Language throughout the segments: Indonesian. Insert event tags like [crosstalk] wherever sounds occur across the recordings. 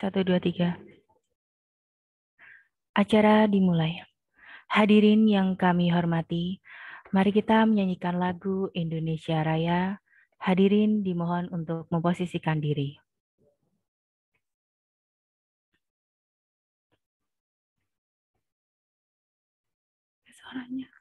Satu, dua, tiga. Acara dimulai. Hadirin yang kami hormati, mari kita menyanyikan lagu Indonesia Raya. Hadirin dimohon untuk memposisikan diri. Suaranya.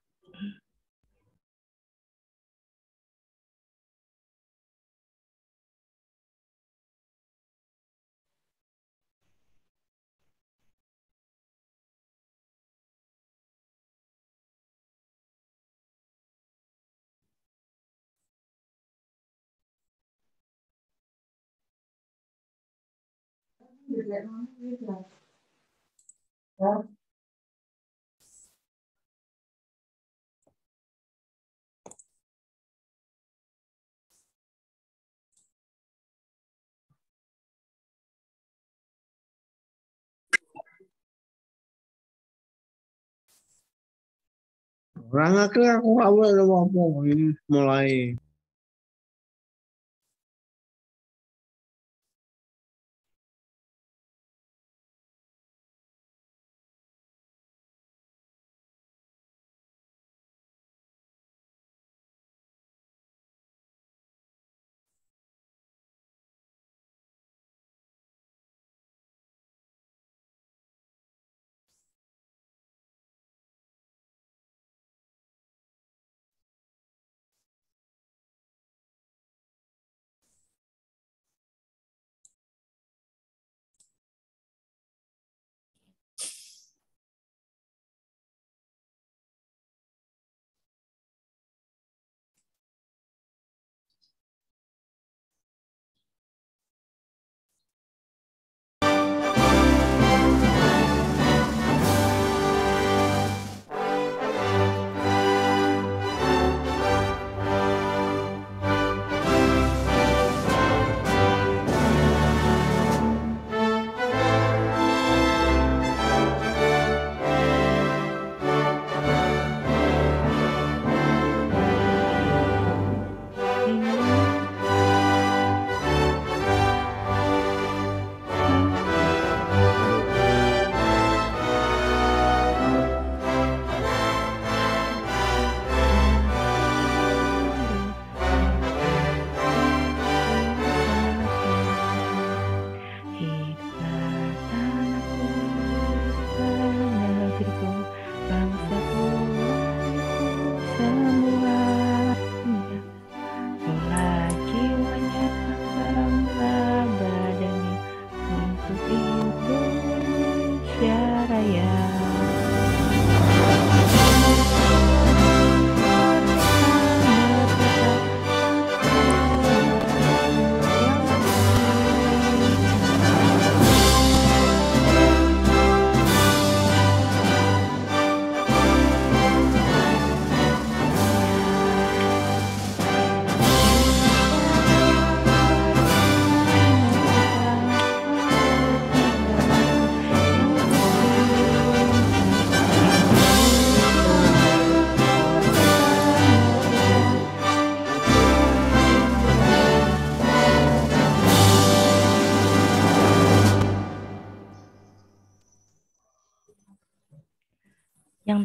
Orang aku aku awal mulai.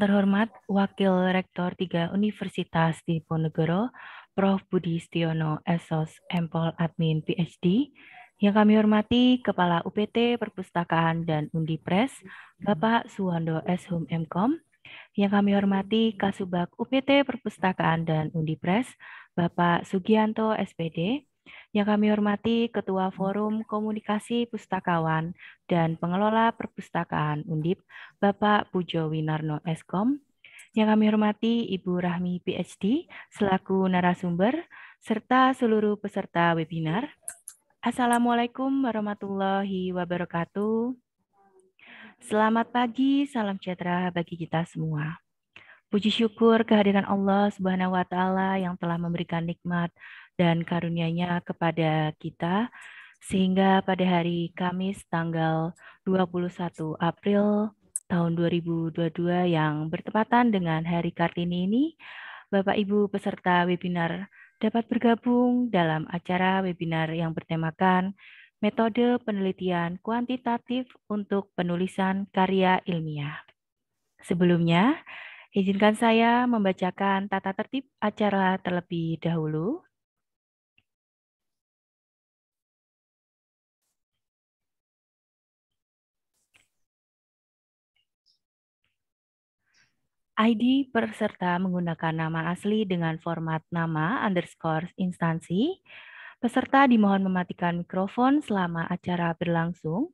terhormat Wakil Rektor 3 Universitas Diponegoro, Prof. Budi Stiono Esos Empol Admin PhD, yang kami hormati Kepala UPT Perpustakaan dan Undipres, Bapak Suwondo, S. Hum Mkom, yang kami hormati Kasubag UPT Perpustakaan dan Undipres, Bapak Sugianto SPD, yang kami hormati Ketua Forum Komunikasi Pustakawan dan Pengelola Perpustakaan Undip, Bapak Pujo Winarno Eskom. Yang kami hormati Ibu Rahmi PhD selaku narasumber serta seluruh peserta webinar. Assalamualaikum warahmatullahi wabarakatuh. Selamat pagi, salam sejahtera bagi kita semua. Puji syukur kehadiran Allah Subhanahu wa taala yang telah memberikan nikmat dan karunia-Nya kepada kita sehingga pada hari Kamis tanggal 21 April tahun 2022 yang bertepatan dengan Hari Kartini ini Bapak Ibu peserta webinar dapat bergabung dalam acara webinar yang bertemakan metode penelitian kuantitatif untuk penulisan karya ilmiah. Sebelumnya, izinkan saya membacakan tata tertib acara terlebih dahulu. ID peserta menggunakan nama asli dengan format nama underscore instansi. Peserta dimohon mematikan mikrofon selama acara berlangsung.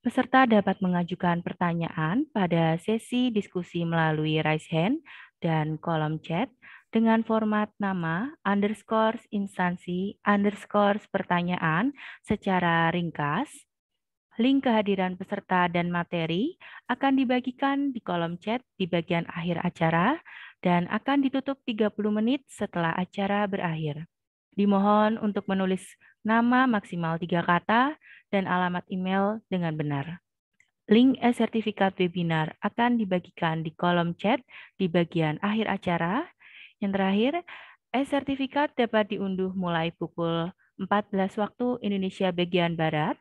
Peserta dapat mengajukan pertanyaan pada sesi diskusi melalui raise hand dan kolom chat dengan format nama underscore instansi underscore pertanyaan secara ringkas Link kehadiran peserta dan materi akan dibagikan di kolom chat di bagian akhir acara dan akan ditutup 30 menit setelah acara berakhir. Dimohon untuk menulis nama maksimal tiga kata dan alamat email dengan benar. Link e-sertifikat webinar akan dibagikan di kolom chat di bagian akhir acara. Yang terakhir, e-sertifikat dapat diunduh mulai pukul 14 waktu Indonesia bagian Barat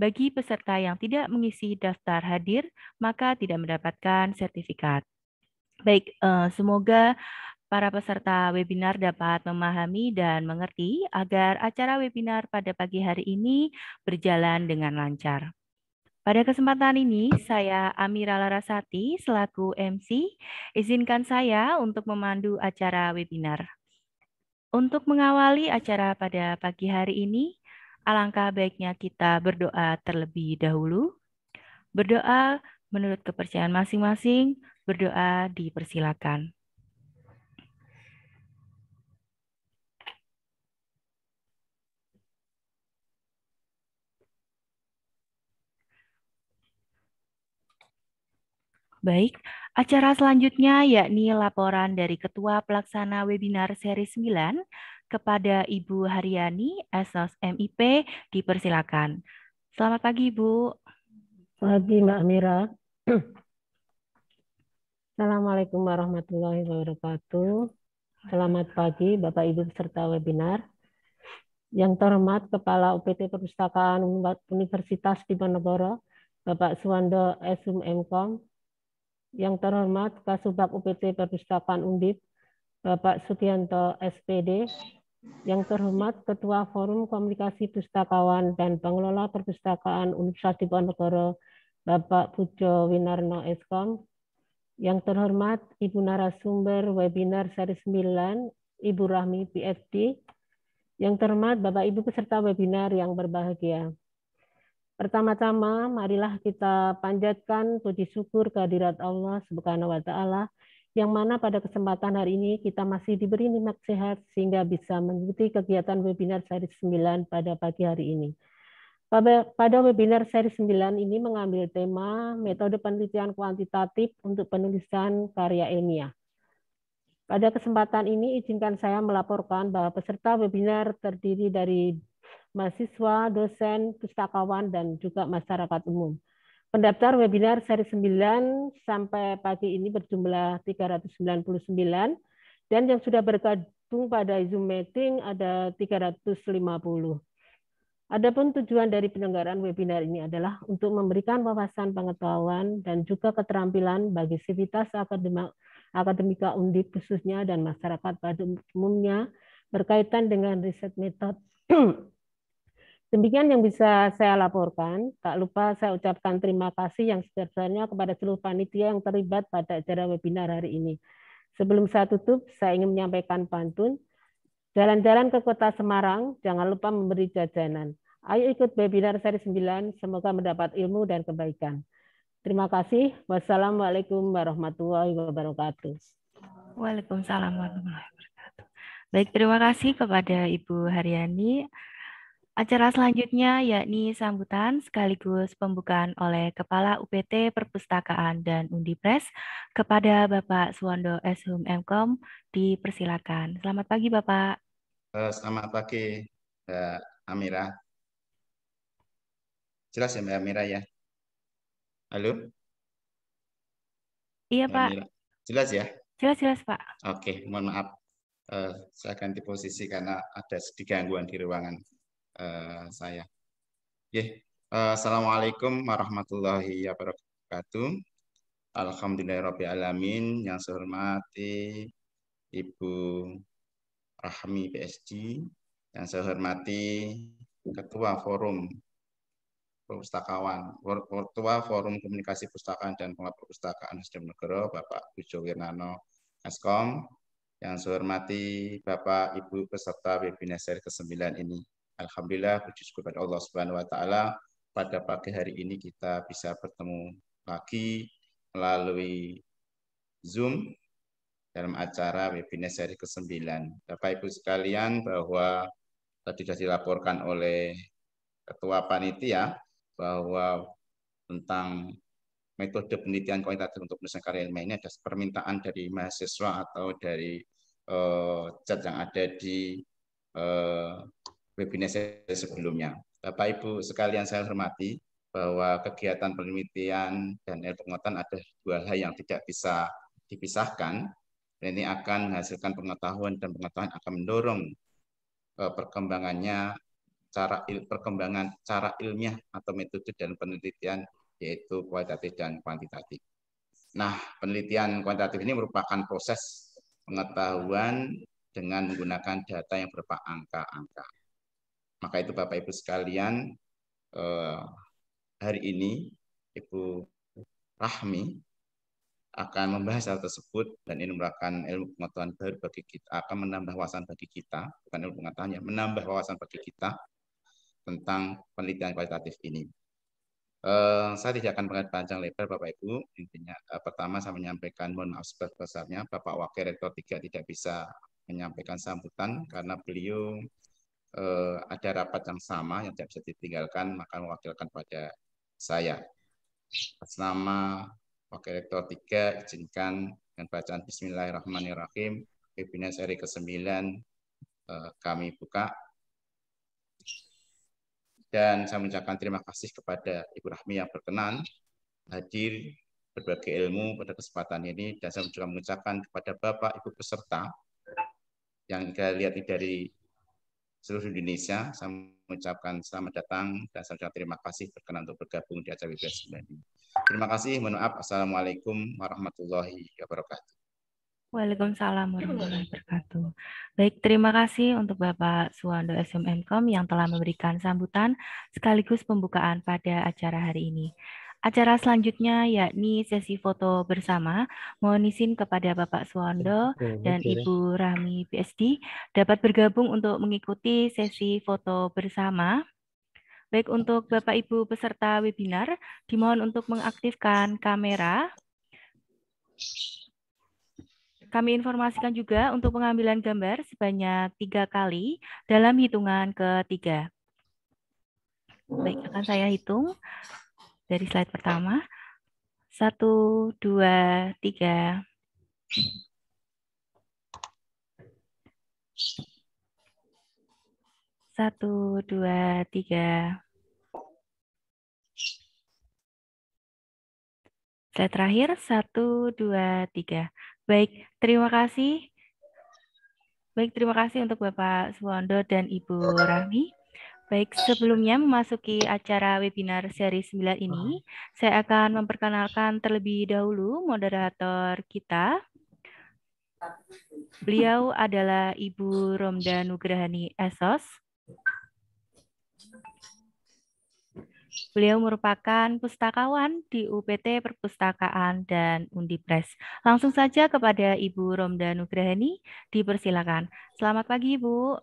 bagi peserta yang tidak mengisi daftar hadir, maka tidak mendapatkan sertifikat. Baik, eh, semoga para peserta webinar dapat memahami dan mengerti agar acara webinar pada pagi hari ini berjalan dengan lancar. Pada kesempatan ini, saya Amira Larasati selaku MC, izinkan saya untuk memandu acara webinar. Untuk mengawali acara pada pagi hari ini, alangkah baiknya kita berdoa terlebih dahulu. Berdoa menurut kepercayaan masing-masing, berdoa dipersilakan. Baik, acara selanjutnya yakni laporan dari Ketua Pelaksana Webinar Seri 9 kepada Ibu Haryani, SOS MIP, dipersilakan. Selamat pagi, Ibu. Selamat pagi, Mbak Amira. Assalamualaikum warahmatullahi wabarakatuh. Selamat pagi, Bapak Ibu peserta webinar. Yang terhormat Kepala UPT Perpustakaan Universitas Diponegoro, Bapak Suwando Esum Mkom. Yang terhormat Kasubag UPT Perpustakaan Undip, Bapak Sutianto SPD, yang terhormat Ketua Forum Komunikasi Pustakawan dan Pengelola Perpustakaan Universitas Diponegoro, Bapak Pujo Winarno Eskom. Yang terhormat Ibu Narasumber Webinar Seri 9, Ibu Rahmi PhD. Yang terhormat Bapak Ibu peserta webinar yang berbahagia. Pertama-tama, marilah kita panjatkan puji syukur kehadirat Allah Subhanahu wa Ta'ala yang mana pada kesempatan hari ini kita masih diberi nikmat sehat sehingga bisa mengikuti kegiatan webinar seri 9 pada pagi hari ini. Pada webinar seri 9 ini mengambil tema metode penelitian kuantitatif untuk penulisan karya ilmiah. Pada kesempatan ini izinkan saya melaporkan bahwa peserta webinar terdiri dari mahasiswa, dosen, pustakawan, dan juga masyarakat umum. Pendaftar webinar seri 9 sampai pagi ini berjumlah 399 dan yang sudah bergabung pada Zoom meeting ada 350. Adapun tujuan dari penyelenggaraan webinar ini adalah untuk memberikan wawasan pengetahuan dan juga keterampilan bagi sivitas akademika Undip khususnya dan masyarakat pada umumnya berkaitan dengan riset metode Demikian yang bisa saya laporkan. Tak lupa saya ucapkan terima kasih yang sebesar kepada seluruh panitia yang terlibat pada acara webinar hari ini. Sebelum saya tutup, saya ingin menyampaikan pantun. Jalan-jalan ke kota Semarang, jangan lupa memberi jajanan. Ayo ikut webinar seri 9, semoga mendapat ilmu dan kebaikan. Terima kasih. Wassalamualaikum warahmatullahi wabarakatuh. Waalaikumsalam warahmatullahi wabarakatuh. Baik, terima kasih kepada Ibu Haryani. Acara selanjutnya yakni sambutan sekaligus pembukaan oleh Kepala UPT Perpustakaan dan Undipres kepada Bapak Suwondo Eshum Mkom dipersilakan. Selamat pagi Bapak. Eh, selamat pagi Mbak Amira. Jelas ya Mbak Amira ya? Halo? Iya Mbak Pak. Amira. Jelas ya? Jelas-jelas Pak. Oke, mohon maaf. Uh, saya ganti posisi karena ada sedikit gangguan di ruangan. Eh, saya. saya. Okay. Uh, eh, Assalamualaikum warahmatullahi wabarakatuh. alhamdulillahirobbilalamin, Yang saya hormati Ibu Rahmi PSG. Yang saya hormati Ketua Forum Perpustakawan, Ketua Forum Komunikasi Pustakaan dan Pengelola Perpustakaan Nasdem Negara, Bapak Bujo Wirnano Eskom, yang saya hormati Bapak Ibu peserta webinar seri ke-9 ini. Alhamdulillah puji syukur kepada Allah Subhanahu wa taala pada pagi hari ini kita bisa bertemu lagi melalui Zoom dalam acara webinar seri ke-9. Bapak Ibu sekalian bahwa tadi sudah dilaporkan oleh Ketua Panitia bahwa tentang metode penelitian kualitatif untuk karya Ilmiah ini ada permintaan dari mahasiswa atau dari uh, chat yang ada di uh, webinar saya sebelumnya. Bapak Ibu sekalian saya hormati bahwa kegiatan penelitian dan ilmu pengetahuan ada dua hal yang tidak bisa dipisahkan. ini akan menghasilkan pengetahuan dan pengetahuan akan mendorong e, perkembangannya cara il, perkembangan cara ilmiah atau metode dan penelitian yaitu kualitatif dan kuantitatif. Nah, penelitian kuantitatif ini merupakan proses pengetahuan dengan menggunakan data yang berupa angka-angka. Maka itu Bapak Ibu sekalian, eh, hari ini Ibu Rahmi akan membahas hal tersebut dan ini merupakan ilmu pengetahuan baru bagi kita akan menambah wawasan bagi kita bukan ilmu pengetahuan yang menambah wawasan bagi kita tentang penelitian kualitatif ini. Eh, saya tidak akan panjang lebar Bapak Ibu. Intinya eh, pertama saya menyampaikan mohon maaf sebesar-besarnya Bapak Wakil Rektor 3 tidak bisa menyampaikan sambutan karena beliau eh, ada rapat yang sama yang tidak bisa ditinggalkan, maka mewakilkan pada saya. Atas nama Wakil Rektor 3, izinkan dengan bacaan Bismillahirrahmanirrahim. Webinar seri ke-9 eh, kami buka. Dan saya mengucapkan terima kasih kepada Ibu Rahmi yang berkenan hadir berbagai ilmu pada kesempatan ini dan saya juga mengucapkan kepada Bapak Ibu peserta yang kita lihat dari seluruh Indonesia. Saya mengucapkan selamat datang dan saya ucapkan terima kasih berkenan untuk bergabung di acara WBS 9 ini. Terima kasih, mohon maaf. Assalamualaikum warahmatullahi wabarakatuh. Waalaikumsalam warahmatullahi wabarakatuh. Baik, terima kasih untuk Bapak Suwando SMMKOM yang telah memberikan sambutan sekaligus pembukaan pada acara hari ini. Acara selanjutnya yakni sesi foto bersama. Mohon izin kepada Bapak Suwondo dan Ibu Rami PSD dapat bergabung untuk mengikuti sesi foto bersama. Baik untuk Bapak Ibu peserta webinar, dimohon untuk mengaktifkan kamera. Kami informasikan juga untuk pengambilan gambar sebanyak tiga kali dalam hitungan ketiga. Baik, akan saya hitung dari slide pertama. Satu, dua, tiga. Satu, dua, tiga. Slide terakhir, satu, dua, tiga. Baik, terima kasih. Baik, terima kasih untuk Bapak Suwondo dan Ibu Rahmi. Baik, sebelumnya memasuki acara webinar seri 9 ini, saya akan memperkenalkan terlebih dahulu moderator kita. Beliau adalah Ibu Romda Nugrahani Esos. Beliau merupakan pustakawan di UPT Perpustakaan dan Undipres. Langsung saja kepada Ibu Romda Nugrahani, dipersilakan. Selamat pagi, Ibu.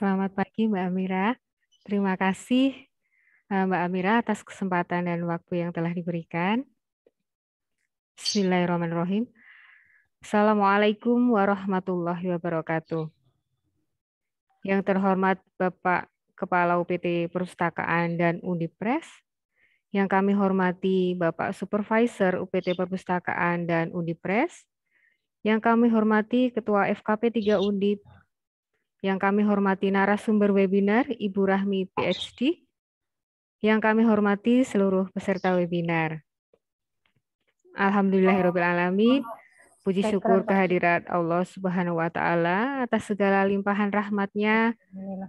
Selamat pagi, Mbak Amira. Terima kasih eh, Mbak Amira atas kesempatan dan waktu yang telah diberikan. Bismillahirrahmanirrahim. Assalamualaikum warahmatullahi wabarakatuh. Yang terhormat Bapak Kepala UPT Perpustakaan dan Undipres, yang kami hormati Bapak Supervisor UPT Perpustakaan dan Undipres, yang kami hormati Ketua FKP 3 Undip yang kami hormati narasumber webinar Ibu Rahmi PhD. Yang kami hormati seluruh peserta webinar. Alhamdulillahirobbilalamin. Puji syukur kehadirat Allah Subhanahu wa taala atas segala limpahan rahmatnya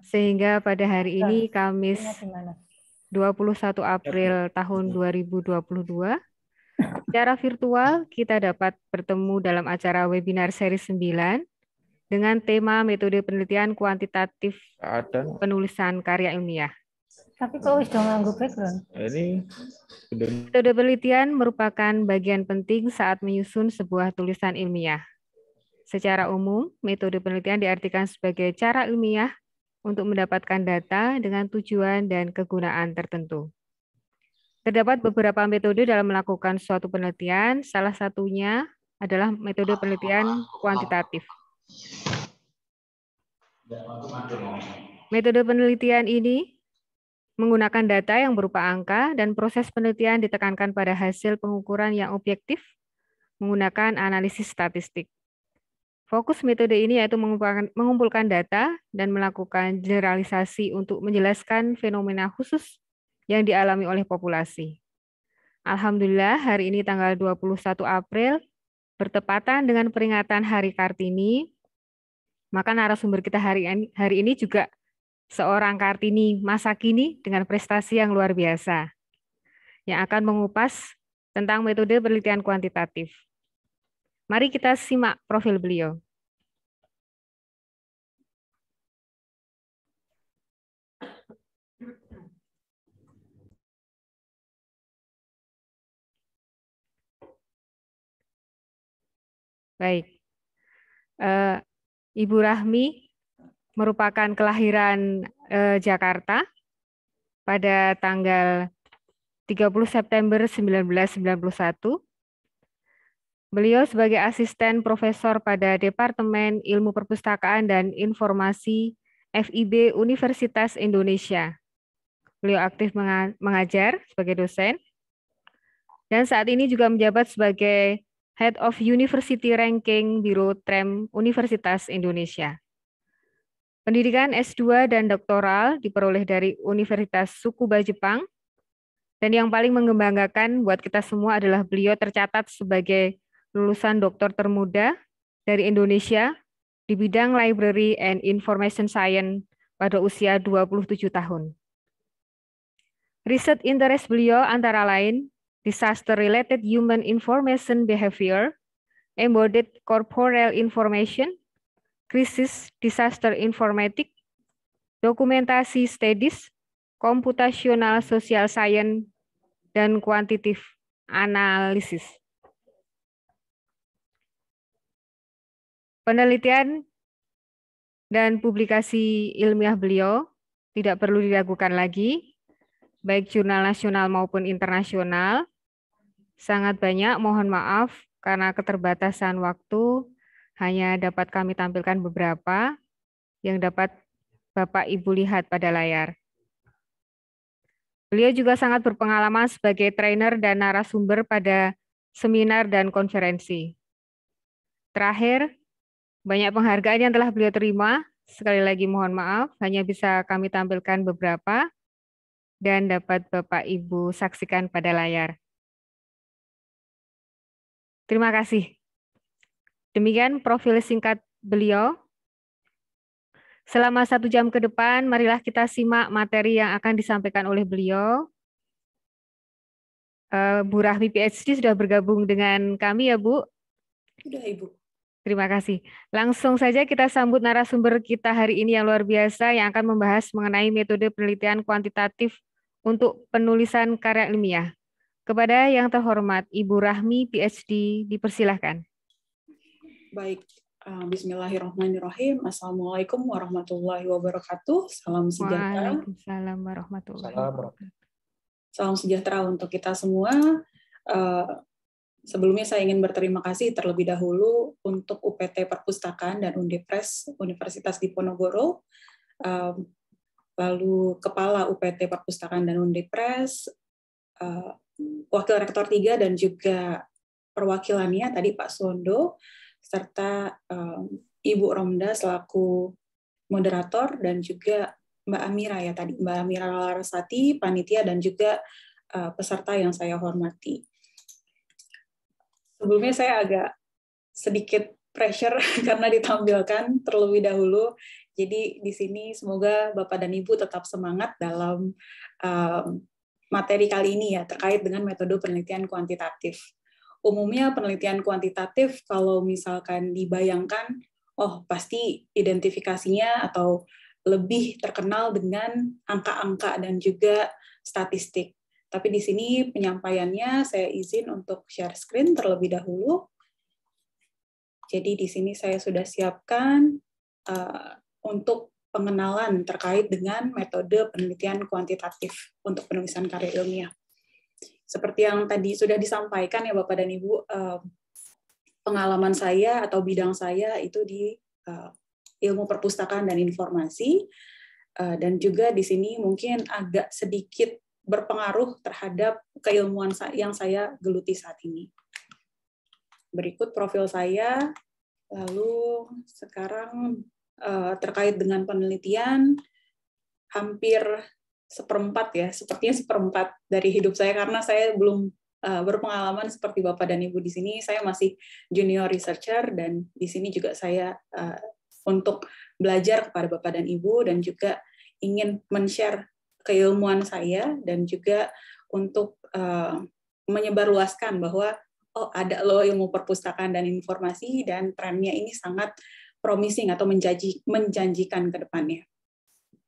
sehingga pada hari ini Kamis 21 April tahun 2022 secara virtual kita dapat bertemu dalam acara webinar seri 9 dengan tema metode penelitian kuantitatif ada. penulisan karya ilmiah. Tapi kok sudah nganggu background? Ini Metode penelitian merupakan bagian penting saat menyusun sebuah tulisan ilmiah. Secara umum, metode penelitian diartikan sebagai cara ilmiah untuk mendapatkan data dengan tujuan dan kegunaan tertentu. Terdapat beberapa metode dalam melakukan suatu penelitian, salah satunya adalah metode penelitian kuantitatif. Metode penelitian ini menggunakan data yang berupa angka dan proses penelitian ditekankan pada hasil pengukuran yang objektif menggunakan analisis statistik. Fokus metode ini yaitu mengumpulkan, data dan melakukan generalisasi untuk menjelaskan fenomena khusus yang dialami oleh populasi. Alhamdulillah hari ini tanggal 21 April bertepatan dengan peringatan Hari Kartini maka narasumber kita hari ini, hari ini juga seorang Kartini masa kini dengan prestasi yang luar biasa yang akan mengupas tentang metode penelitian kuantitatif. Mari kita simak profil beliau. Baik. Eh, Ibu Rahmi merupakan kelahiran eh, Jakarta pada tanggal 30 September 1991. Beliau sebagai asisten profesor pada Departemen Ilmu Perpustakaan dan Informasi FIB Universitas Indonesia. Beliau aktif mengajar sebagai dosen dan saat ini juga menjabat sebagai Head of University Ranking Biro Trem Universitas Indonesia. Pendidikan S2 dan doktoral diperoleh dari Universitas Tsukuba Jepang. Dan yang paling mengembangkan buat kita semua adalah beliau tercatat sebagai lulusan doktor termuda dari Indonesia di bidang Library and Information Science pada usia 27 tahun. Riset interest beliau antara lain disaster-related human information behavior, embodied corporeal information, crisis disaster informatik, dokumentasi studies, computational social science, dan kuantitatif analisis. Penelitian dan publikasi ilmiah beliau tidak perlu diragukan lagi, baik jurnal nasional maupun internasional, sangat banyak. Mohon maaf karena keterbatasan waktu hanya dapat kami tampilkan beberapa yang dapat Bapak Ibu lihat pada layar. Beliau juga sangat berpengalaman sebagai trainer dan narasumber pada seminar dan konferensi. Terakhir, banyak penghargaan yang telah beliau terima. Sekali lagi mohon maaf, hanya bisa kami tampilkan beberapa dan dapat Bapak Ibu saksikan pada layar. Terima kasih. Demikian profil singkat beliau. Selama satu jam ke depan, marilah kita simak materi yang akan disampaikan oleh beliau. Eh, Bu Rahmi PhD sudah bergabung dengan kami ya Bu? Sudah Ibu. Terima kasih. Langsung saja kita sambut narasumber kita hari ini yang luar biasa yang akan membahas mengenai metode penelitian kuantitatif untuk penulisan karya ilmiah. Kepada yang terhormat Ibu Rahmi, PhD, dipersilahkan. Baik, uh, Bismillahirrahmanirrahim. Assalamualaikum warahmatullahi wabarakatuh. Salam sejahtera. warahmatullahi wabarakatuh. Salam sejahtera untuk kita semua. Uh, sebelumnya saya ingin berterima kasih terlebih dahulu untuk UPT Perpustakaan dan Undipres Universitas Diponegoro, uh, lalu Kepala UPT Perpustakaan dan Undipres, Wakil Rektor 3 dan juga perwakilannya tadi Pak Sondo serta um, Ibu Romda selaku moderator dan juga Mbak Amira ya tadi Mbak Amira Larasati, panitia dan juga uh, peserta yang saya hormati. Sebelumnya saya agak sedikit pressure [laughs] karena ditampilkan terlebih dahulu. Jadi di sini semoga Bapak dan Ibu tetap semangat dalam um, materi kali ini ya terkait dengan metode penelitian kuantitatif. Umumnya penelitian kuantitatif kalau misalkan dibayangkan, oh pasti identifikasinya atau lebih terkenal dengan angka-angka dan juga statistik. Tapi di sini penyampaiannya saya izin untuk share screen terlebih dahulu. Jadi di sini saya sudah siapkan uh, untuk pengenalan terkait dengan metode penelitian kuantitatif untuk penulisan karya ilmiah. Seperti yang tadi sudah disampaikan ya Bapak dan Ibu, eh, pengalaman saya atau bidang saya itu di eh, ilmu perpustakaan dan informasi, eh, dan juga di sini mungkin agak sedikit berpengaruh terhadap keilmuan yang saya geluti saat ini. Berikut profil saya, lalu sekarang Eh, terkait dengan penelitian hampir seperempat ya, sepertinya seperempat dari hidup saya karena saya belum eh, berpengalaman seperti Bapak dan Ibu di sini. Saya masih junior researcher dan di sini juga saya eh, untuk belajar kepada Bapak dan Ibu dan juga ingin men-share keilmuan saya dan juga untuk menyebarluaskan bahwa oh ada loh ilmu perpustakaan dan informasi dan trennya ini sangat promising atau menjanji, menjanjikan ke depannya.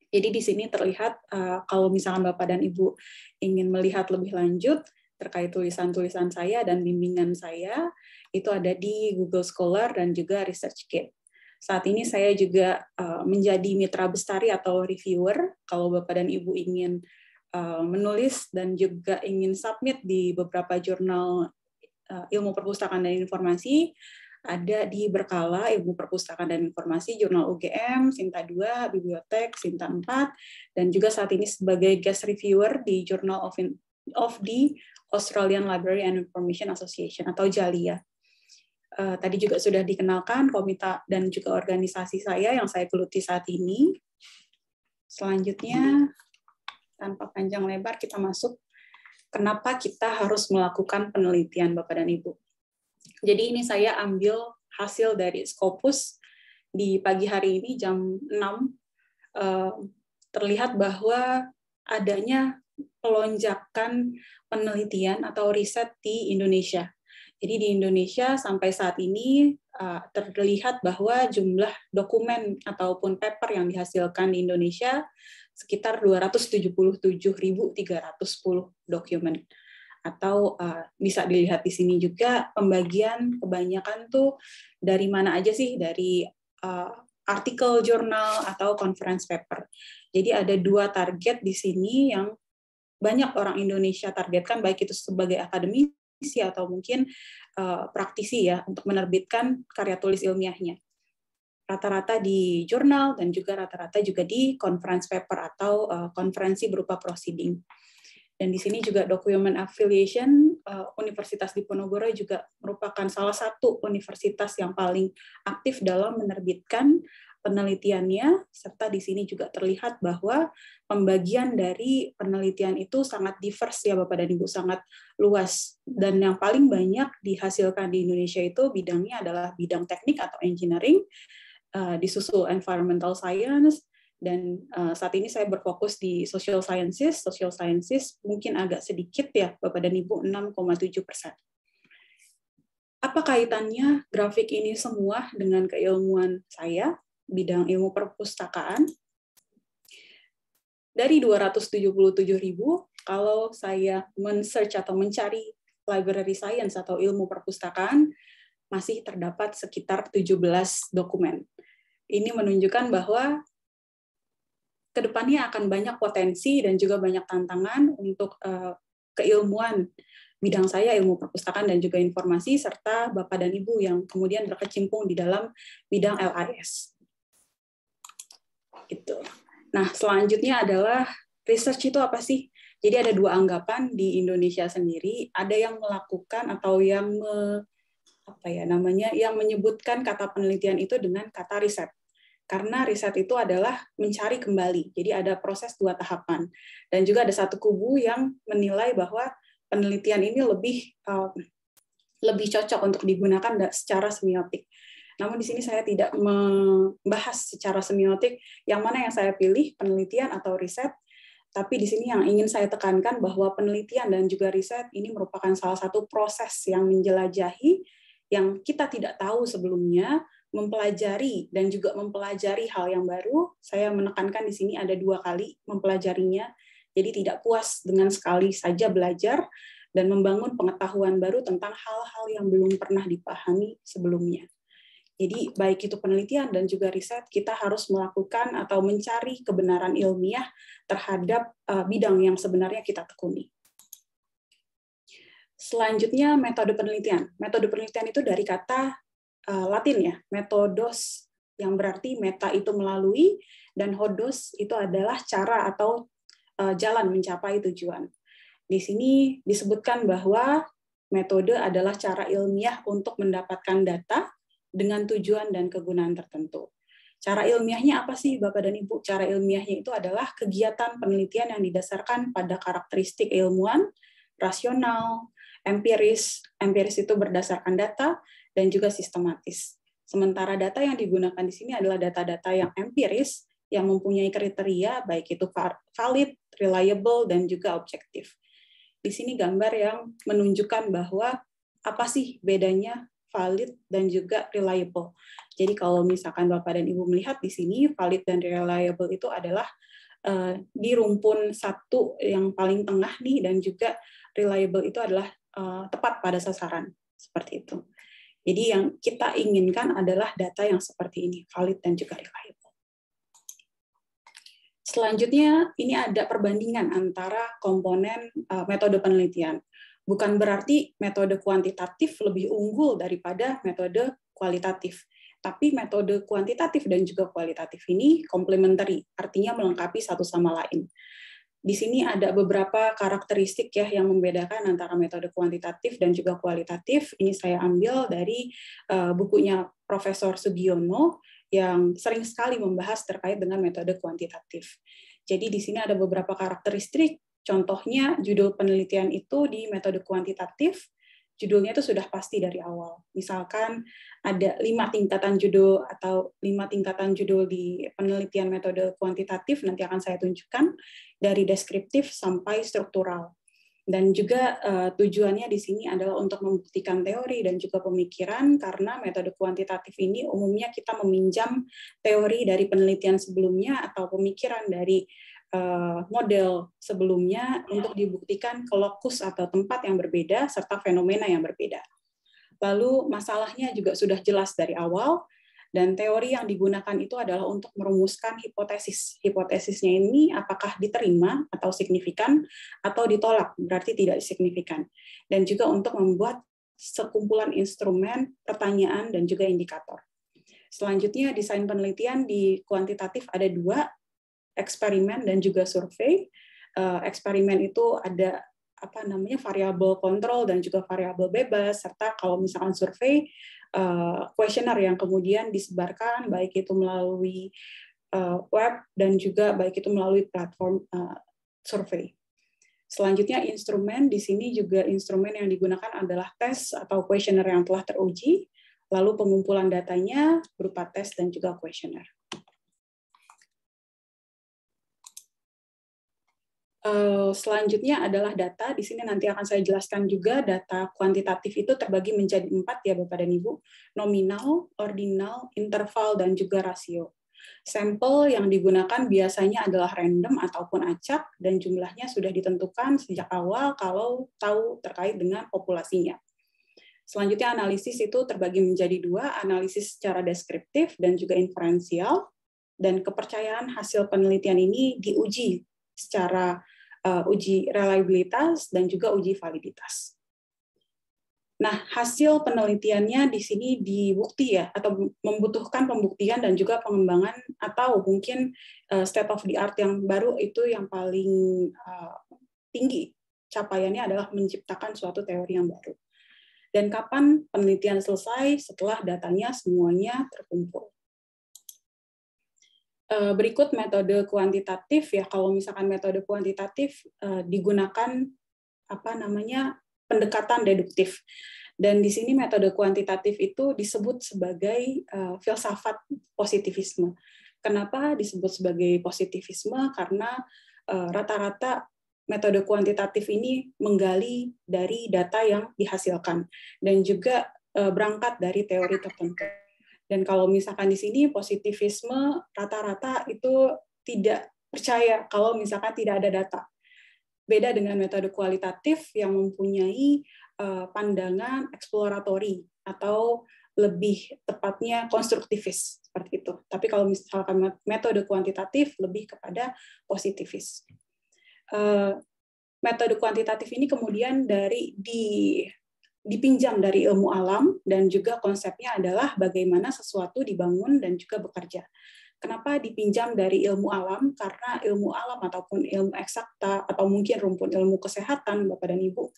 Jadi di sini terlihat eh, kalau misalkan Bapak dan Ibu ingin melihat lebih lanjut terkait tulisan-tulisan saya dan bimbingan saya, itu ada di Google Scholar dan juga ResearchGate. Saat ini saya juga eh, menjadi mitra bestari atau reviewer kalau Bapak dan Ibu ingin eh, menulis dan juga ingin submit di beberapa jurnal ilmu perpustakaan dan informasi, ada di Berkala, ibu Perpustakaan dan Informasi, Jurnal UGM, Sinta 2, Bibliotek, Sinta 4, dan juga saat ini sebagai guest reviewer di Journal of, In of the Australian Library and Information Association atau JALIA. Uh, eh, tadi juga sudah dikenalkan komite dan juga organisasi saya yang saya geluti saat ini. Selanjutnya, tanpa panjang lebar, kita masuk kenapa kita harus melakukan penelitian, Bapak dan Ibu jadi ini saya ambil hasil dari Scopus di pagi hari ini jam 6 eh, terlihat bahwa adanya pelonjakan penelitian atau riset di Indonesia. Jadi di Indonesia sampai saat ini eh, terlihat bahwa jumlah dokumen ataupun paper yang dihasilkan di Indonesia sekitar 277.310 dokumen atau uh, bisa dilihat di sini juga pembagian kebanyakan tuh dari mana aja sih dari uh, artikel jurnal atau conference paper. Jadi ada dua target di sini yang banyak orang Indonesia targetkan baik itu sebagai akademisi atau mungkin uh, praktisi ya untuk menerbitkan karya tulis ilmiahnya rata-rata di jurnal dan juga rata-rata juga di conference paper atau uh, konferensi berupa proceeding. Dan di sini juga dokumen Affiliation eh, Universitas Diponegoro juga merupakan salah satu universitas yang paling aktif dalam menerbitkan penelitiannya serta di sini juga terlihat bahwa pembagian dari penelitian itu sangat divers ya Bapak dan Ibu sangat luas dan yang paling banyak dihasilkan di Indonesia itu bidangnya adalah bidang teknik atau engineering eh, disusul environmental science, dan uh, saat ini saya berfokus di social sciences. Social sciences mungkin agak sedikit ya, Bapak dan Ibu, 6,7 persen. Apa kaitannya grafik ini semua dengan keilmuan saya, bidang ilmu perpustakaan? Dari 277 ribu, kalau saya men-search atau mencari library science atau ilmu perpustakaan, masih terdapat sekitar 17 dokumen. Ini menunjukkan bahwa kedepannya akan banyak potensi dan juga banyak tantangan untuk eh, keilmuan bidang saya ilmu perpustakaan dan juga informasi serta bapak dan ibu yang kemudian berkecimpung di dalam bidang LIS. Gitu. Nah selanjutnya adalah research itu apa sih? Jadi ada dua anggapan di Indonesia sendiri, ada yang melakukan atau yang me, apa ya namanya yang menyebutkan kata penelitian itu dengan kata riset karena riset itu adalah mencari kembali. Jadi ada proses dua tahapan. Dan juga ada satu kubu yang menilai bahwa penelitian ini lebih eh, lebih cocok untuk digunakan secara semiotik. Namun di sini saya tidak membahas secara semiotik yang mana yang saya pilih, penelitian atau riset. Tapi di sini yang ingin saya tekankan bahwa penelitian dan juga riset ini merupakan salah satu proses yang menjelajahi yang kita tidak tahu sebelumnya, mempelajari dan juga mempelajari hal yang baru. Saya menekankan di sini ada dua kali mempelajarinya. Jadi tidak puas dengan sekali saja belajar dan membangun pengetahuan baru tentang hal-hal yang belum pernah dipahami sebelumnya. Jadi baik itu penelitian dan juga riset kita harus melakukan atau mencari kebenaran ilmiah terhadap eh, bidang yang sebenarnya kita tekuni. Selanjutnya metode penelitian. Metode penelitian itu dari kata Eh, Latin ya, metodos yang berarti meta itu melalui dan hodos itu adalah cara atau eh, jalan mencapai tujuan. Di sini disebutkan bahwa metode adalah cara ilmiah untuk mendapatkan data dengan tujuan dan kegunaan tertentu. Cara ilmiahnya apa sih, Bapak dan Ibu? Cara ilmiahnya itu adalah kegiatan penelitian yang didasarkan pada karakteristik ilmuwan, rasional, empiris. Empiris itu berdasarkan data, dan juga sistematis. Sementara data yang digunakan di sini adalah data-data yang empiris yang mempunyai kriteria baik itu valid, reliable, dan juga objektif. Di sini gambar yang menunjukkan bahwa apa sih bedanya valid dan juga reliable. Jadi kalau misalkan Bapak dan Ibu melihat di sini, valid dan reliable itu adalah uh, di rumpun satu yang paling tengah nih, dan juga reliable itu adalah uh, tepat pada sasaran. Seperti itu. Jadi yang kita inginkan adalah data yang seperti ini, valid dan juga reliable. Selanjutnya, ini ada perbandingan antara komponen uh, metode penelitian. Bukan berarti metode kuantitatif lebih unggul daripada metode kualitatif tapi metode kuantitatif dan juga kualitatif ini complementary, artinya melengkapi satu sama lain di sini ada beberapa karakteristik ya yang membedakan antara metode kuantitatif dan juga kualitatif. Ini saya ambil dari uh, bukunya Profesor Sugiono yang sering sekali membahas terkait dengan metode kuantitatif. Jadi di sini ada beberapa karakteristik Contohnya judul penelitian itu di metode kuantitatif judulnya itu sudah pasti dari awal. Misalkan ada lima tingkatan judul atau lima tingkatan judul di penelitian metode kuantitatif nanti akan saya tunjukkan dari deskriptif sampai struktural. Dan juga uh, tujuannya di sini adalah untuk membuktikan teori dan juga pemikiran karena metode kuantitatif ini umumnya kita meminjam teori dari penelitian sebelumnya atau pemikiran dari Eh, model sebelumnya iya. untuk dibuktikan ke lokus atau tempat yang berbeda serta fenomena yang berbeda. Lalu masalahnya juga sudah jelas dari awal dan teori yang digunakan itu adalah untuk merumuskan hipotesis. Hipotesisnya ini apakah diterima atau signifikan atau ditolak, berarti tidak signifikan. Dan juga untuk membuat sekumpulan instrumen, pertanyaan dan juga indikator. Selanjutnya desain penelitian di kuantitatif ada dua, eksperimen dan juga survei. Eh, eksperimen itu ada apa namanya variabel kontrol dan juga variabel bebas serta kalau misalkan survei eh, kuesioner yang kemudian disebarkan baik itu melalui eh, web dan juga baik itu melalui platform survei. Selanjutnya instrumen di sini juga instrumen yang digunakan adalah tes atau kuesioner yang telah teruji, lalu pengumpulan datanya berupa tes dan juga kuesioner. Eh, selanjutnya adalah data. Di sini nanti akan saya jelaskan juga data kuantitatif itu terbagi menjadi empat ya Bapak dan Ibu. Nominal, ordinal, interval, dan juga rasio. Sampel yang digunakan biasanya adalah random ataupun acak dan jumlahnya sudah ditentukan sejak awal kalau tahu terkait dengan populasinya. Selanjutnya analisis itu terbagi menjadi dua, analisis secara deskriptif dan juga inferensial. Dan kepercayaan hasil penelitian ini diuji secara Eh, uji reliabilitas dan juga uji validitas. Nah, hasil penelitiannya di sini dibukti ya, atau membutuhkan pembuktian dan juga pengembangan atau mungkin eh, step of the art yang baru itu yang paling eh, tinggi capaiannya adalah menciptakan suatu teori yang baru. Dan kapan penelitian selesai setelah datanya semuanya terkumpul. Eh, berikut metode kuantitatif ya kalau misalkan metode kuantitatif eh, digunakan apa namanya pendekatan deduktif dan di sini metode kuantitatif itu disebut sebagai eh, filsafat positivisme kenapa disebut sebagai positivisme karena rata-rata metode kuantitatif ini menggali dari data yang dihasilkan dan juga berangkat dari teori tertentu dan kalau misalkan di sini positivisme rata-rata itu tidak percaya kalau misalkan tidak ada data. Beda dengan metode kualitatif yang mempunyai eh, pandangan eksploratori atau lebih tepatnya konstruktivis seperti itu. Tapi kalau misalkan metode kuantitatif lebih kepada positivis. Eh, metode kuantitatif ini kemudian dari di dipinjam dari ilmu alam dan juga konsepnya adalah bagaimana sesuatu dibangun dan juga bekerja. Kenapa dipinjam dari ilmu alam? Karena ilmu alam ataupun ilmu eksakta atau mungkin rumpun ilmu kesehatan Bapak dan Ibu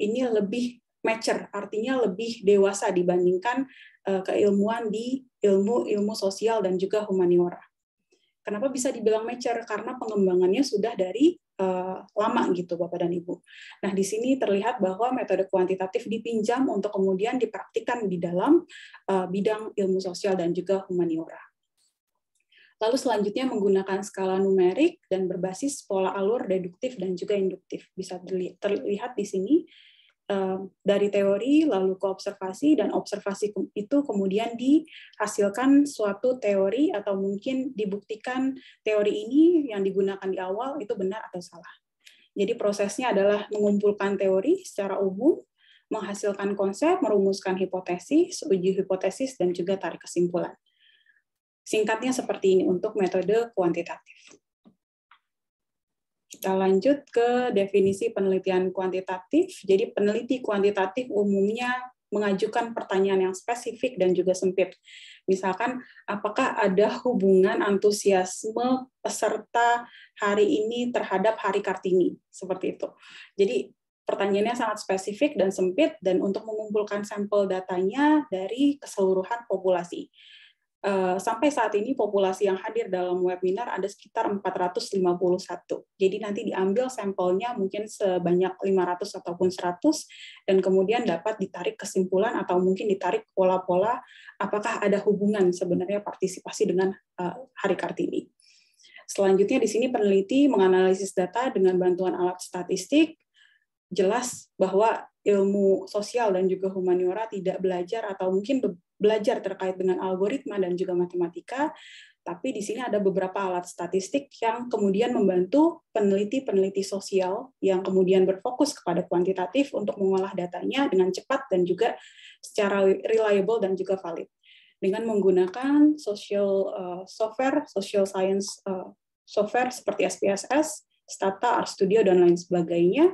ini lebih mature, artinya lebih dewasa dibandingkan eh, keilmuan di ilmu-ilmu sosial dan juga humaniora. Kenapa bisa dibilang mature? Karena pengembangannya sudah dari uh, lama gitu Bapak dan Ibu. Nah, di sini terlihat bahwa metode kuantitatif dipinjam untuk kemudian dipraktikkan di dalam uh, bidang ilmu sosial dan juga humaniora. Lalu selanjutnya menggunakan skala numerik dan berbasis pola alur deduktif dan juga induktif. Bisa terlihat di sini Eh, dari teori lalu ke observasi dan observasi itu kemudian dihasilkan suatu teori atau mungkin dibuktikan teori ini yang digunakan di awal itu benar atau salah. Jadi prosesnya adalah mengumpulkan teori secara umum, menghasilkan konsep, merumuskan hipotesis, uji hipotesis dan juga tarik kesimpulan. Singkatnya seperti ini untuk metode kuantitatif. Kita lanjut ke definisi penelitian kuantitatif. Jadi peneliti kuantitatif umumnya mengajukan pertanyaan yang spesifik dan juga sempit. Misalkan, apakah ada hubungan antusiasme peserta hari ini terhadap Hari Kartini? Seperti itu. Jadi pertanyaannya sangat spesifik dan sempit dan untuk mengumpulkan sampel datanya dari keseluruhan populasi. Eh, sampai saat ini populasi yang hadir dalam webinar ada sekitar 451. Jadi nanti diambil sampelnya mungkin sebanyak 500 ataupun 100 dan kemudian dapat ditarik kesimpulan atau mungkin ditarik pola-pola apakah ada hubungan sebenarnya partisipasi dengan eh, Hari Kartini. Selanjutnya di sini peneliti menganalisis data dengan bantuan alat statistik jelas bahwa ilmu sosial dan juga humaniora tidak belajar atau mungkin belajar terkait dengan algoritma dan juga matematika, tapi di sini ada beberapa alat statistik yang kemudian membantu peneliti-peneliti sosial yang kemudian berfokus kepada kuantitatif untuk mengolah datanya dengan cepat dan juga secara reliable dan juga valid dengan menggunakan social eh, software, social science eh, software seperti SPSS, Stata, Studio dan lain sebagainya.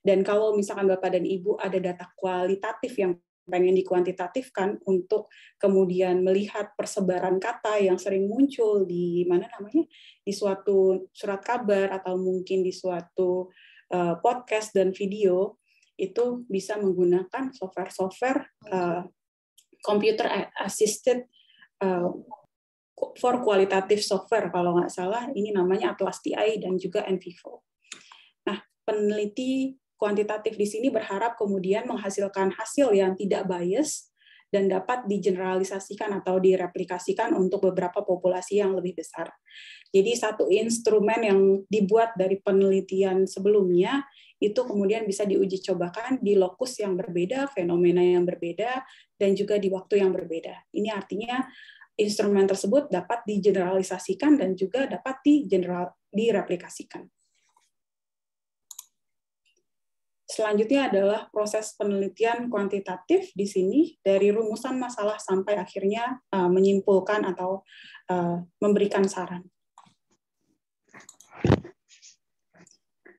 Dan kalau misalkan Bapak dan Ibu ada data kualitatif yang pengen dikuantitatifkan untuk kemudian melihat persebaran kata yang sering muncul di mana namanya di suatu surat kabar atau mungkin di suatu eh, podcast dan video itu bisa menggunakan software-software eh, computer assisted eh, for qualitative software kalau nggak salah ini namanya Atlas Ti dan juga NVivo. Nah peneliti Kuantitatif di sini berharap kemudian menghasilkan hasil yang tidak bias dan dapat digeneralisasikan atau direplikasikan untuk beberapa populasi yang lebih besar. Jadi satu instrumen yang dibuat dari penelitian sebelumnya itu kemudian bisa diuji cobakan di lokus yang berbeda, fenomena yang berbeda, dan juga di waktu yang berbeda. Ini artinya instrumen tersebut dapat digeneralisasikan dan juga dapat general direplikasikan. Selanjutnya adalah proses penelitian kuantitatif di sini dari rumusan masalah sampai akhirnya eh, menyimpulkan atau eh, memberikan saran.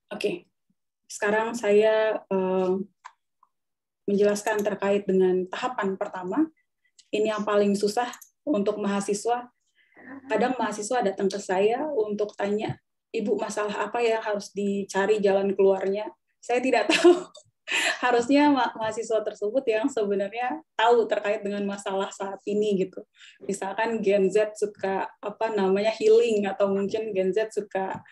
Oke, sekarang saya eh, menjelaskan terkait dengan tahapan pertama. Ini yang paling susah untuk mahasiswa. Kadang mahasiswa datang ke saya untuk tanya, Ibu masalah apa yang harus dicari jalan keluarnya saya tidak [laughs] tahu harusnya ma mahasiswa tersebut yang sebenarnya tahu terkait dengan masalah saat ini gitu. Misalkan Gen Z suka apa namanya healing atau mungkin Gen Z suka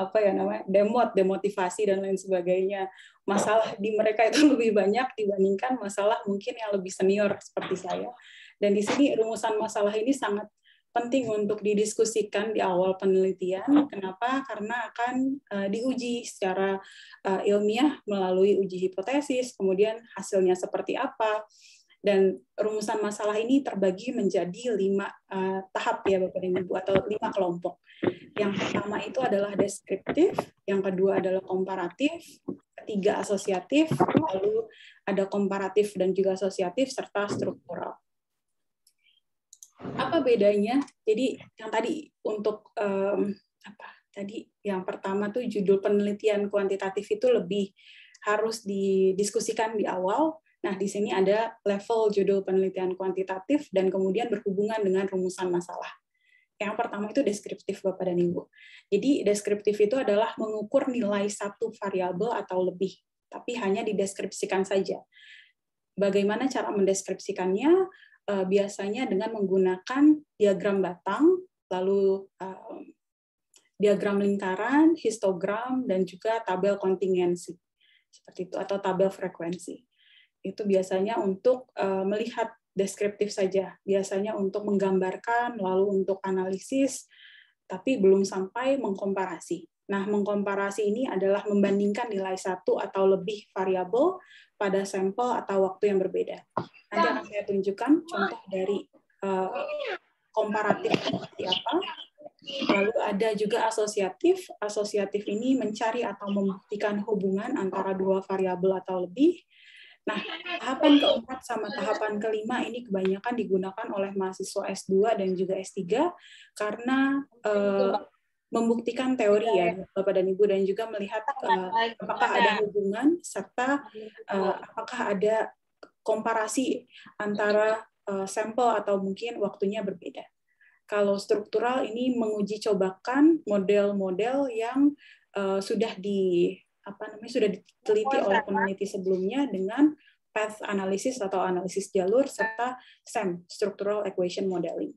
apa ya namanya demot, demotivasi dan lain sebagainya. Masalah di mereka itu [laughs] lebih banyak dibandingkan masalah mungkin yang lebih senior seperti saya. Dan di sini rumusan masalah ini sangat penting untuk didiskusikan di awal penelitian. Hmm. Kenapa? Karena akan uh, diuji secara uh, ilmiah melalui uji hipotesis, kemudian hasilnya seperti apa. Dan rumusan masalah ini terbagi menjadi lima uh, tahap ya Bapak dan Ibu atau lima kelompok. Yang pertama itu adalah deskriptif, yang kedua adalah komparatif, ketiga asosiatif, lalu ada komparatif dan juga asosiatif serta struktural apa bedanya? Jadi yang tadi untuk um, apa? Tadi yang pertama tuh judul penelitian kuantitatif itu lebih harus didiskusikan di awal. Nah, di sini ada level judul penelitian kuantitatif dan kemudian berhubungan dengan rumusan masalah. Yang pertama itu deskriptif Bapak dan Ibu. Jadi deskriptif itu adalah mengukur nilai satu variabel atau lebih, tapi hanya dideskripsikan saja. Bagaimana cara mendeskripsikannya? uh, biasanya dengan menggunakan diagram batang, lalu uh, diagram lingkaran, histogram, dan juga tabel kontingensi seperti itu atau tabel frekuensi. Itu biasanya untuk uh, melihat deskriptif saja, biasanya untuk menggambarkan lalu untuk analisis, tapi belum sampai mengkomparasi. Nah, mengkomparasi ini adalah membandingkan nilai satu atau lebih variabel pada sampel atau waktu yang berbeda. Nanti akan saya tunjukkan contoh dari eh, komparatif seperti apa. Lalu ada juga asosiatif. Asosiatif ini mencari atau membuktikan hubungan antara dua variabel atau lebih. Nah, tahapan keempat sama tahapan kelima ini kebanyakan digunakan oleh mahasiswa S2 dan juga S3 karena uh, membuktikan teori ya Bapak dan Ibu dan juga melihat uh, apakah ada hubungan serta uh, apakah ada komparasi antara eh, sampel atau mungkin waktunya berbeda. Kalau struktural ini menguji cobakan model-model yang eh, sudah di apa namanya sudah diteliti oleh ya? peneliti sebelumnya dengan path analysis atau analisis jalur serta SEM structural equation modeling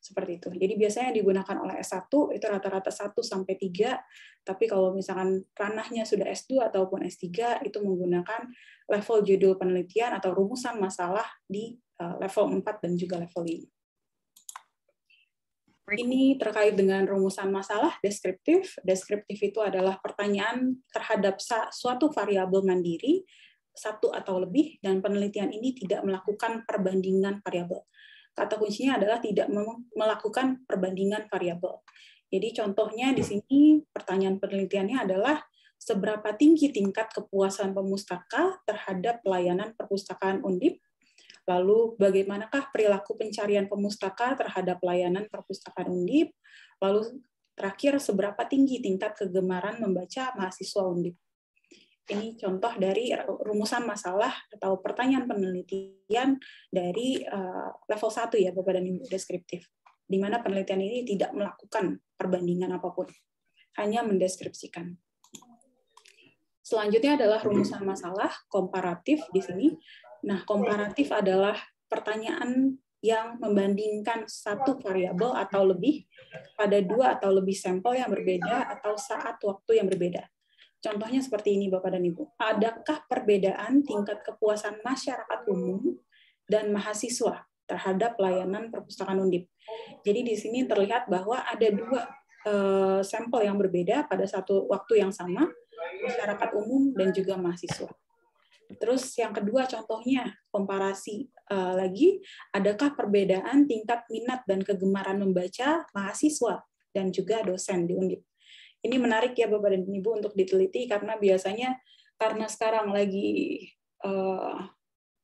seperti itu. Jadi biasanya yang digunakan oleh S1 itu rata-rata 1 sampai 3, tapi kalau misalkan ranahnya sudah S2 ataupun S3 itu menggunakan level judul penelitian atau rumusan masalah di eh, level 4 dan juga level 5 ini terkait dengan rumusan masalah deskriptif. Deskriptif itu adalah pertanyaan terhadap suatu variabel mandiri satu atau lebih dan penelitian ini tidak melakukan perbandingan variabel kata kuncinya adalah tidak melakukan perbandingan variabel. Jadi contohnya di sini pertanyaan penelitiannya adalah seberapa tinggi tingkat kepuasan pemustaka terhadap pelayanan perpustakaan Undip lalu bagaimanakah perilaku pencarian pemustaka terhadap pelayanan perpustakaan Undip, lalu terakhir seberapa tinggi tingkat kegemaran membaca mahasiswa Undip ini contoh dari rumusan masalah atau pertanyaan penelitian dari uh, level 1 ya Bapak dan Ibu deskriptif, di mana penelitian ini tidak melakukan perbandingan apapun, hanya mendeskripsikan. Selanjutnya adalah rumusan masalah komparatif di sini. Nah, komparatif adalah pertanyaan yang membandingkan satu variabel atau lebih pada dua atau lebih sampel yang berbeda atau saat waktu yang berbeda. Contohnya seperti ini Bapak dan Ibu. Adakah perbedaan tingkat kepuasan masyarakat umum dan mahasiswa terhadap layanan perpustakaan Undip? Jadi di sini terlihat bahwa ada dua uh, sampel yang berbeda pada satu waktu yang sama, masyarakat umum dan juga mahasiswa. Terus yang kedua contohnya komparasi uh, lagi, adakah perbedaan tingkat minat dan kegemaran membaca mahasiswa dan juga dosen di Undip? Ini menarik ya Bapak dan Ibu untuk diteliti karena biasanya karena sekarang lagi uh,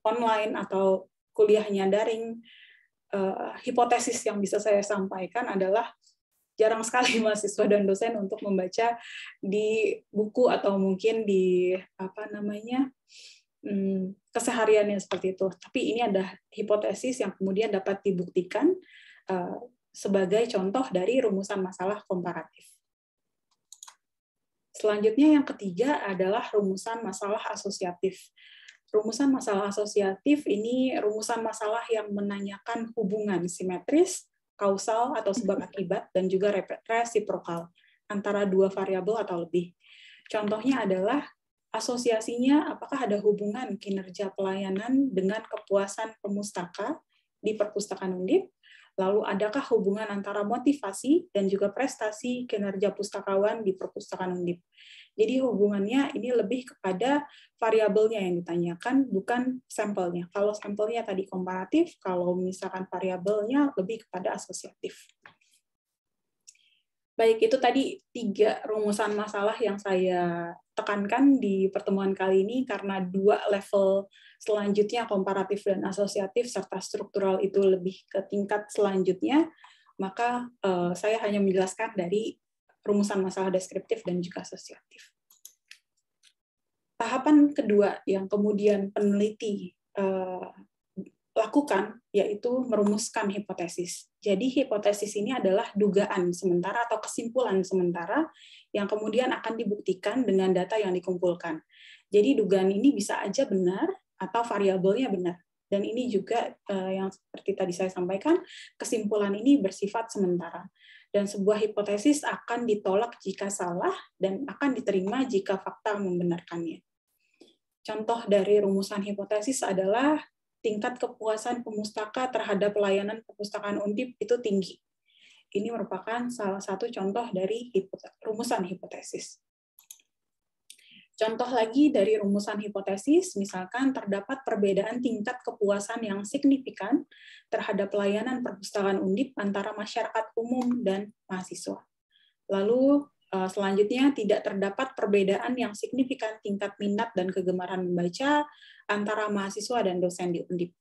online atau kuliahnya daring, uh, eh, hipotesis yang bisa saya sampaikan adalah jarang sekali [laughs] mahasiswa dan dosen untuk membaca di buku atau mungkin di apa namanya hmm, kesehariannya seperti itu. Tapi ini ada hipotesis yang kemudian dapat dibuktikan uh, sebagai contoh dari rumusan masalah komparatif. Selanjutnya yang ketiga adalah rumusan masalah asosiatif. Rumusan masalah asosiatif ini rumusan masalah yang menanyakan hubungan simetris, kausal atau sebab [laughs] akibat dan juga resiprokal antara dua variabel atau lebih. Contohnya adalah asosiasinya apakah ada hubungan kinerja pelayanan dengan kepuasan pemustaka di perpustakaan undip Lalu adakah hubungan antara motivasi dan juga prestasi kinerja pustakawan di perpustakaan Undip? Jadi hubungannya ini lebih kepada variabelnya yang ditanyakan, bukan sampelnya. Kalau sampelnya tadi komparatif, kalau misalkan variabelnya lebih kepada asosiatif. Baik, itu tadi tiga rumusan masalah yang saya tekankan di pertemuan kali ini karena dua level selanjutnya komparatif dan asosiatif serta struktural itu lebih ke tingkat selanjutnya, maka uh, saya hanya menjelaskan dari rumusan masalah deskriptif dan juga asosiatif. Tahapan kedua yang kemudian peneliti uh, lakukan yaitu merumuskan hipotesis. Jadi hipotesis ini adalah dugaan sementara atau kesimpulan sementara yang kemudian akan dibuktikan dengan data yang dikumpulkan. Jadi dugaan ini bisa aja benar atau variabelnya benar. Dan ini juga eh, yang seperti tadi saya sampaikan, kesimpulan ini bersifat sementara. Dan sebuah hipotesis akan ditolak jika salah dan akan diterima jika fakta membenarkannya. Contoh dari rumusan hipotesis adalah tingkat kepuasan pemustaka terhadap pelayanan perpustakaan Undip itu tinggi. Ini merupakan salah satu contoh dari rumusan hipotesis. Contoh lagi dari rumusan hipotesis, misalkan terdapat perbedaan tingkat kepuasan yang signifikan terhadap layanan perpustakaan undip antara masyarakat umum dan mahasiswa. Lalu eh, selanjutnya tidak terdapat perbedaan yang signifikan tingkat minat dan kegemaran membaca antara mahasiswa dan dosen di undip.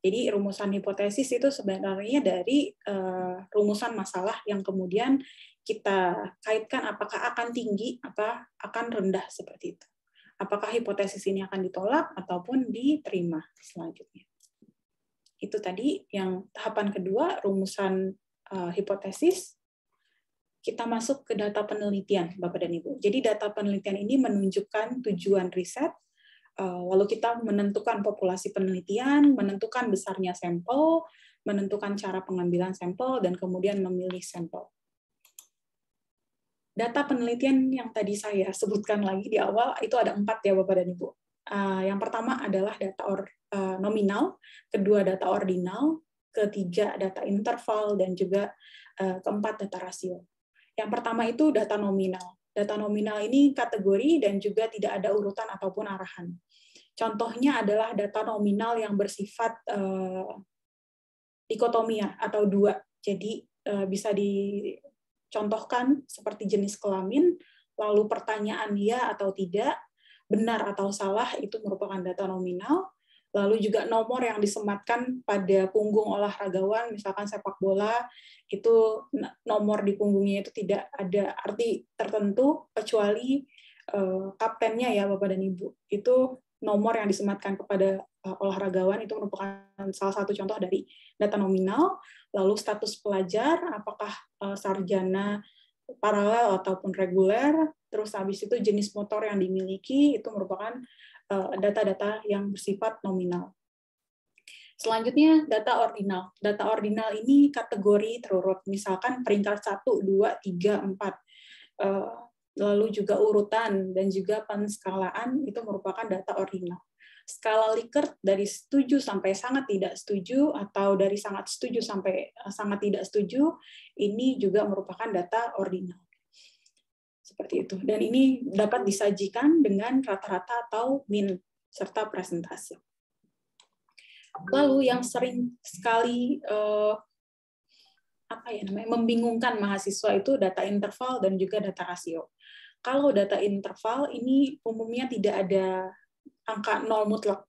Jadi rumusan hipotesis itu sebenarnya dari uh, rumusan masalah yang kemudian kita kaitkan apakah akan tinggi atau akan rendah seperti itu. Apakah hipotesis ini akan ditolak ataupun diterima selanjutnya. Itu tadi yang tahapan kedua rumusan uh, hipotesis. Kita masuk ke data penelitian Bapak dan Ibu. Jadi data penelitian ini menunjukkan tujuan riset, Eh, lalu kita menentukan populasi penelitian, menentukan besarnya sampel, menentukan cara pengambilan sampel, dan kemudian memilih sampel. Data penelitian yang tadi saya [laughs] sebutkan lagi di awal itu ada empat ya Bapak dan Ibu. Eh, yang pertama adalah data eh, nominal, kedua data ordinal, ketiga data interval, dan juga keempat data rasio. Yang pertama itu data nominal Data nominal ini kategori dan juga tidak ada urutan ataupun arahan. Contohnya adalah data nominal yang bersifat eh, dikotomia atau dua. Jadi uh, bisa dicontohkan seperti jenis kelamin, lalu pertanyaan ya atau tidak, benar atau salah itu merupakan data nominal lalu juga nomor yang disematkan pada punggung olahragawan, misalkan sepak bola, itu nomor di punggungnya itu tidak ada arti tertentu kecuali eh, kaptennya ya Bapak dan Ibu. Itu nomor yang disematkan kepada eh, olahragawan itu merupakan salah satu contoh dari data nominal, lalu status pelajar, apakah eh, sarjana paralel ataupun reguler, terus habis itu jenis motor yang dimiliki itu merupakan Eh, data-data yang bersifat nominal. Selanjutnya data ordinal. Data ordinal ini kategori terurut, misalkan peringkat 1, 2, 3, 4. Lalu juga urutan dan juga penskalaan itu merupakan data ordinal. Skala Likert dari setuju sampai sangat tidak setuju atau dari sangat setuju sampai eh, sangat tidak setuju ini juga merupakan data ordinal seperti itu. Dan ini dapat disajikan dengan rata-rata atau min serta presentasi. Lalu yang sering sekali eh, apa ya namanya membingungkan mahasiswa itu data interval dan juga data rasio. Kalau data interval ini umumnya tidak ada angka nol mutlak.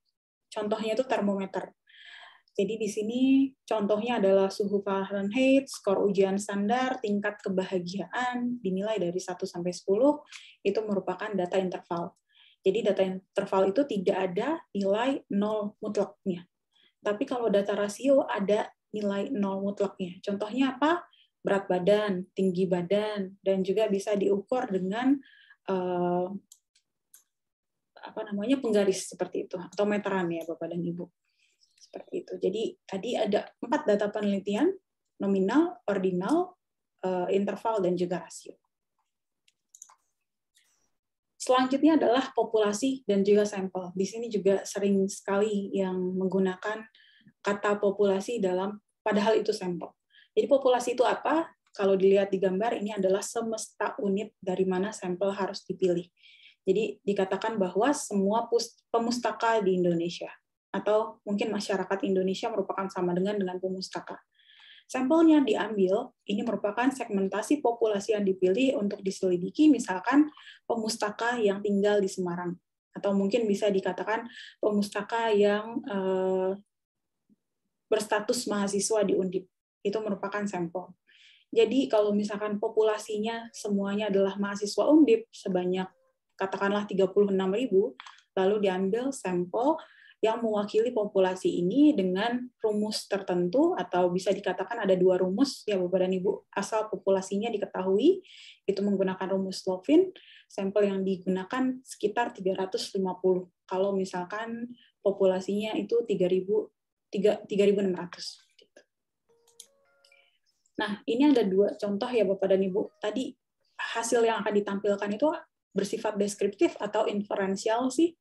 Contohnya itu termometer. Jadi di sini contohnya adalah suhu Fahrenheit, skor ujian standar, tingkat kebahagiaan dinilai dari 1 sampai 10 itu merupakan data interval. Jadi data interval itu tidak ada nilai nol mutlaknya. Tapi kalau data rasio ada nilai nol mutlaknya. Contohnya apa? Berat badan, tinggi badan, dan juga bisa diukur dengan eh, apa namanya penggaris seperti itu atau meteran ya Bapak dan Ibu seperti itu. Jadi tadi ada empat data penelitian nominal, ordinal, eh, interval dan juga rasio. Selanjutnya adalah populasi dan juga sampel. Di sini juga sering sekali yang menggunakan kata populasi dalam padahal itu sampel. Jadi populasi itu apa? Kalau dilihat di gambar ini adalah semesta unit dari mana sampel harus dipilih. Jadi dikatakan bahwa semua pemustaka di Indonesia atau mungkin masyarakat Indonesia merupakan sama dengan dengan pemustaka. Sampelnya diambil, ini merupakan segmentasi populasi yang dipilih untuk diselidiki, misalkan pemustaka yang tinggal di Semarang, atau mungkin bisa dikatakan pemustaka yang eh, berstatus mahasiswa di Undip. Itu merupakan sampel. Jadi kalau misalkan populasinya semuanya adalah mahasiswa Undip sebanyak katakanlah 36.000, lalu diambil sampel yang mewakili populasi ini dengan rumus tertentu atau bisa dikatakan ada dua rumus ya Bapak dan Ibu asal populasinya diketahui itu menggunakan rumus Lovin sampel yang digunakan sekitar 350 kalau misalkan populasinya itu 3000 3600 Nah, ini ada dua contoh ya Bapak dan Ibu. Tadi hasil yang akan ditampilkan itu bersifat deskriptif atau inferensial sih.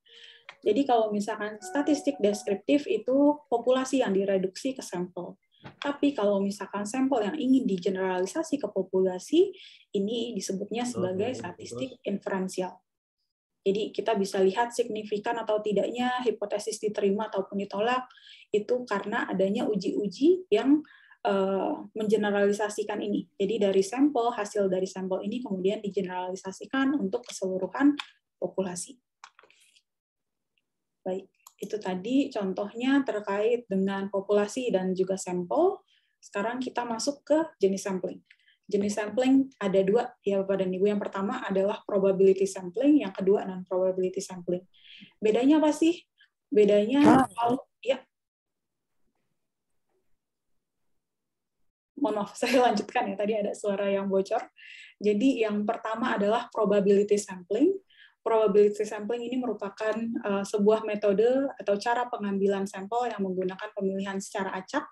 Jadi kalau misalkan statistik deskriptif itu populasi yang direduksi ke sampel. Tapi kalau misalkan sampel yang ingin digeneralisasi ke populasi, ini disebutnya sebagai statistik inferensial. Jadi kita bisa lihat signifikan atau tidaknya hipotesis diterima ataupun ditolak itu karena adanya uji-uji yang uh, mengeneralisasikan ini. Jadi dari sampel, hasil dari sampel ini kemudian digeneralisasikan untuk keseluruhan populasi. Baik, itu tadi contohnya terkait dengan populasi dan juga sampel. Sekarang kita masuk ke jenis sampling. Jenis sampling ada dua ya Bapak dan Ibu. Yang pertama adalah probability sampling, yang kedua non-probability sampling. Bedanya apa sih? Bedanya ah. kalau ya mohon maaf [laughs] saya lanjutkan ya tadi ada suara yang bocor. Jadi yang pertama adalah probability sampling probability sampling ini merupakan uh, sebuah metode atau cara pengambilan sampel yang menggunakan pemilihan secara acak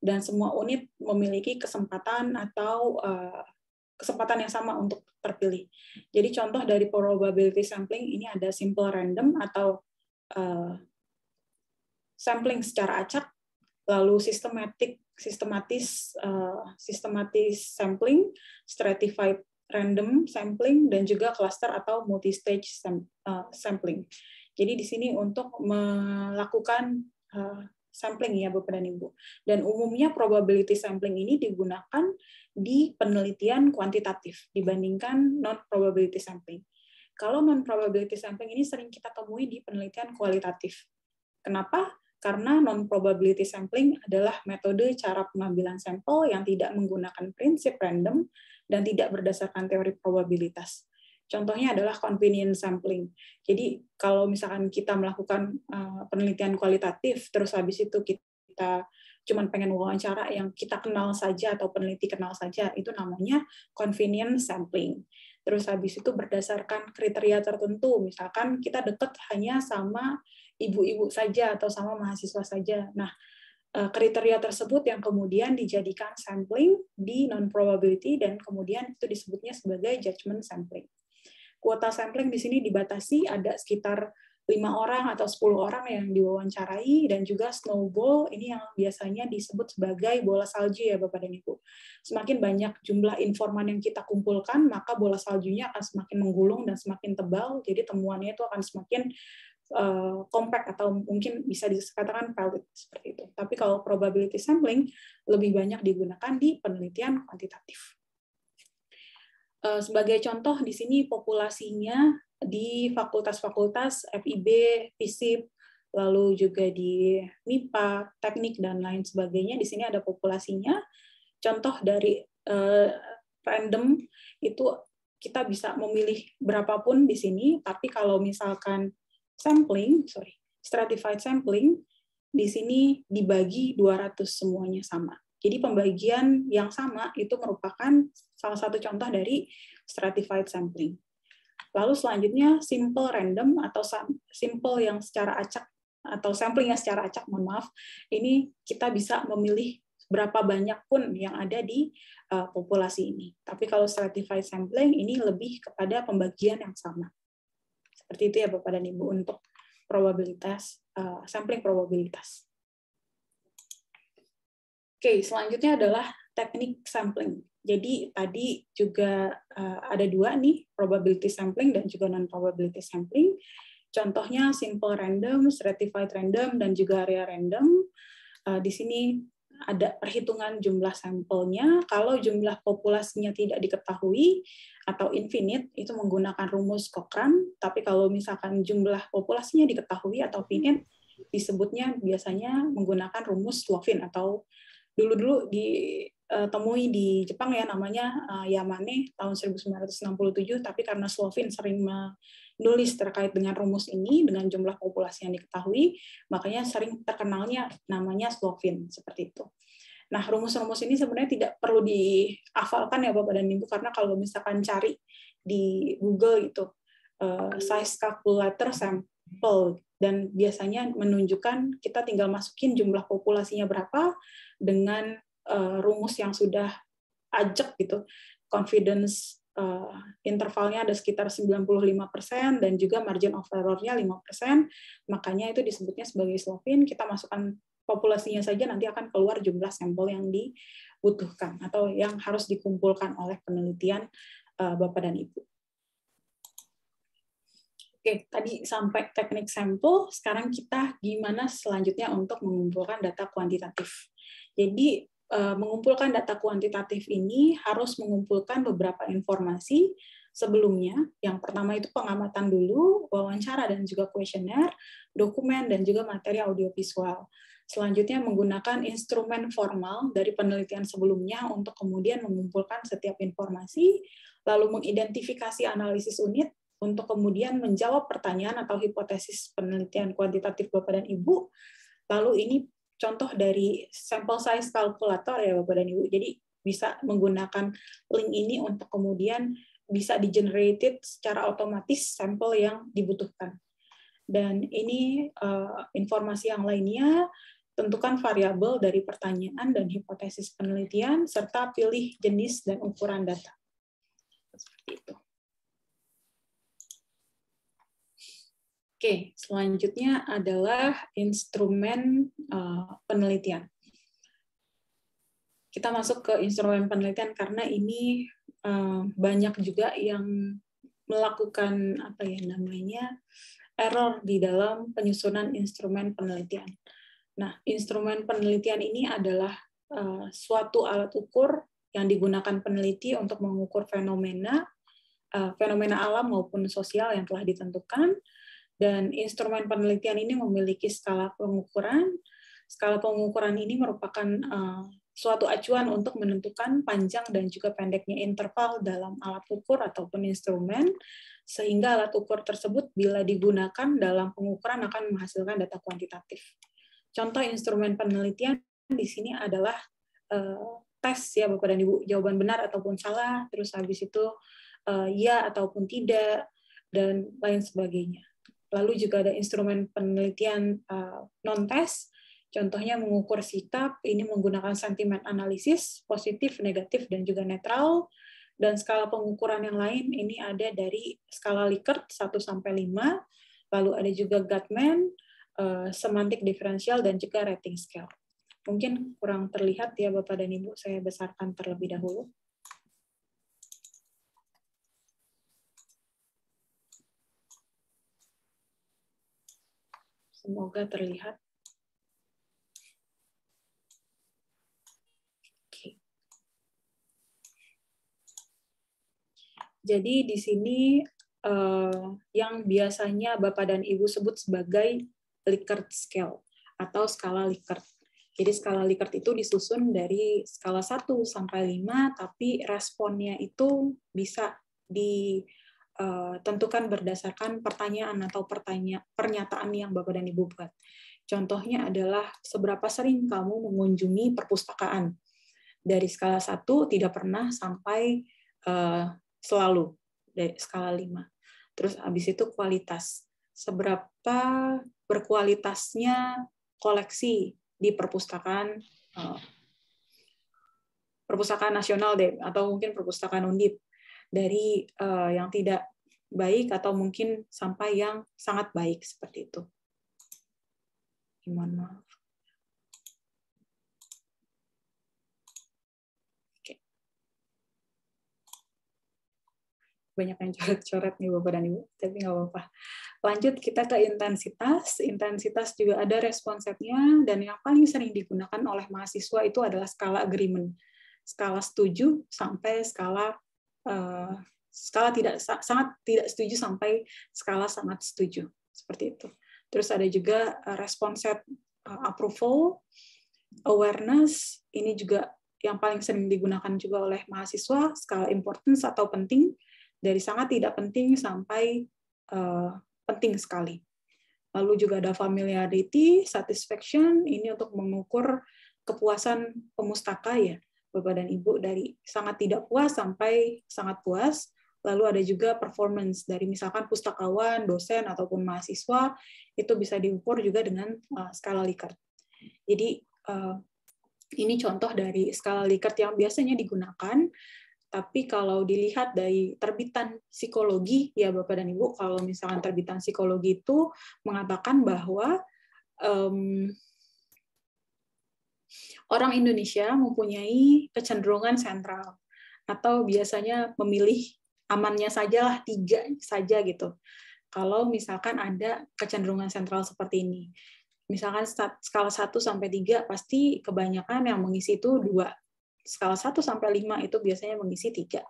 dan semua unit memiliki kesempatan atau uh, kesempatan yang sama untuk terpilih. Jadi contoh dari probability sampling ini ada simple random atau uh, sampling secara acak, lalu systematic sistematis uh, sistematis sampling, stratified random sampling, dan juga cluster atau multi-stage uh, sampling. Jadi di sini untuk melakukan uh, sampling ya Bapak dan Ibu. Dan umumnya probability sampling ini digunakan di penelitian kuantitatif dibandingkan non-probability sampling. Kalau non-probability sampling ini sering kita temui di penelitian kualitatif. Kenapa? Karena non-probability sampling adalah metode cara pengambilan sampel yang tidak menggunakan prinsip random dan tidak berdasarkan teori probabilitas. Contohnya adalah convenience sampling. Jadi kalau misalkan kita melakukan eh, penelitian kualitatif, terus habis itu kita cuma pengen wawancara yang kita kenal saja atau peneliti kenal saja, itu namanya convenience sampling. Terus habis itu berdasarkan kriteria tertentu, misalkan kita dekat hanya sama ibu-ibu saja atau sama mahasiswa saja. Nah, Eh, kriteria tersebut yang kemudian dijadikan sampling di non-probability dan kemudian itu disebutnya sebagai judgment sampling. Kuota sampling di sini dibatasi ada sekitar lima orang atau 10 orang yang diwawancarai dan juga snowball ini yang biasanya disebut sebagai bola salju ya Bapak dan Ibu. Semakin banyak jumlah informan yang kita kumpulkan, maka bola saljunya akan semakin menggulung dan semakin tebal, jadi temuannya itu akan semakin uh, compact atau mungkin bisa dikatakan valid seperti itu. Tapi kalau probability sampling lebih banyak digunakan di penelitian kuantitatif. Eh, sebagai contoh di sini populasinya di fakultas-fakultas FIB, FISIP, lalu juga di MIPA, teknik dan lain sebagainya. Di sini ada populasinya. Contoh dari uh, random itu kita bisa memilih berapapun di sini, tapi kalau misalkan sampling, sorry, stratified sampling, di sini dibagi 200 semuanya sama. Jadi pembagian yang sama itu merupakan salah satu contoh dari stratified sampling. Lalu selanjutnya simple random atau simple yang secara acak atau sampling yang secara acak, mohon maaf, ini kita bisa memilih berapa banyak pun yang ada di eh, populasi ini. Tapi kalau stratified sampling ini lebih kepada pembagian yang sama. Seperti itu ya Bapak dan Ibu untuk probabilitas uh, sampling probabilitas. Oke, selanjutnya adalah teknik sampling. Jadi tadi juga uh, ada dua nih, probability sampling dan juga non-probability sampling. Contohnya simple random, stratified random, dan juga area random. Uh, di sini ada perhitungan jumlah sampelnya. Kalau jumlah populasinya tidak diketahui atau infinite, itu menggunakan rumus Cochrane. Tapi kalau misalkan jumlah populasinya diketahui atau finite, disebutnya biasanya menggunakan rumus Slovin atau dulu-dulu ditemui di Jepang ya namanya eh, Yamane tahun 1967 tapi karena Slovin sering nulis terkait dengan rumus ini dengan jumlah populasi yang diketahui, makanya sering terkenalnya namanya Slovin seperti itu. Nah, rumus-rumus ini sebenarnya tidak perlu dihafalkan ya Bapak dan Ibu karena kalau misalkan cari di Google itu uh, eh, size calculator sample dan biasanya menunjukkan kita tinggal masukin jumlah populasinya berapa dengan uh, rumus yang sudah ajak gitu confidence uh, intervalnya ada sekitar 95% dan juga margin of error-nya 5%, makanya itu disebutnya sebagai slovin kita masukkan populasinya saja nanti akan keluar jumlah sampel yang dibutuhkan atau yang harus dikumpulkan oleh penelitian uh, Bapak dan Ibu. Oke, tadi sampai teknik sampel, sekarang kita gimana selanjutnya untuk mengumpulkan data kuantitatif. Jadi Eh, mengumpulkan data kuantitatif ini harus mengumpulkan beberapa informasi sebelumnya. Yang pertama itu pengamatan dulu, wawancara dan juga kuesioner, dokumen dan juga materi audiovisual. Selanjutnya menggunakan instrumen formal dari penelitian sebelumnya untuk kemudian mengumpulkan setiap informasi, lalu mengidentifikasi analisis unit untuk kemudian menjawab pertanyaan atau hipotesis penelitian kuantitatif Bapak dan Ibu. Lalu ini contoh dari sample size kalkulator ya Bapak dan Ibu. Jadi bisa menggunakan link ini untuk kemudian bisa di di-generated secara otomatis sampel yang dibutuhkan. Dan ini uh, informasi yang lainnya, tentukan variabel dari pertanyaan dan hipotesis penelitian, serta pilih jenis dan ukuran data. Seperti itu. Oke, selanjutnya adalah instrumen uh, penelitian. Kita masuk ke instrumen penelitian karena ini uh, banyak juga yang melakukan apa ya namanya error di dalam penyusunan instrumen penelitian. Nah, instrumen penelitian ini adalah uh, suatu alat ukur yang digunakan peneliti untuk mengukur fenomena uh, fenomena alam maupun sosial yang telah ditentukan dan instrumen penelitian ini memiliki skala pengukuran. Skala pengukuran ini merupakan eh, suatu acuan untuk menentukan panjang dan juga pendeknya interval dalam alat ukur ataupun instrumen, sehingga alat ukur tersebut bila digunakan dalam pengukuran akan menghasilkan data kuantitatif. Contoh instrumen penelitian di sini adalah eh, tes ya Bapak dan Ibu, jawaban benar ataupun salah, terus habis itu ya ataupun tidak, dan lain sebagainya. Lalu juga ada instrumen penelitian uh, eh, non test contohnya mengukur sikap, ini menggunakan sentimen analisis, positif, negatif, dan juga netral. Dan skala pengukuran yang lain ini ada dari skala Likert 1 sampai 5, lalu ada juga Gutman, uh, eh, semantik diferensial dan juga rating scale. Mungkin kurang terlihat ya Bapak dan Ibu, saya besarkan terlebih dahulu. Semoga terlihat. Oke. Jadi di sini eh, yang biasanya Bapak dan Ibu sebut sebagai Likert scale atau skala Likert. Jadi skala Likert itu disusun dari skala 1 sampai 5, tapi responnya itu bisa di Eh, tentukan berdasarkan pertanyaan atau pertanyaan pernyataan yang Bapak dan Ibu buat. Contohnya adalah seberapa sering kamu mengunjungi perpustakaan. Dari skala 1 tidak pernah sampai eh, selalu dari skala 5. Terus habis itu kualitas. Seberapa berkualitasnya koleksi di perpustakaan eh, perpustakaan nasional deh atau mungkin perpustakaan Undip dari uh, yang tidak baik atau mungkin sampai yang sangat baik seperti itu. Mohon maaf. Oke. Banyak yang coret-coret nih Bapak dan Ibu, tapi nggak apa-apa. Lanjut kita ke intensitas. Intensitas juga ada responsifnya dan yang paling sering digunakan oleh mahasiswa itu adalah skala agreement. Skala setuju sampai skala Eh, skala tidak sangat tidak setuju sampai skala sangat setuju seperti itu. Terus ada juga eh, response set eh, approval, awareness, ini juga yang paling sering digunakan juga oleh mahasiswa, skala importance atau penting, dari sangat tidak penting sampai uh, penting sekali. Lalu juga ada familiarity, satisfaction, ini untuk mengukur kepuasan pemustaka ya. Bapak dan Ibu dari sangat tidak puas sampai sangat puas. Lalu ada juga performance dari misalkan pustakawan, dosen, ataupun mahasiswa, itu bisa diukur juga dengan uh, skala Likert. Jadi uh, ini contoh dari skala Likert yang biasanya digunakan, tapi kalau dilihat dari terbitan psikologi, ya Bapak dan Ibu, kalau misalkan terbitan psikologi itu mengatakan bahwa um, Orang Indonesia mempunyai kecenderungan sentral atau biasanya memilih amannya sajalah tiga saja gitu. Kalau misalkan ada kecenderungan sentral seperti ini. Misalkan skala 1 sampai tiga pasti kebanyakan yang mengisi itu dua. Skala 1 sampai lima itu biasanya mengisi tiga.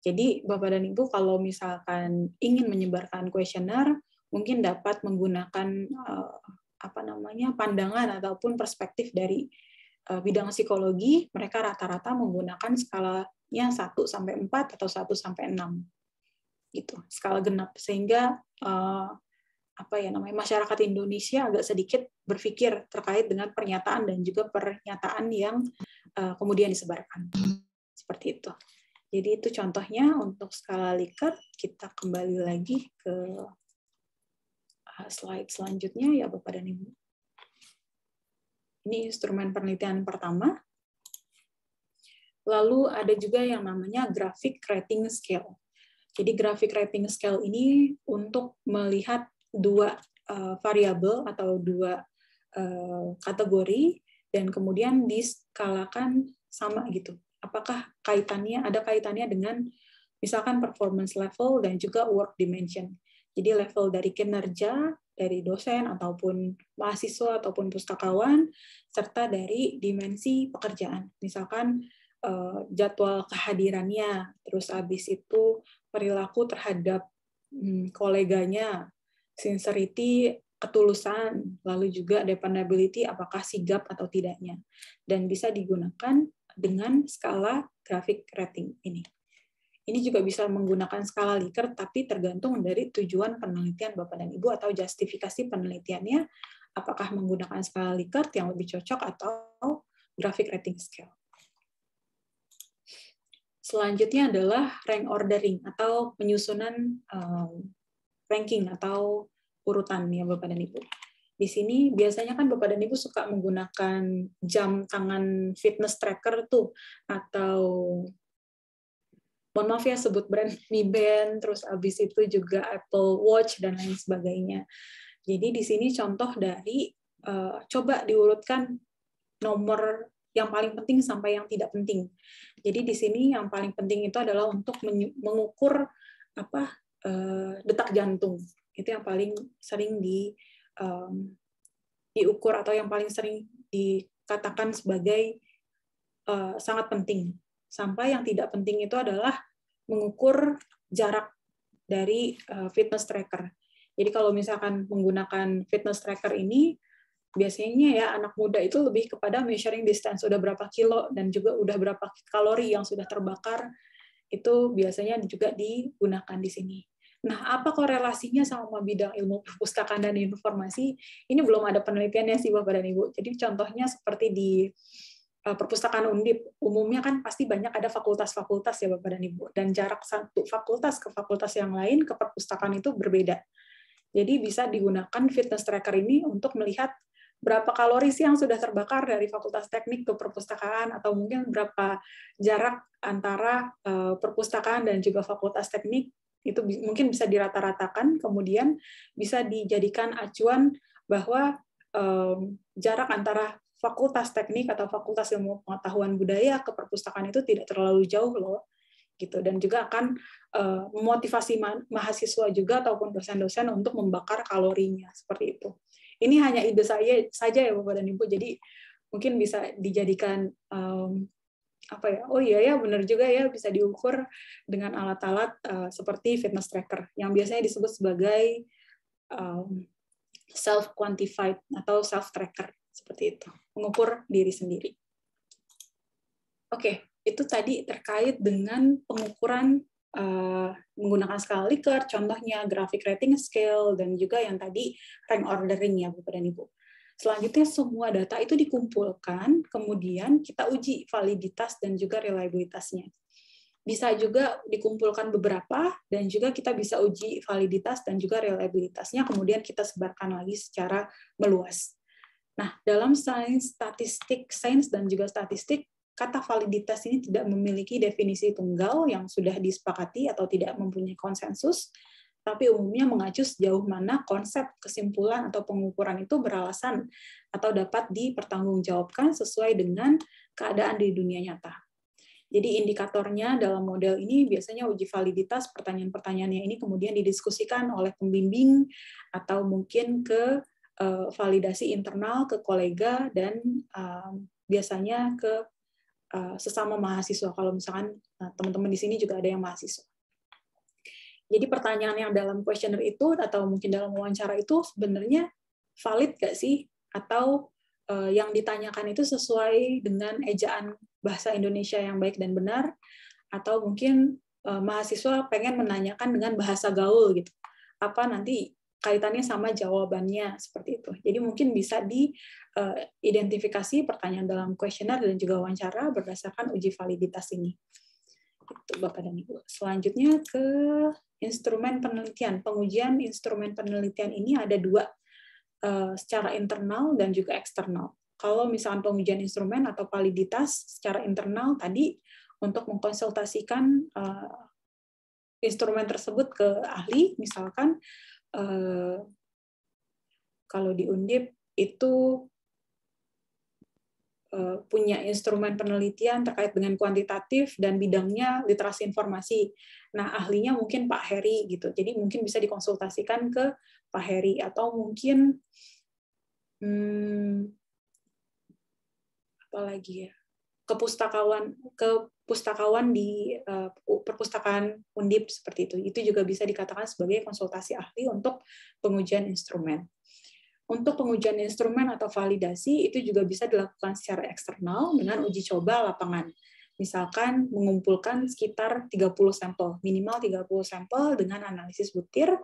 Jadi Bapak dan Ibu kalau misalkan ingin menyebarkan kuesioner mungkin dapat menggunakan eh, apa namanya pandangan ataupun perspektif dari eh, bidang psikologi, mereka rata-rata menggunakan skalanya 1 sampai 4 atau 1 sampai 6. Gitu, skala genap sehingga eh, apa ya namanya masyarakat Indonesia agak sedikit berpikir terkait dengan pernyataan dan juga pernyataan yang eh, kemudian disebarkan. Seperti itu. Jadi itu contohnya untuk skala Likert kita kembali lagi ke slide selanjutnya ya Bapak dan Ibu. Ini instrumen penelitian pertama. Lalu ada juga yang namanya grafik rating scale. Jadi grafik rating scale ini untuk melihat dua uh, variabel atau dua uh, kategori dan kemudian diskalakan sama gitu. Apakah kaitannya ada kaitannya dengan misalkan performance level dan juga work dimension. Jadi level dari kinerja dari dosen ataupun mahasiswa ataupun pustakawan serta dari dimensi pekerjaan. Misalkan eh, jadwal kehadirannya, terus habis itu perilaku terhadap hmm, koleganya, sincerity, ketulusan, lalu juga dependability apakah sigap atau tidaknya. Dan bisa digunakan dengan skala grafik rating ini. Ini juga bisa menggunakan skala Likert, tapi tergantung dari tujuan penelitian Bapak dan Ibu atau justifikasi penelitiannya, apakah menggunakan skala Likert yang lebih cocok atau grafik rating scale. Selanjutnya adalah rank ordering atau penyusunan um, ranking atau urutan ya Bapak dan Ibu. Di sini biasanya kan Bapak dan Ibu suka menggunakan jam tangan fitness tracker tuh atau mohon maaf ya sebut brand [laughs] Mi Band, terus abis itu juga Apple Watch dan lain sebagainya. Jadi di sini contoh dari uh, coba diurutkan nomor yang paling penting sampai yang tidak penting. Jadi di sini yang paling penting itu adalah untuk mengukur apa uh, detak jantung. Itu yang paling sering di um, diukur atau yang paling sering dikatakan sebagai uh, sangat penting. Sampai yang tidak penting itu adalah mengukur jarak dari eh, fitness tracker. Jadi kalau misalkan menggunakan fitness tracker ini, biasanya ya anak muda itu lebih kepada measuring distance, sudah berapa kilo dan juga udah berapa kalori yang sudah terbakar, itu biasanya juga digunakan di sini. Nah, apa korelasinya sama bidang ilmu perpustakaan dan informasi? Ini belum ada penelitiannya sih Bapak dan Ibu. Jadi contohnya seperti di Eh, perpustakaan undip umumnya kan pasti banyak ada fakultas-fakultas ya bapak dan ibu dan jarak satu fakultas ke fakultas yang lain ke perpustakaan itu berbeda jadi bisa digunakan fitness tracker ini untuk melihat berapa kalori sih yang sudah terbakar dari fakultas teknik ke perpustakaan atau mungkin berapa jarak antara eh, perpustakaan dan juga fakultas teknik itu mungkin bisa dirata-ratakan kemudian bisa dijadikan acuan bahwa eh, jarak antara fakultas teknik atau fakultas ilmu pengetahuan budaya ke perpustakaan itu tidak terlalu jauh loh gitu dan juga akan uh, memotivasi mahasiswa juga ataupun dosen-dosen untuk membakar kalorinya seperti itu. Ini hanya ide saya saja ya Bapak dan Ibu. Jadi mungkin bisa dijadikan um, apa ya? Oh iya ya benar juga ya bisa diukur dengan alat-alat uh, seperti fitness tracker yang biasanya disebut sebagai um, self quantified atau self tracker seperti itu mengukur diri sendiri oke itu tadi terkait dengan pengukuran uh, menggunakan skala Likert, contohnya grafik rating scale, dan juga yang tadi rank ordering ya Bapak dan Ibu. Selanjutnya semua data itu dikumpulkan, kemudian kita uji validitas dan juga reliabilitasnya. Bisa juga dikumpulkan beberapa, dan juga kita bisa uji validitas dan juga reliabilitasnya, kemudian kita sebarkan lagi secara meluas. Nah, dalam sains statistik, sains dan juga statistik, kata validitas ini tidak memiliki definisi tunggal yang sudah disepakati atau tidak mempunyai konsensus, tapi umumnya mengacu sejauh mana konsep, kesimpulan, atau pengukuran itu beralasan atau dapat dipertanggungjawabkan sesuai dengan keadaan di dunia nyata. Jadi indikatornya dalam model ini biasanya uji validitas pertanyaan-pertanyaannya ini kemudian didiskusikan oleh pembimbing atau mungkin ke uh, validasi internal ke kolega dan uh, biasanya ke uh, sesama mahasiswa kalau misalkan teman teman-teman di sini juga ada yang mahasiswa. Jadi pertanyaan yang dalam kuesioner itu atau mungkin dalam wawancara itu sebenarnya valid gak sih atau uh, yang ditanyakan itu sesuai dengan ejaan bahasa Indonesia yang baik dan benar atau mungkin uh, mahasiswa pengen menanyakan dengan bahasa gaul gitu. Apa nanti kaitannya sama jawabannya seperti itu. Jadi mungkin bisa diidentifikasi eh, uh, pertanyaan dalam kuesioner dan juga wawancara berdasarkan uji validitas ini. Itu Bapak dan Ibu. Selanjutnya ke instrumen penelitian. Pengujian instrumen penelitian ini ada dua, uh, secara internal dan juga eksternal. Kalau misalkan pengujian instrumen atau validitas secara internal tadi untuk mengkonsultasikan uh, instrumen tersebut ke ahli, misalkan Eh, kalau di Undip itu eh, punya instrumen penelitian terkait dengan kuantitatif dan bidangnya literasi informasi. Nah, ahlinya mungkin Pak Heri gitu. Jadi mungkin bisa dikonsultasikan ke Pak Heri atau mungkin hmm, apa lagi ya? kepustakawan ke pustakawan di uh, perpustakaan Undip seperti itu. Itu juga bisa dikatakan sebagai konsultasi ahli untuk pengujian instrumen. Untuk pengujian instrumen atau validasi itu juga bisa dilakukan secara eksternal dengan uji coba lapangan. Misalkan mengumpulkan sekitar 30 sampel, minimal 30 sampel dengan analisis butir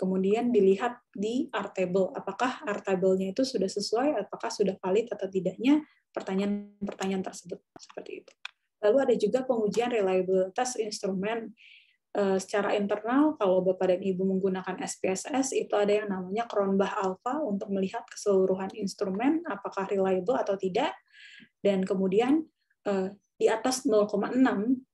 kemudian dilihat di R table apakah R table-nya itu sudah sesuai apakah sudah valid atau tidaknya pertanyaan-pertanyaan tersebut seperti itu. Lalu ada juga pengujian reliabilitas instrumen eh, secara internal kalau Bapak dan Ibu menggunakan SPSS itu ada yang namanya kronbah Alpha untuk melihat keseluruhan instrumen apakah reliable atau tidak dan kemudian eh, di atas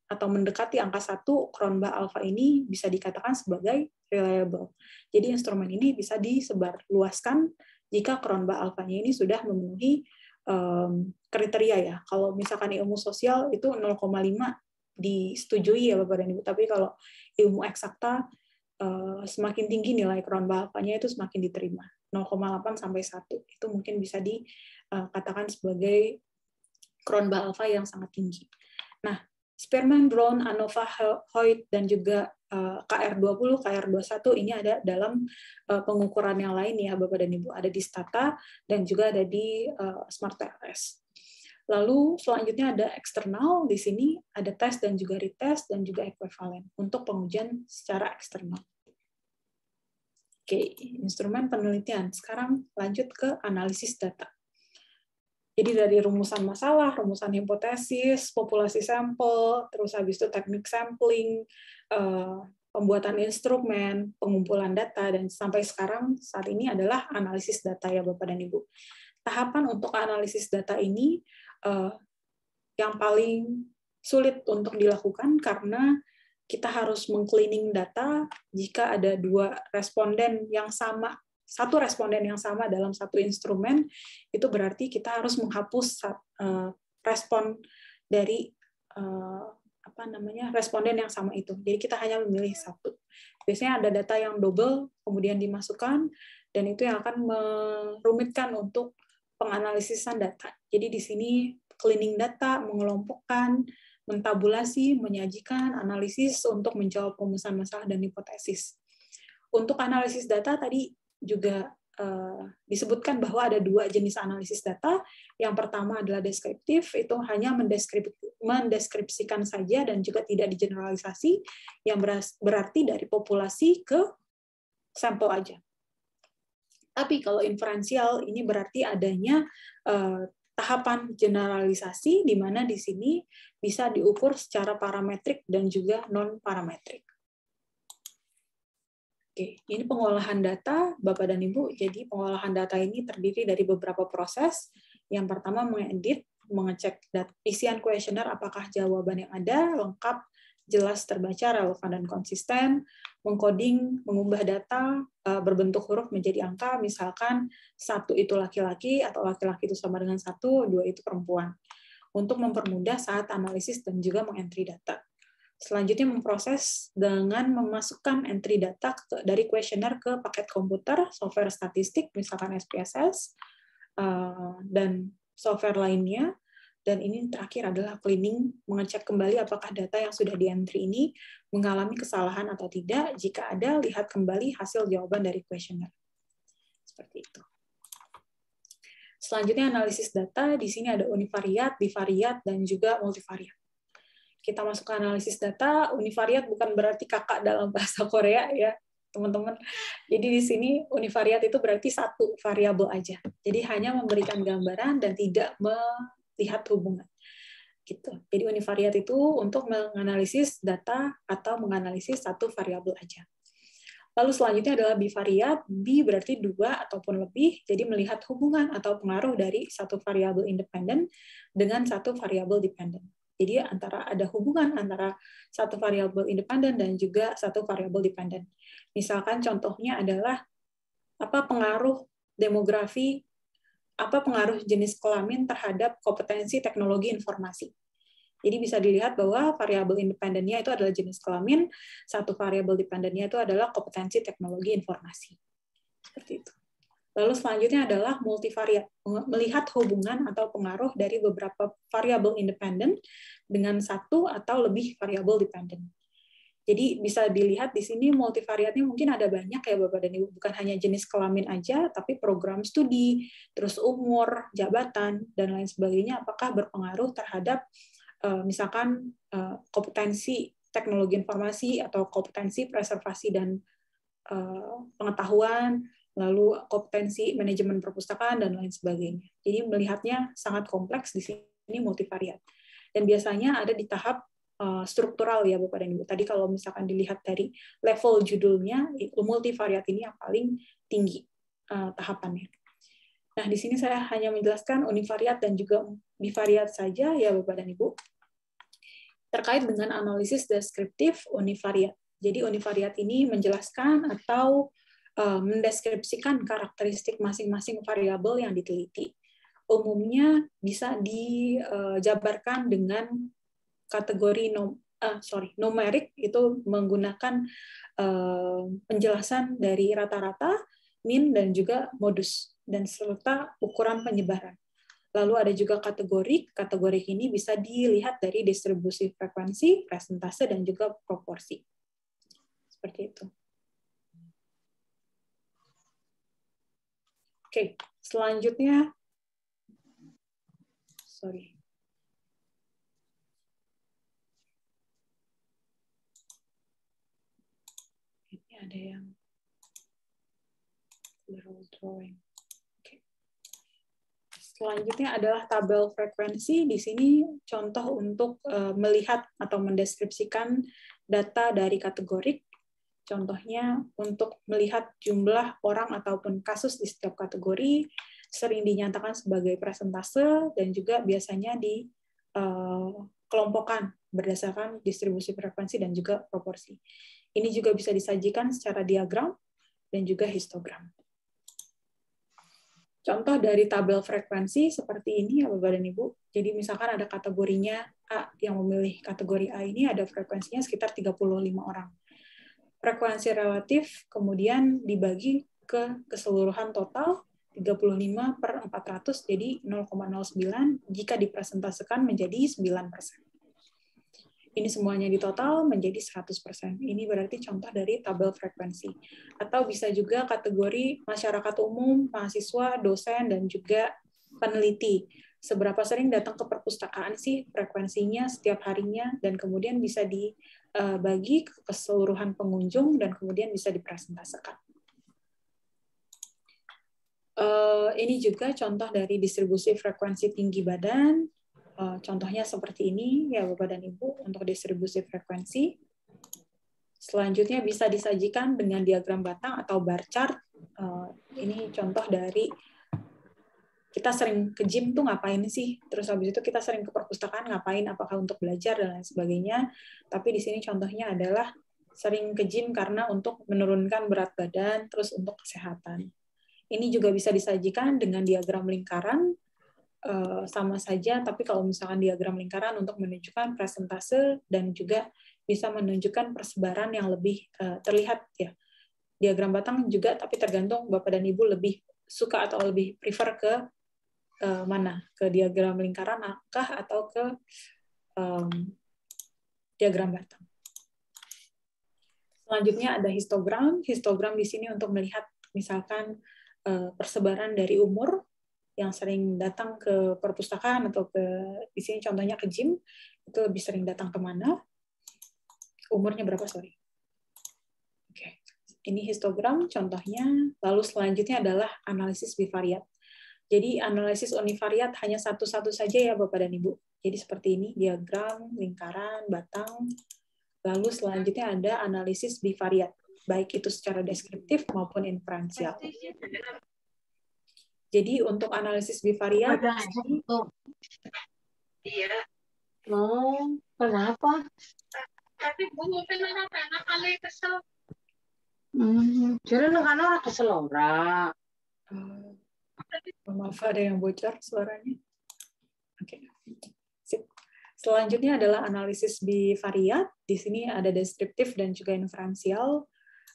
atau mendekati angka satu kronba alfa ini bisa dikatakan sebagai reliable. Jadi instrumen ini bisa disebarluaskan jika kronba alfanya ini sudah memenuhi um, kriteria ya. Kalau misalkan ilmu sosial itu 0,5 disetujui ya Bapak dan Ibu, tapi kalau ilmu eksakta uh, semakin tinggi nilai kronba alfanya itu semakin diterima. 0,8 sampai 1 itu mungkin bisa dikatakan eh, sebagai kronba alfa yang sangat tinggi. Nah, sperman brown, ANOVA Hoyt, dan juga KR20, eh, KR21 ini ada dalam eh, pengukuran yang lain ya Bapak dan Ibu, ada di Stata dan juga ada di eh, Smart TRS. Lalu selanjutnya ada eksternal, di sini ada tes dan juga retest dan juga ekuivalen untuk pengujian secara eksternal. Oke, instrumen penelitian. Sekarang lanjut ke analisis data. Jadi dari rumusan masalah, rumusan hipotesis, populasi sampel, terus habis itu teknik sampling, eh, pembuatan instrumen, pengumpulan data, dan sampai sekarang saat ini adalah analisis data ya Bapak dan Ibu. Tahapan untuk analisis data ini eh, yang paling sulit untuk dilakukan karena kita harus mengcleaning data jika ada dua responden yang sama satu responden yang sama dalam satu instrumen itu berarti kita harus menghapus eh, respon dari eh, apa namanya responden yang sama itu. Jadi kita hanya memilih satu. Biasanya ada data yang double kemudian dimasukkan dan itu yang akan merumitkan untuk penganalisisan data. Jadi di sini cleaning data, mengelompokkan, mentabulasi, menyajikan analisis untuk menjawab perumusan masalah dan hipotesis. Untuk analisis data tadi juga eh, disebutkan bahwa ada dua jenis analisis data. Yang pertama adalah deskriptif, itu hanya mendeskripsikan saja dan juga tidak digeneralisasi, yang berarti dari populasi ke sampel aja. Tapi kalau inferensial ini berarti adanya eh, tahapan generalisasi di mana di sini bisa diukur secara parametrik dan juga non parametrik. Oke, ini pengolahan data, Bapak dan Ibu. Jadi pengolahan data ini terdiri dari beberapa proses. Yang pertama mengedit, mengecek isian kuesioner apakah jawaban yang ada lengkap, jelas terbaca, relevan dan konsisten, mengcoding, mengubah data eh, berbentuk huruf menjadi angka, misalkan satu itu laki-laki atau laki-laki itu sama dengan satu, dua itu perempuan, untuk mempermudah saat analisis dan juga mengentri data. Selanjutnya memproses dengan memasukkan entry data dari kuesioner ke paket komputer, software statistik, misalkan SPSS, eh, dan software lainnya. Dan ini terakhir adalah cleaning, mengecek kembali apakah data yang sudah di-entry ini mengalami kesalahan atau tidak. Jika ada, lihat kembali hasil jawaban dari kuesioner. Seperti itu. Selanjutnya analisis data, di sini ada univariat, bivariat, dan juga multivariat kita masuk ke analisis data, univariat bukan berarti kakak dalam bahasa Korea ya, teman-teman. Jadi di sini univariat itu berarti satu variabel aja. Jadi hanya memberikan gambaran dan tidak melihat hubungan. Gitu. Jadi univariat itu untuk menganalisis data atau menganalisis satu variabel aja. Lalu selanjutnya adalah bivariat. B berarti dua ataupun lebih, jadi melihat hubungan atau pengaruh dari satu variabel independen dengan satu variabel dependen. Jadi antara ada hubungan antara satu variabel independen dan juga satu variabel dependen. Misalkan contohnya adalah apa pengaruh demografi, apa pengaruh jenis kelamin terhadap kompetensi teknologi informasi. Jadi bisa dilihat bahwa variabel independennya itu adalah jenis kelamin, satu variabel dependennya itu adalah kompetensi teknologi informasi. Seperti itu. Lalu selanjutnya adalah multivariat, melihat hubungan atau pengaruh dari beberapa variabel independen dengan satu atau lebih variabel dependen. Jadi bisa dilihat di sini multivariatnya mungkin ada banyak ya Bapak dan Ibu, bukan hanya jenis kelamin aja, tapi program studi, terus umur, jabatan, dan lain sebagainya apakah berpengaruh terhadap eh, misalkan eh, kompetensi teknologi informasi atau kompetensi preservasi dan eh, pengetahuan lalu kompetensi manajemen perpustakaan dan lain sebagainya. Jadi melihatnya sangat kompleks di sini multivariat. Dan biasanya ada di tahap eh, struktural ya Bapak dan Ibu. Tadi kalau misalkan dilihat dari level judulnya, multivariat ini yang paling tinggi eh, tahapannya. Nah, di sini saya hanya menjelaskan univariat dan juga bivariat saja ya Bapak dan Ibu. Terkait dengan analisis deskriptif univariat. Jadi univariat ini menjelaskan atau Eh, mendeskripsikan karakteristik masing-masing variabel yang diteliti. Umumnya bisa dijabarkan dengan kategori nom uh, sorry numerik itu menggunakan uh, penjelasan dari rata-rata, min dan juga modus dan serta ukuran penyebaran. Lalu ada juga kategori. Kategori ini bisa dilihat dari distribusi frekuensi, presentase, dan juga proporsi. Seperti itu. Oke, selanjutnya sorry. Ini ada yang lateral drawing. Okay. Selanjutnya adalah tabel frekuensi. Di sini contoh untuk eh, melihat atau mendeskripsikan data dari kategorik. Contohnya untuk melihat jumlah orang ataupun kasus di setiap kategori, sering dinyatakan sebagai presentase dan juga biasanya dikelompokkan eh, berdasarkan distribusi frekuensi dan juga proporsi. Ini juga bisa disajikan secara diagram dan juga histogram. Contoh dari tabel frekuensi seperti ini ya Bapak dan Ibu. Jadi misalkan ada kategorinya A yang memilih kategori A ini ada frekuensinya sekitar 35 orang frekuensi relatif kemudian dibagi ke keseluruhan total 35 per 400 jadi 0,09 jika dipresentasikan menjadi 9 persen. Ini semuanya di total menjadi 100 persen. Ini berarti contoh dari tabel frekuensi. Atau bisa juga kategori masyarakat umum, mahasiswa, dosen, dan juga peneliti seberapa sering datang ke perpustakaan sih frekuensinya setiap harinya dan kemudian bisa dibagi eh, ke keseluruhan pengunjung dan kemudian bisa dipresentasikan. Eh, ini juga contoh dari distribusi frekuensi tinggi badan. Eh, contohnya seperti ini ya Bapak dan Ibu untuk distribusi frekuensi. Selanjutnya bisa disajikan dengan diagram batang atau bar chart. Ini contoh dari kita sering ke gym tuh ngapain sih? Terus habis itu kita sering ke perpustakaan ngapain? Apakah untuk belajar dan lain sebagainya? Tapi di sini contohnya adalah sering ke gym karena untuk menurunkan berat badan, terus untuk kesehatan. Ini juga bisa disajikan dengan diagram lingkaran, eh, sama saja, tapi kalau misalkan diagram lingkaran untuk menunjukkan presentase dan juga bisa menunjukkan persebaran yang lebih eh, terlihat ya. Diagram batang juga, tapi tergantung Bapak dan Ibu lebih suka atau lebih prefer ke ke eh, mana? Ke diagram lingkaran, angka, atau ke um, diagram batang. Selanjutnya ada histogram. Histogram di sini untuk melihat misalkan eh, persebaran dari umur yang sering datang ke perpustakaan atau ke di sini contohnya ke gym itu lebih sering datang ke mana umurnya berapa sorry oke ini histogram contohnya lalu selanjutnya adalah analisis bivariat jadi analisis univariat hanya satu-satu saja ya Bapak dan Ibu. Jadi seperti ini, diagram, lingkaran, batang. Lalu selanjutnya ada analisis bivariat, baik itu secara deskriptif maupun inferensial. Jadi untuk analisis bivariat, Iya. Oh, kenapa? Tapi gue mungkin orang enak kali kesel. Hmm, jadi orang kesel orang. Hmm. Maaf ada yang bocor suaranya. Oke. Okay. Selanjutnya adalah analisis bivariat. Di sini ada deskriptif dan juga inferensial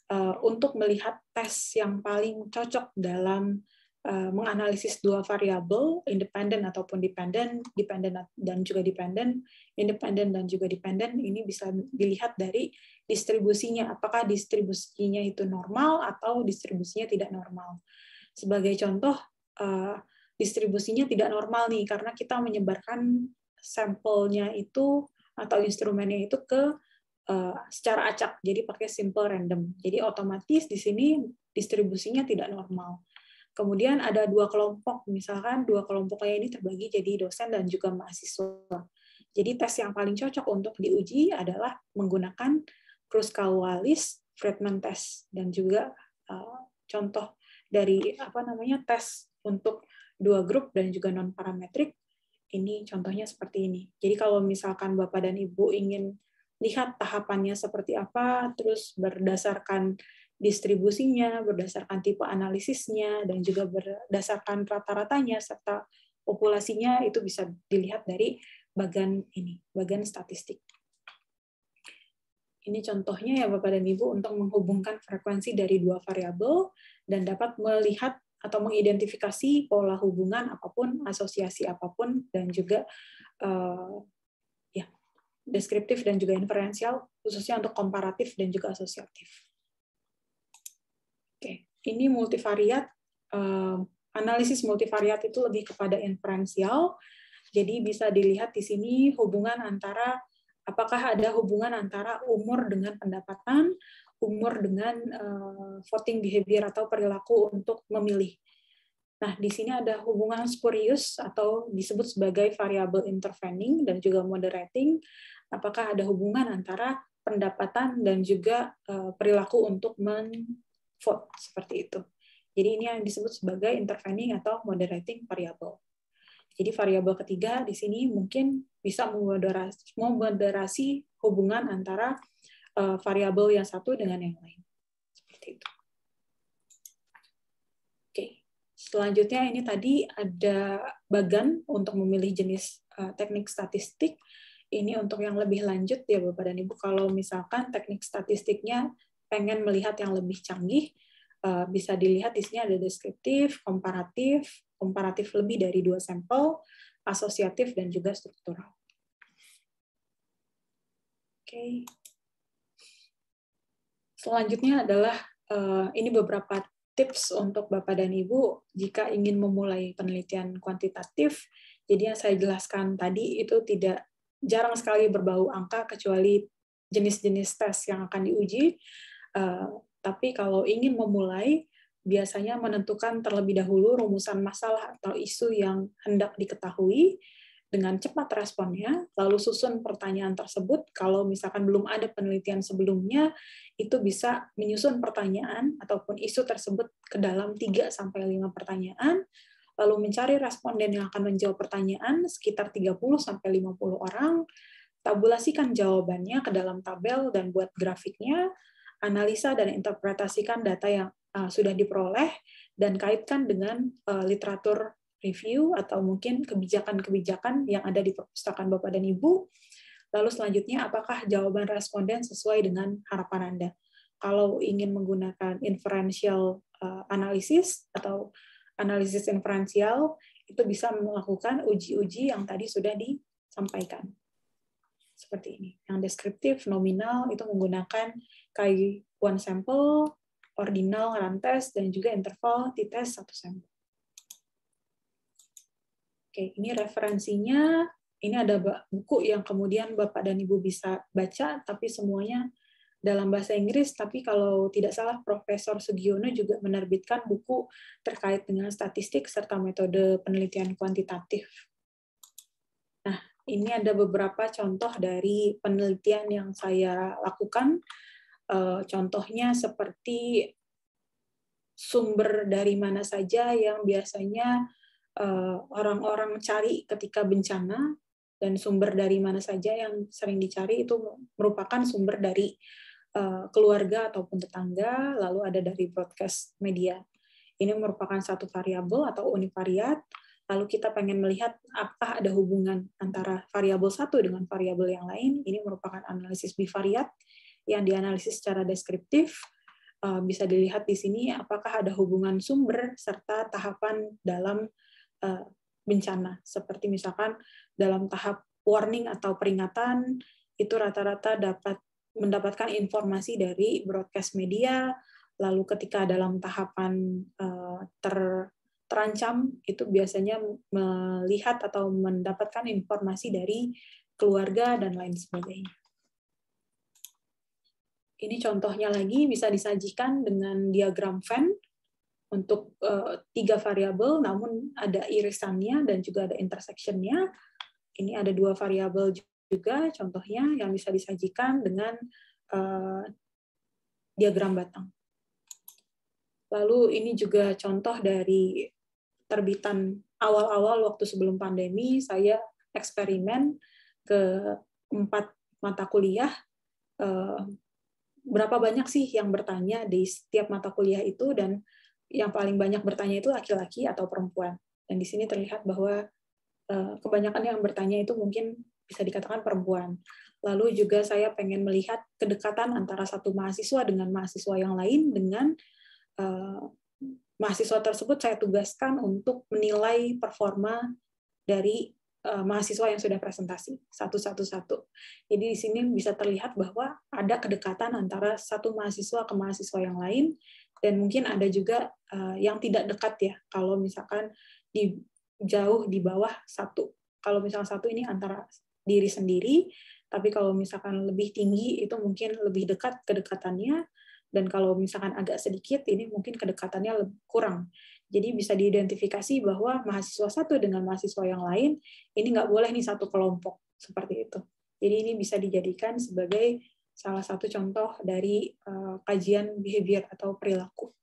eh, untuk melihat tes yang paling cocok dalam eh, menganalisis dua variabel, independen ataupun dependen, dependen dan juga dependen, independen dan juga dependen. Ini bisa dilihat dari distribusinya, apakah distribusinya itu normal atau distribusinya tidak normal. Sebagai contoh, Eh, distribusinya tidak normal nih karena kita menyebarkan sampelnya itu atau instrumennya itu ke eh, secara acak jadi pakai simple random jadi otomatis di sini distribusinya tidak normal kemudian ada dua kelompok misalkan dua kelompoknya ini terbagi jadi dosen dan juga mahasiswa jadi tes yang paling cocok untuk diuji adalah menggunakan Kruskal-Wallis Friedman test dan juga eh, contoh dari apa namanya tes untuk dua grup dan juga non parametrik ini contohnya seperti ini. Jadi kalau misalkan Bapak dan Ibu ingin lihat tahapannya seperti apa, terus berdasarkan distribusinya, berdasarkan tipe analisisnya, dan juga berdasarkan rata-ratanya serta populasinya itu bisa dilihat dari bagan ini, bagan statistik. Ini contohnya ya Bapak dan Ibu untuk menghubungkan frekuensi dari dua variabel dan dapat melihat atau mengidentifikasi pola hubungan apapun, asosiasi apapun, dan juga uh, ya deskriptif dan juga inferensial, khususnya untuk komparatif dan juga asosiatif. Oke, ini multivariat. Uh, analisis multivariat itu lebih kepada inferensial. Jadi bisa dilihat di sini hubungan antara apakah ada hubungan antara umur dengan pendapatan, umur dengan uh, voting behavior atau perilaku untuk memilih. Nah, di sini ada hubungan spurious atau disebut sebagai variable intervening dan juga moderating. Apakah ada hubungan antara pendapatan dan juga uh, perilaku untuk men vote seperti itu. Jadi ini yang disebut sebagai intervening atau moderating variable. Jadi variabel ketiga di sini mungkin bisa memoderasi, memoderasi hubungan antara uh, variabel yang satu dengan yang lain. Seperti itu. Oke, selanjutnya ini tadi ada bagan untuk memilih jenis uh, teknik statistik. Ini untuk yang lebih lanjut ya Bapak dan Ibu, kalau misalkan teknik statistiknya pengen melihat yang lebih canggih, eh, bisa dilihat di sini ada deskriptif, komparatif, komparatif lebih dari dua sampel, asosiatif, dan juga struktural. Oke. Selanjutnya adalah eh, ini beberapa tips untuk Bapak dan Ibu jika ingin memulai penelitian kuantitatif. Jadi yang saya jelaskan tadi itu tidak jarang sekali berbau angka kecuali jenis-jenis tes yang akan diuji. Eh, tapi kalau ingin memulai, biasanya menentukan terlebih dahulu rumusan masalah atau isu yang hendak diketahui, dengan cepat responnya, lalu susun pertanyaan tersebut. Kalau misalkan belum ada penelitian sebelumnya, itu bisa menyusun pertanyaan ataupun isu tersebut ke dalam 3-5 pertanyaan, lalu mencari responden yang akan menjawab pertanyaan sekitar 30-50 orang, tabulasikan jawabannya ke dalam tabel dan buat grafiknya, analisa dan interpretasikan data yang ah, sudah diperoleh, dan kaitkan dengan ah, literatur review atau mungkin kebijakan-kebijakan yang ada di perpustakaan Bapak dan Ibu. Lalu selanjutnya, apakah jawaban responden sesuai dengan harapan Anda? Kalau ingin menggunakan inferensial eh, analisis atau analisis inferensial, itu bisa melakukan uji-uji yang tadi sudah disampaikan. Seperti ini. Yang deskriptif, nominal, itu menggunakan KI one sample, ordinal, run test, dan juga interval t-test satu sampel. Oke, ini referensinya. Ini ada buku yang kemudian Bapak dan Ibu bisa baca, tapi semuanya dalam bahasa Inggris. Tapi kalau tidak salah, Profesor Sugiono juga menerbitkan buku terkait dengan statistik serta metode penelitian kuantitatif. Nah, ini ada beberapa contoh dari penelitian yang saya lakukan. Eh, contohnya seperti sumber dari mana saja yang biasanya Eh, orang-orang cari ketika bencana dan sumber dari mana saja yang sering dicari itu merupakan sumber dari eh, keluarga ataupun tetangga, lalu ada dari broadcast media. Ini merupakan satu variabel atau univariat. Lalu kita pengen melihat apakah ada hubungan antara variabel satu dengan variabel yang lain. Ini merupakan analisis bivariat yang dianalisis secara deskriptif. Eh, bisa dilihat di sini apakah ada hubungan sumber serta tahapan dalam Eh, bencana seperti misalkan dalam tahap warning atau peringatan itu rata-rata dapat mendapatkan informasi dari broadcast media lalu ketika dalam tahapan eh, ter terancam itu biasanya melihat atau mendapatkan informasi dari keluarga dan lain sebagainya. Ini contohnya lagi bisa disajikan dengan diagram Venn untuk uh, tiga variabel, namun ada irisannya dan juga ada intersectionnya. Ini ada dua variabel juga, contohnya yang bisa disajikan dengan uh, diagram batang. Lalu ini juga contoh dari terbitan awal-awal waktu sebelum pandemi, saya eksperimen ke empat mata kuliah eh, berapa banyak sih yang bertanya di setiap mata kuliah itu dan yang paling banyak bertanya itu laki-laki atau perempuan. Dan di sini terlihat bahwa eh, kebanyakan yang bertanya itu mungkin bisa dikatakan perempuan. Lalu juga saya pengen melihat kedekatan antara satu mahasiswa dengan mahasiswa yang lain dengan eh, mahasiswa tersebut saya tugaskan untuk menilai performa dari eh, mahasiswa yang sudah presentasi satu-satu-satu. Jadi di sini bisa terlihat bahwa ada kedekatan antara satu mahasiswa ke mahasiswa yang lain dan mungkin ada juga eh, yang tidak dekat ya kalau misalkan di jauh di bawah satu kalau misalkan satu ini antara diri sendiri tapi kalau misalkan lebih tinggi itu mungkin lebih dekat kedekatannya dan kalau misalkan agak sedikit ini mungkin kedekatannya lebih kurang jadi bisa diidentifikasi bahwa mahasiswa satu dengan mahasiswa yang lain ini nggak boleh nih satu kelompok seperti itu jadi ini bisa dijadikan sebagai salah satu contoh dari uh, kajian behavior atau perilaku.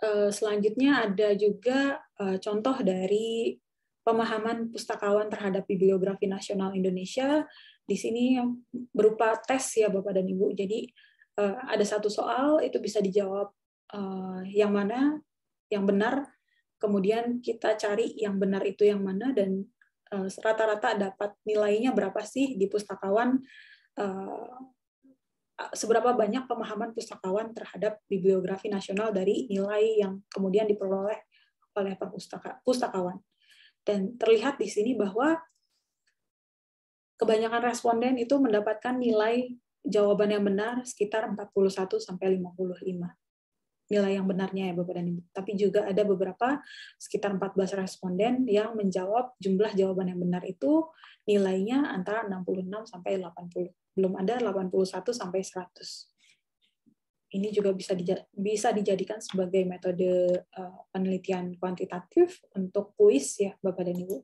Uh, selanjutnya ada juga uh, contoh dari pemahaman pustakawan terhadap bibliografi nasional Indonesia. Di sini berupa tes ya Bapak dan Ibu. Jadi uh, ada satu soal itu bisa dijawab uh, yang mana yang benar, kemudian kita cari yang benar itu yang mana dan rata-rata dapat nilainya berapa sih di pustakawan Eh, seberapa banyak pemahaman pustakawan terhadap bibliografi nasional dari nilai yang kemudian diperoleh oleh perpustaka, pustakawan. Dan terlihat di sini bahwa kebanyakan responden itu mendapatkan nilai jawaban yang benar sekitar 41 sampai 55 nilai yang benarnya ya Bapak dan Ibu. Tapi juga ada beberapa sekitar 14 responden yang menjawab jumlah jawaban yang benar itu nilainya antara 66 sampai 80. Belum ada 81 sampai 100. Ini juga bisa bisa dijadikan sebagai metode eh, penelitian kuantitatif untuk kuis ya Bapak dan Ibu.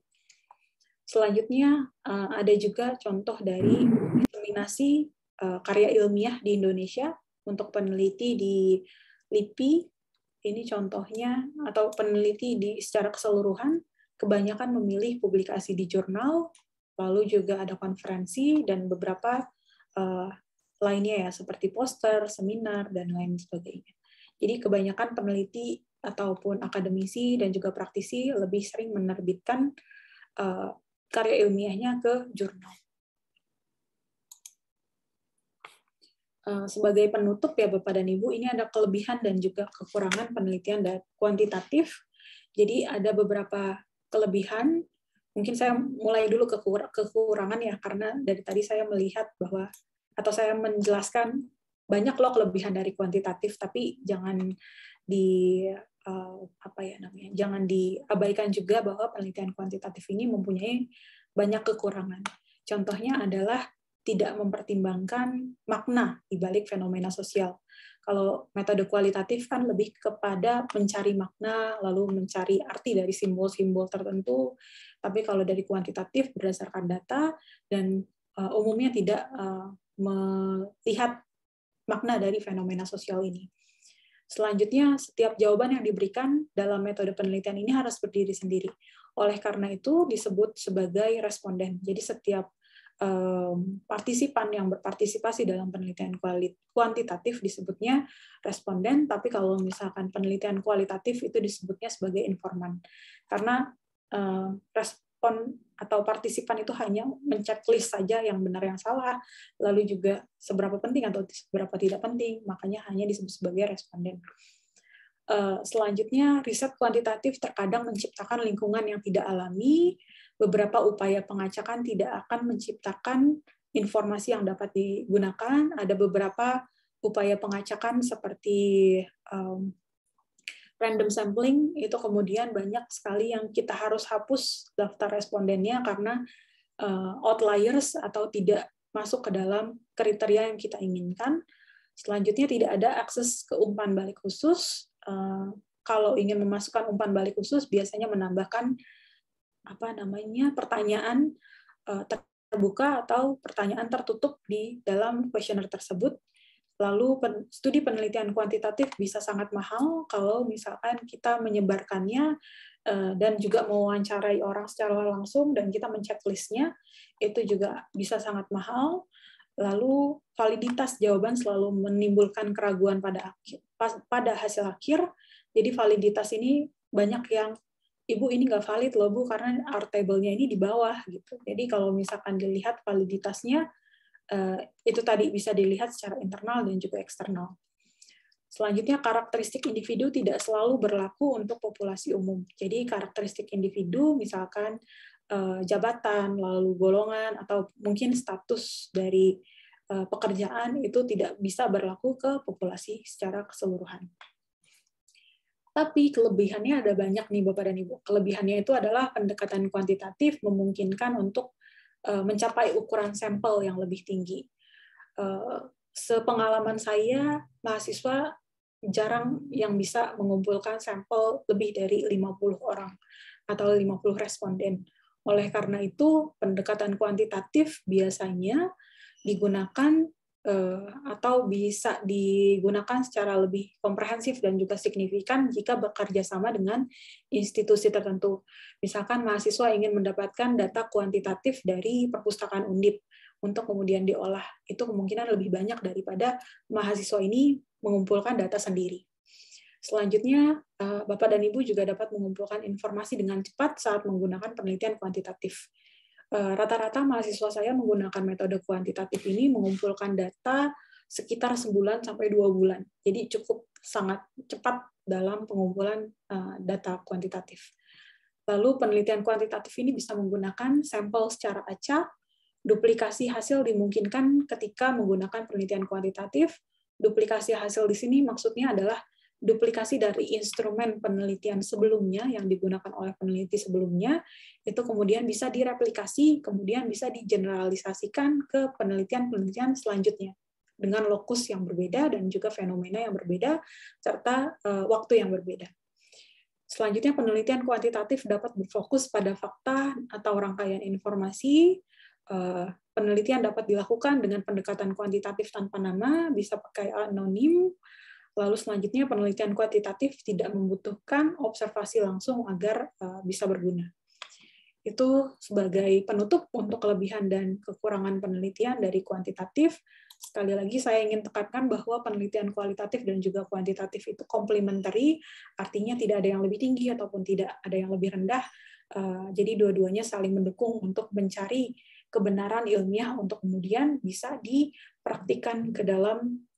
Selanjutnya eh, ada juga contoh dari eliminasi eh, karya ilmiah di Indonesia untuk peneliti di LIPI ini contohnya atau peneliti di secara keseluruhan kebanyakan memilih publikasi di jurnal, lalu juga ada konferensi dan beberapa uh, lainnya ya seperti poster, seminar dan lain sebagainya. Jadi kebanyakan peneliti ataupun akademisi dan juga praktisi lebih sering menerbitkan uh, karya ilmiahnya ke jurnal. Eh, sebagai penutup ya Bapak dan Ibu, ini ada kelebihan dan juga kekurangan penelitian dan kuantitatif. Jadi ada beberapa kelebihan. Mungkin saya mulai dulu ke kekurangan ya karena dari tadi saya melihat bahwa atau saya menjelaskan banyak loh kelebihan dari kuantitatif tapi jangan di eh, apa ya namanya jangan diabaikan juga bahwa penelitian kuantitatif ini mempunyai banyak kekurangan. Contohnya adalah tidak mempertimbangkan makna di balik fenomena sosial. Kalau metode kualitatif kan lebih kepada mencari makna, lalu mencari arti dari simbol-simbol tertentu. Tapi kalau dari kuantitatif berdasarkan data dan uh, umumnya tidak uh, melihat makna dari fenomena sosial ini. Selanjutnya, setiap jawaban yang diberikan dalam metode penelitian ini harus berdiri sendiri. Oleh karena itu, disebut sebagai responden. Jadi, setiap partisipan yang berpartisipasi dalam penelitian kuantitatif disebutnya responden, tapi kalau misalkan penelitian kualitatif itu disebutnya sebagai informan. Karena respon atau partisipan itu hanya menceklis saja yang benar yang salah, lalu juga seberapa penting atau seberapa tidak penting, makanya hanya disebut sebagai responden. Eh, selanjutnya, riset kuantitatif terkadang menciptakan lingkungan yang tidak alami, beberapa upaya pengacakan tidak akan menciptakan informasi yang dapat digunakan. Ada beberapa upaya pengacakan seperti um, random sampling itu kemudian banyak sekali yang kita harus hapus daftar respondennya karena uh, outliers atau tidak masuk ke dalam kriteria yang kita inginkan. Selanjutnya tidak ada akses ke umpan balik khusus. Uh, kalau ingin memasukkan umpan balik khusus biasanya menambahkan apa namanya pertanyaan eh, terbuka atau pertanyaan tertutup di dalam kuesioner tersebut. Lalu pen, studi penelitian kuantitatif bisa sangat mahal kalau misalkan kita menyebarkannya eh, dan juga mewawancarai orang secara langsung dan kita menceklisnya itu juga bisa sangat mahal. Lalu validitas jawaban selalu menimbulkan keraguan pada akhir, pada hasil akhir. Jadi validitas ini banyak yang ibu ini nggak valid loh bu karena art table-nya ini di bawah gitu. Jadi kalau misalkan dilihat validitasnya eh, itu tadi bisa dilihat secara internal dan juga eksternal. Selanjutnya, karakteristik individu tidak selalu berlaku untuk populasi umum. Jadi, karakteristik individu, misalkan eh, jabatan, lalu golongan, atau mungkin status dari eh, pekerjaan, itu tidak bisa berlaku ke populasi secara keseluruhan. Tapi kelebihannya ada banyak nih Bapak dan Ibu. Kelebihannya itu adalah pendekatan kuantitatif memungkinkan untuk eh, mencapai ukuran sampel yang lebih tinggi. Eh, sepengalaman saya, mahasiswa jarang yang bisa mengumpulkan sampel lebih dari 50 orang atau 50 responden. Oleh karena itu, pendekatan kuantitatif biasanya digunakan Eh, atau bisa digunakan secara lebih komprehensif dan juga signifikan jika bekerja sama dengan institusi tertentu. Misalkan mahasiswa ingin mendapatkan data kuantitatif dari perpustakaan Undip untuk kemudian diolah. Itu kemungkinan lebih banyak daripada mahasiswa ini mengumpulkan data sendiri. Selanjutnya, eh, Bapak dan Ibu juga dapat mengumpulkan informasi dengan cepat saat menggunakan penelitian kuantitatif. Eh, rata-rata mahasiswa saya menggunakan metode kuantitatif ini mengumpulkan data sekitar sebulan sampai dua bulan. Jadi cukup sangat cepat dalam pengumpulan eh, data kuantitatif. Lalu penelitian kuantitatif ini bisa menggunakan sampel secara acak, duplikasi hasil dimungkinkan ketika menggunakan penelitian kuantitatif. Duplikasi hasil di sini maksudnya adalah duplikasi dari instrumen penelitian sebelumnya yang digunakan oleh peneliti sebelumnya itu kemudian bisa direplikasi kemudian bisa digeneralisasikan ke penelitian-penelitian selanjutnya dengan lokus yang berbeda dan juga fenomena yang berbeda serta eh, waktu yang berbeda. Selanjutnya penelitian kuantitatif dapat berfokus pada fakta atau rangkaian informasi eh, penelitian dapat dilakukan dengan pendekatan kuantitatif tanpa nama, bisa pakai anonim Lalu selanjutnya penelitian kuantitatif tidak membutuhkan observasi langsung agar eh, bisa berguna. Itu sebagai penutup untuk kelebihan dan kekurangan penelitian dari kuantitatif. Sekali lagi saya ingin tekankan bahwa penelitian kualitatif dan juga kuantitatif itu komplementari. artinya tidak ada yang lebih tinggi ataupun tidak ada yang lebih rendah. Eh, jadi dua-duanya saling mendukung untuk mencari kebenaran ilmiah untuk kemudian bisa dipraktikan ke dalam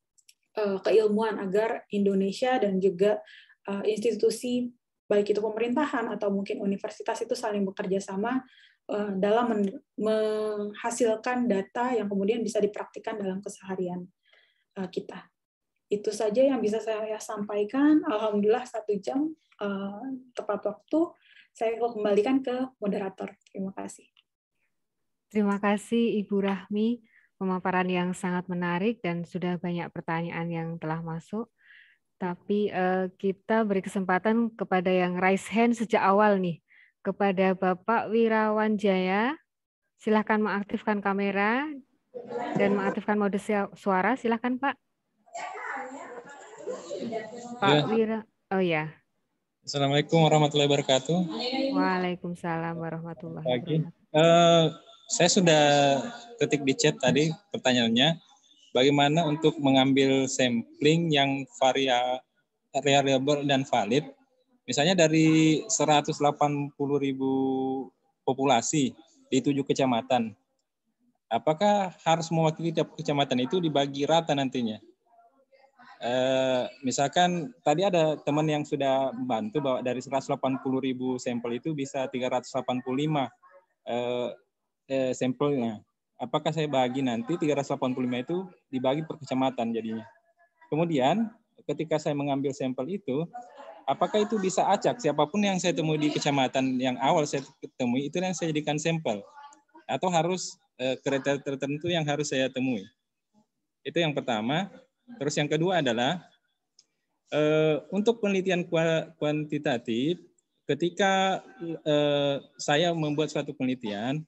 Eh, keilmuan agar Indonesia dan juga eh, institusi baik itu pemerintahan atau mungkin universitas itu saling bekerja sama eh, dalam menghasilkan data yang kemudian bisa dipraktikkan dalam keseharian kita. Itu saja yang bisa saya sampaikan. Alhamdulillah satu jam tepat waktu. Saya kembalikan ke moderator. Terima kasih. Terima kasih Ibu Rahmi pemaparan yang sangat menarik dan sudah banyak pertanyaan yang telah masuk. Tapi uh, kita beri kesempatan kepada yang raise hand sejak awal nih. Kepada Bapak Wirawan Jaya, silahkan mengaktifkan kamera dan mengaktifkan mode suara. Silahkan Pak. Pak ya. Wira, oh ya. Assalamualaikum warahmatullahi wabarakatuh. Waalaikumsalam warahmatullahi wabarakatuh. Eh, saya sudah ketik di chat tadi pertanyaannya, bagaimana untuk mengambil sampling yang variabel dan valid? Misalnya dari 180.000 populasi di tujuh kecamatan, apakah harus mewakili tiap kecamatan itu dibagi rata nantinya? Eh, misalkan tadi ada teman yang sudah bantu bahwa dari 180.000 sampel itu bisa 385 eh, eh, sampelnya. Apakah saya bagi nanti 385 itu dibagi per kecamatan jadinya. Kemudian ketika saya mengambil sampel itu, apakah itu bisa acak siapapun yang saya temui di kecamatan yang awal saya temui itu yang saya jadikan sampel atau harus eh, kriteria tertentu yang harus saya temui. Itu yang pertama. Terus yang kedua adalah eh, untuk penelitian kuantitatif ketika eh, saya membuat suatu penelitian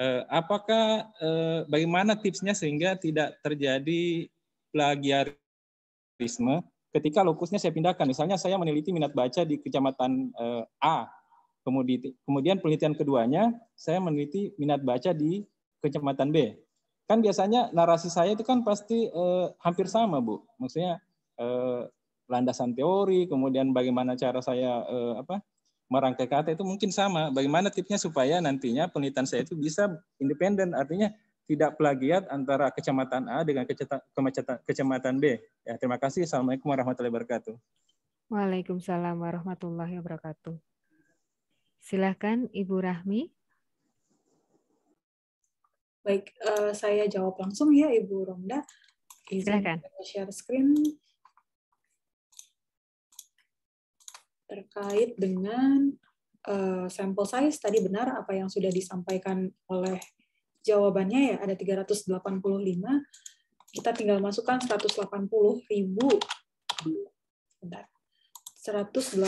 Eh, apakah eh, bagaimana tipsnya sehingga tidak terjadi plagiarisme ketika lokusnya saya pindahkan. Misalnya saya meneliti minat baca di kecamatan eh, A, kemudian penelitian keduanya saya meneliti minat baca di kecamatan B. Kan biasanya narasi saya itu kan pasti hampir sama, Bu. Maksudnya landasan teori, kemudian bagaimana cara saya apa merangkai kata itu mungkin sama. Bagaimana tipsnya supaya nantinya penelitian saya itu bisa independen, artinya tidak plagiat antara kecamatan A dengan kecamatan B. Ya, terima kasih. Assalamualaikum warahmatullahi wabarakatuh. Waalaikumsalam warahmatullahi wabarakatuh. Silahkan Ibu Rahmi. Baik, eh, saya jawab langsung ya Ibu Romda. Izin Silahkan. share screen. terkait dengan uh, sampel size tadi benar apa yang sudah disampaikan oleh jawabannya ya ada 385 kita tinggal masukkan puluh ribu delapan 180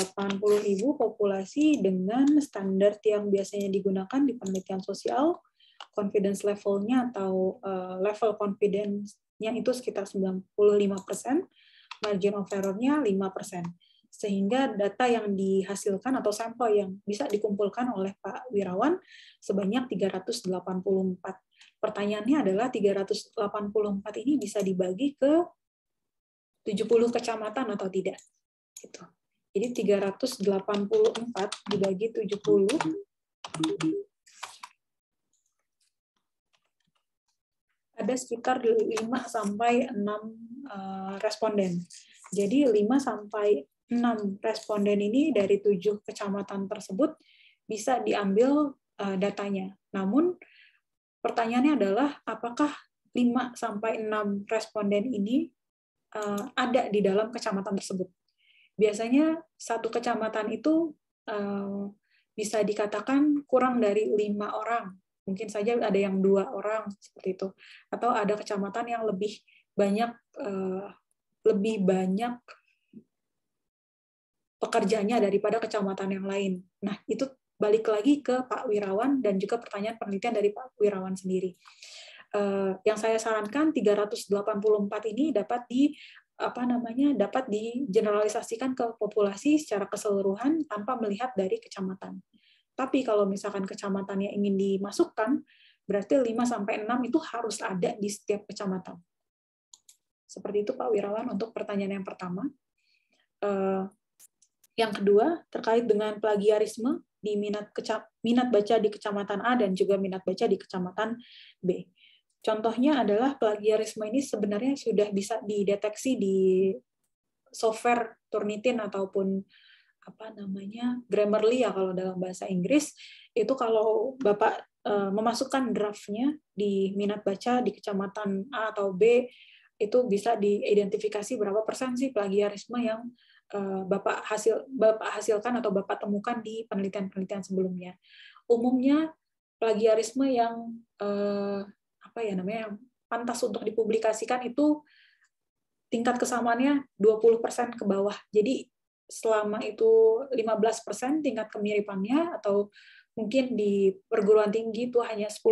ribu populasi dengan standar yang biasanya digunakan di penelitian sosial confidence levelnya atau eh, level confidence-nya itu sekitar 95 persen margin of error-nya 5 persen sehingga data yang dihasilkan atau sampel yang bisa dikumpulkan oleh Pak Wirawan sebanyak 384. Pertanyaannya adalah 384 ini bisa dibagi ke 70 kecamatan atau tidak? Gitu. Jadi 384 dibagi 70 ada sekitar 5 sampai 6 eh, responden. Jadi 5 sampai 6 responden ini dari tujuh kecamatan tersebut bisa diambil eh, datanya. Namun pertanyaannya adalah apakah 5 sampai 6 responden ini eh, ada di dalam kecamatan tersebut. Biasanya satu kecamatan itu eh, bisa dikatakan kurang dari lima orang. Mungkin saja ada yang dua orang seperti itu, atau ada kecamatan yang lebih banyak lebih banyak pekerjanya daripada kecamatan yang lain. Nah, itu balik lagi ke Pak Wirawan dan juga pertanyaan penelitian dari Pak Wirawan sendiri. Eh, yang saya sarankan 384 ini dapat di apa namanya dapat digeneralisasikan ke populasi secara keseluruhan tanpa melihat dari kecamatan. Tapi kalau misalkan kecamatannya ingin dimasukkan, berarti 5 sampai 6 itu harus ada di setiap kecamatan. Seperti itu Pak Wirawan untuk pertanyaan yang pertama. Eh, yang kedua, terkait dengan plagiarisme di minat, keca minat baca di Kecamatan A dan juga minat baca di Kecamatan B. Contohnya adalah plagiarisme ini sebenarnya sudah bisa dideteksi di software Turnitin ataupun apa namanya Grammarly ya kalau dalam bahasa Inggris itu kalau Bapak eh, memasukkan draftnya di minat baca di kecamatan A atau B itu bisa diidentifikasi berapa persen sih plagiarisme yang Eh, bapak hasil Bapak hasilkan atau Bapak temukan di penelitian-penelitian sebelumnya. Umumnya plagiarisme yang eh, apa ya namanya yang pantas untuk dipublikasikan itu tingkat kesamaannya 20% ke bawah. Jadi selama itu 15% tingkat kemiripannya atau mungkin di perguruan tinggi itu hanya 10%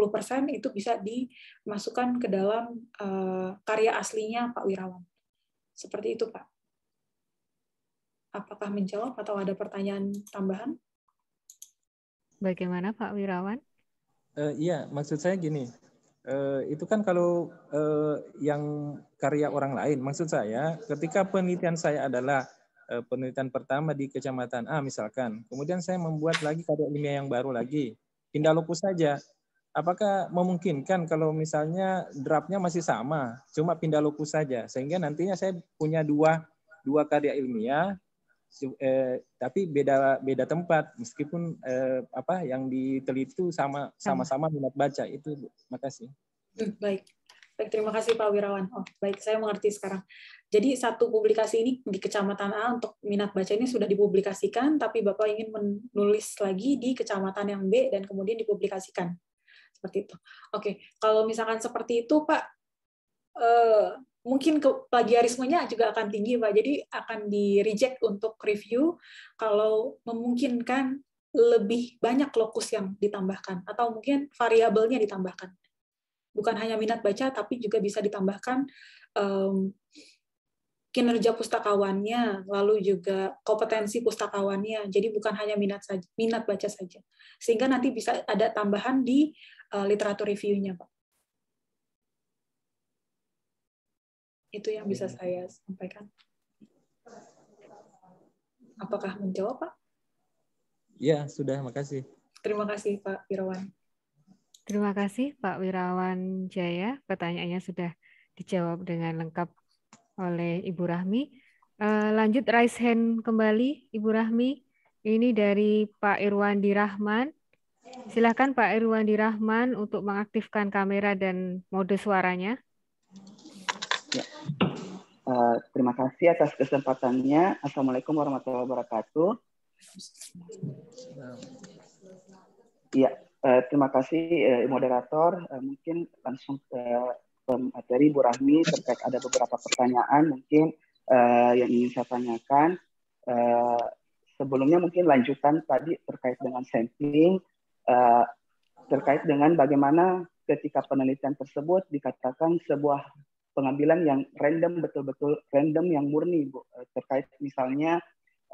itu bisa dimasukkan ke dalam eh, karya aslinya Pak Wirawan. Seperti itu, Pak. Apakah menjawab atau ada pertanyaan tambahan? Bagaimana Pak Wirawan? Uh, iya, maksud saya gini. Uh, itu kan kalau uh, yang karya orang lain. Maksud saya, ketika penelitian saya adalah uh, penelitian pertama di kecamatan A misalkan, kemudian saya membuat lagi karya ilmiah yang baru lagi, pindah lokus saja. Apakah memungkinkan kalau misalnya draftnya masih sama, cuma pindah lokus saja, sehingga nantinya saya punya dua dua karya ilmiah eh, tapi beda beda tempat meskipun eh, apa yang diteliti itu sama sama sama minat baca itu terima kasih hmm, baik baik terima kasih Pak Wirawan oh baik saya mengerti sekarang jadi satu publikasi ini di Kecamatan A untuk minat baca ini sudah dipublikasikan tapi Bapak ingin menulis lagi di Kecamatan yang B dan kemudian dipublikasikan seperti itu oke kalau misalkan seperti itu Pak eh, mungkin ke plagiarismenya juga akan tinggi Pak. Jadi akan di reject untuk review kalau memungkinkan lebih banyak lokus yang ditambahkan atau mungkin variabelnya ditambahkan. Bukan hanya minat baca tapi juga bisa ditambahkan um, kinerja pustakawannya, lalu juga kompetensi pustakawannya. Jadi bukan hanya minat saja, minat baca saja. Sehingga nanti bisa ada tambahan di uh, literatur reviewnya, Pak. Itu yang bisa iya. saya sampaikan. Apakah menjawab, Pak? Ya, sudah. Makasih. Terima kasih, Pak Wirawan. Terima kasih, Pak Wirawan Jaya. Pertanyaannya sudah dijawab dengan lengkap oleh Ibu Rahmi. Eh, lanjut raise hand kembali, Ibu Rahmi. Ini dari Pak Irwan Dirahman. Silakan Pak Irwan Dirahman untuk mengaktifkan kamera dan mode suaranya. Ya. Uh, terima kasih atas kesempatannya. Assalamualaikum warahmatullahi wabarakatuh. Ya, uh, terima kasih uh, moderator. Uh, mungkin langsung ke materi Bu Rahmi terkait ada beberapa pertanyaan mungkin uh, yang ingin saya tanyakan. Uh, sebelumnya mungkin lanjutan tadi terkait dengan sampling, uh, terkait dengan bagaimana ketika penelitian tersebut dikatakan sebuah pengambilan yang random betul-betul random yang murni Bu eh, terkait misalnya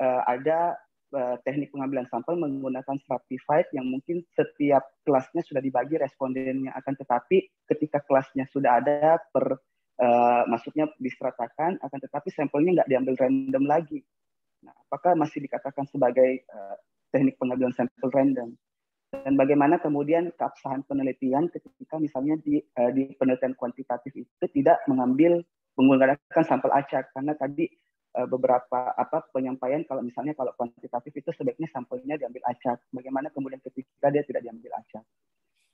eh, ada eh, teknik pengambilan sampel menggunakan stratified yang mungkin setiap kelasnya sudah dibagi respondennya akan tetapi ketika kelasnya sudah ada per uh, maksudnya diseratakan akan tetapi sampelnya nggak diambil random lagi. Nah, apakah masih dikatakan sebagai uh, teknik pengambilan sampel random? dan bagaimana kemudian keabsahan penelitian ketika misalnya di, uh, di penelitian kuantitatif itu tidak mengambil menggunakan sampel acak karena tadi uh, beberapa apa penyampaian kalau misalnya kalau kuantitatif itu sebaiknya sampelnya diambil acak bagaimana kemudian ketika dia tidak diambil acak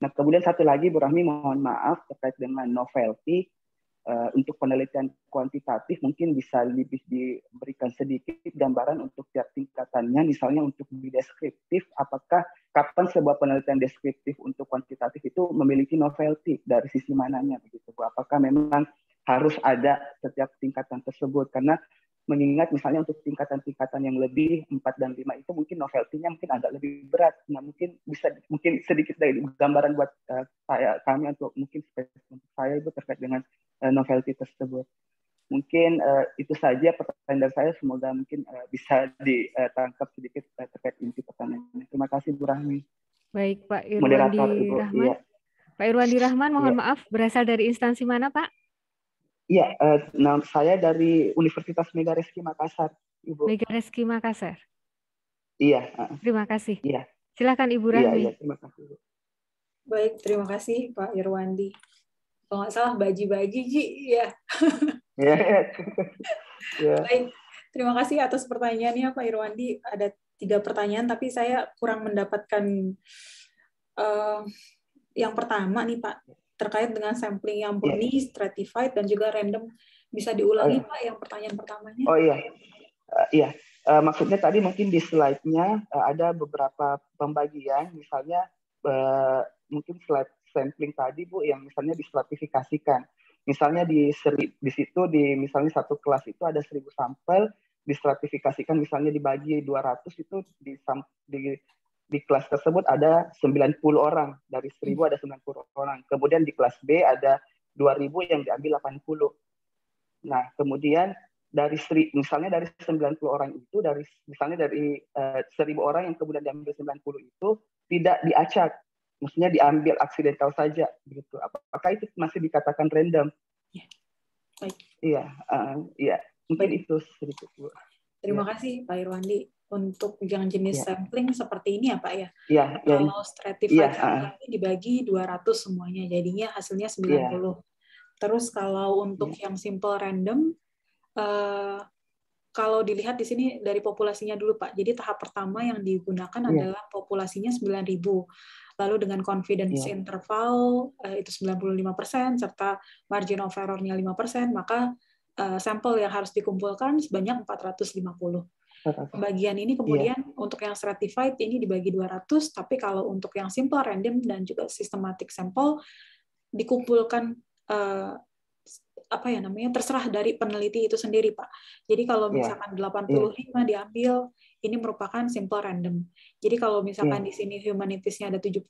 nah kemudian satu lagi Bu Rahmi mohon maaf terkait dengan novelty Eh, untuk penelitian kuantitatif mungkin bisa lebih diberikan sedikit gambaran untuk tiap tingkatannya misalnya untuk di deskriptif apakah kapan sebuah penelitian deskriptif untuk kuantitatif itu memiliki novelty dari sisi mananya begitu Bu apakah memang harus ada setiap tingkatan tersebut karena mengingat misalnya untuk tingkatan-tingkatan yang lebih 4 dan 5 itu mungkin novelty-nya mungkin agak lebih berat. Nah, mungkin bisa mungkin sedikit dari gambaran buat uh, saya kami untuk mungkin untuk saya itu terkait dengan uh, novelty tersebut. Mungkin uh, itu saja pertanyaan dari saya semoga mungkin uh, bisa ditangkap sedikit uh, terkait inti pertanyaannya. Terima kasih Bu Rahmi. Baik, Pak Irwandi Rahman. Iya. Pak Irwandi Rahman, mohon ya. maaf berasal dari instansi mana, Pak? Iya, uh, nah, saya dari Universitas Mega Reski Makassar, Ibu. Mega Reski Makassar. Iya. Uh, terima kasih. Iya. Silakan Ibu Rani. Iya, iya, terima kasih. Ibu. Baik, terima kasih Pak Irwandi. Kalau nggak salah baji-baji, Ji, ya. [laughs] Iya. Baik, terima kasih atas pertanyaannya Pak Irwandi. Ada tiga pertanyaan, tapi saya kurang mendapatkan uh, yang pertama nih Pak terkait dengan sampling yang murni, iya. yeah. stratified, dan juga random. Bisa diulangi, oh, iya. Pak, yang pertanyaan pertamanya? Oh iya, uh, iya. Uh, maksudnya tadi mungkin di slide-nya uh, ada beberapa pembagian, misalnya uh, mungkin slide sampling tadi Bu yang misalnya distratifikasikan. Misalnya di seri, di situ di misalnya satu kelas itu ada seribu sampel distratifikasikan misalnya dibagi 200 itu di, di di kelas tersebut ada 90 orang dari 1000 hmm. ada 90 orang kemudian di kelas B ada 2000 yang diambil 80 nah kemudian dari seri, misalnya dari 90 orang itu dari misalnya dari uh, eh, 1000 orang yang kemudian diambil 90 itu tidak diacak maksudnya diambil aksidental saja begitu apakah itu masih dikatakan random Iya. iya uh, iya mungkin Baik. Iya. itu sedikit terima ya. kasih Pak Irwandi untuk yang jenis yeah. sampling seperti ini ya Pak ya? Iya. Kalau yeah. stratified iya, sampling uh. dibagi 200 semuanya, jadinya hasilnya 90. Iya. Yeah. Terus kalau untuk iya. yang simple random, eh, kalau dilihat di sini dari populasinya dulu Pak. Jadi tahap pertama yang digunakan yeah. adalah populasinya 9.000. Lalu dengan confidence yeah. interval eh, puluh itu 95% serta margin of errornya nya 5%, maka eh, sampel yang harus dikumpulkan sebanyak 450. Pembagian ini iya. kemudian yeah. untuk yang stratified ini dibagi 200, tapi kalau untuk yang simple, random, dan juga systematic sample, dikumpulkan uh, apa ya namanya terserah dari peneliti itu sendiri pak. Jadi kalau iya. misalkan yeah. 85 yeah. diambil ini merupakan simple random. Jadi kalau misalkan yeah. di sini humanitiesnya ada 70,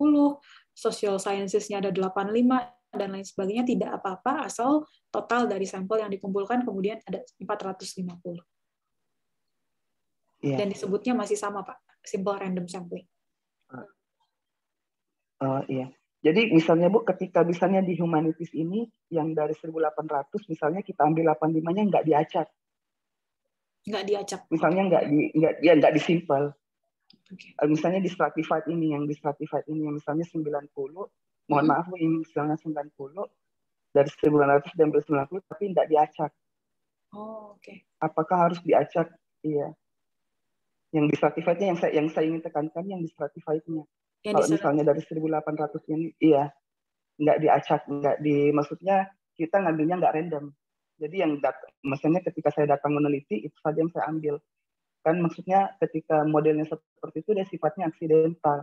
social sciences ada 85 dan lain sebagainya tidak apa-apa asal total dari sampel yang dikumpulkan kemudian ada 450 yeah. dan disebutnya masih sama pak simple random sampling uh, uh, iya yeah. Jadi misalnya Bu, ketika misalnya di humanities ini yang dari 1800 misalnya kita ambil 85-nya nggak diacak. Nggak diacak. Misalnya nggak di nggak ya nggak disimpel. Okay. Eh, misalnya di stratified ini yang di stratified ini yang misalnya 90, mohon hmm. maaf Bu, ini misalnya 90 dari 1900 dan 1990 tapi tidak diacak. Oh, oke. Okay. Apakah harus diacak? Iya yang di Stratify-nya yang saya yang saya ingin tekankan yang di Stratify-nya. Ya, Kalau misalnya dari 1.800 ini, iya, nggak diacak, nggak di, maksudnya kita ngambilnya nggak random. Jadi yang dat, maksudnya ketika saya datang meneliti itu saja yang saya ambil. Kan maksudnya ketika modelnya seperti itu dia sifatnya aksidental.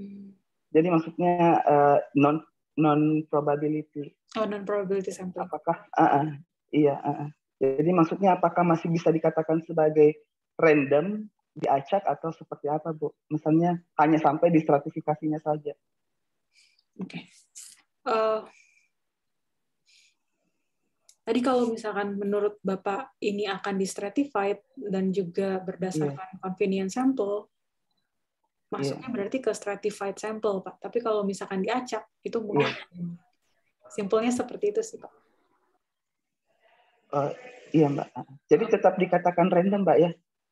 Hmm. Jadi maksudnya uh, non non probability. Oh non probability sampel Apakah? Uh, uh, iya. Uh, uh. Jadi maksudnya apakah masih bisa dikatakan sebagai random diacak atau seperti apa Bu? Misalnya hanya sampai di stratifikasinya saja. Oke. Okay. Uh, eh, tadi kalau misalkan menurut Bapak ini akan distratified dan juga berdasarkan yeah. convenience sample, maksudnya yeah. berarti ke stratified sample, Pak. Tapi kalau misalkan diacak, itu mungkin yeah. simpelnya seperti itu sih, Pak. Uh, iya, Mbak. Jadi tetap dikatakan random, Mbak, ya?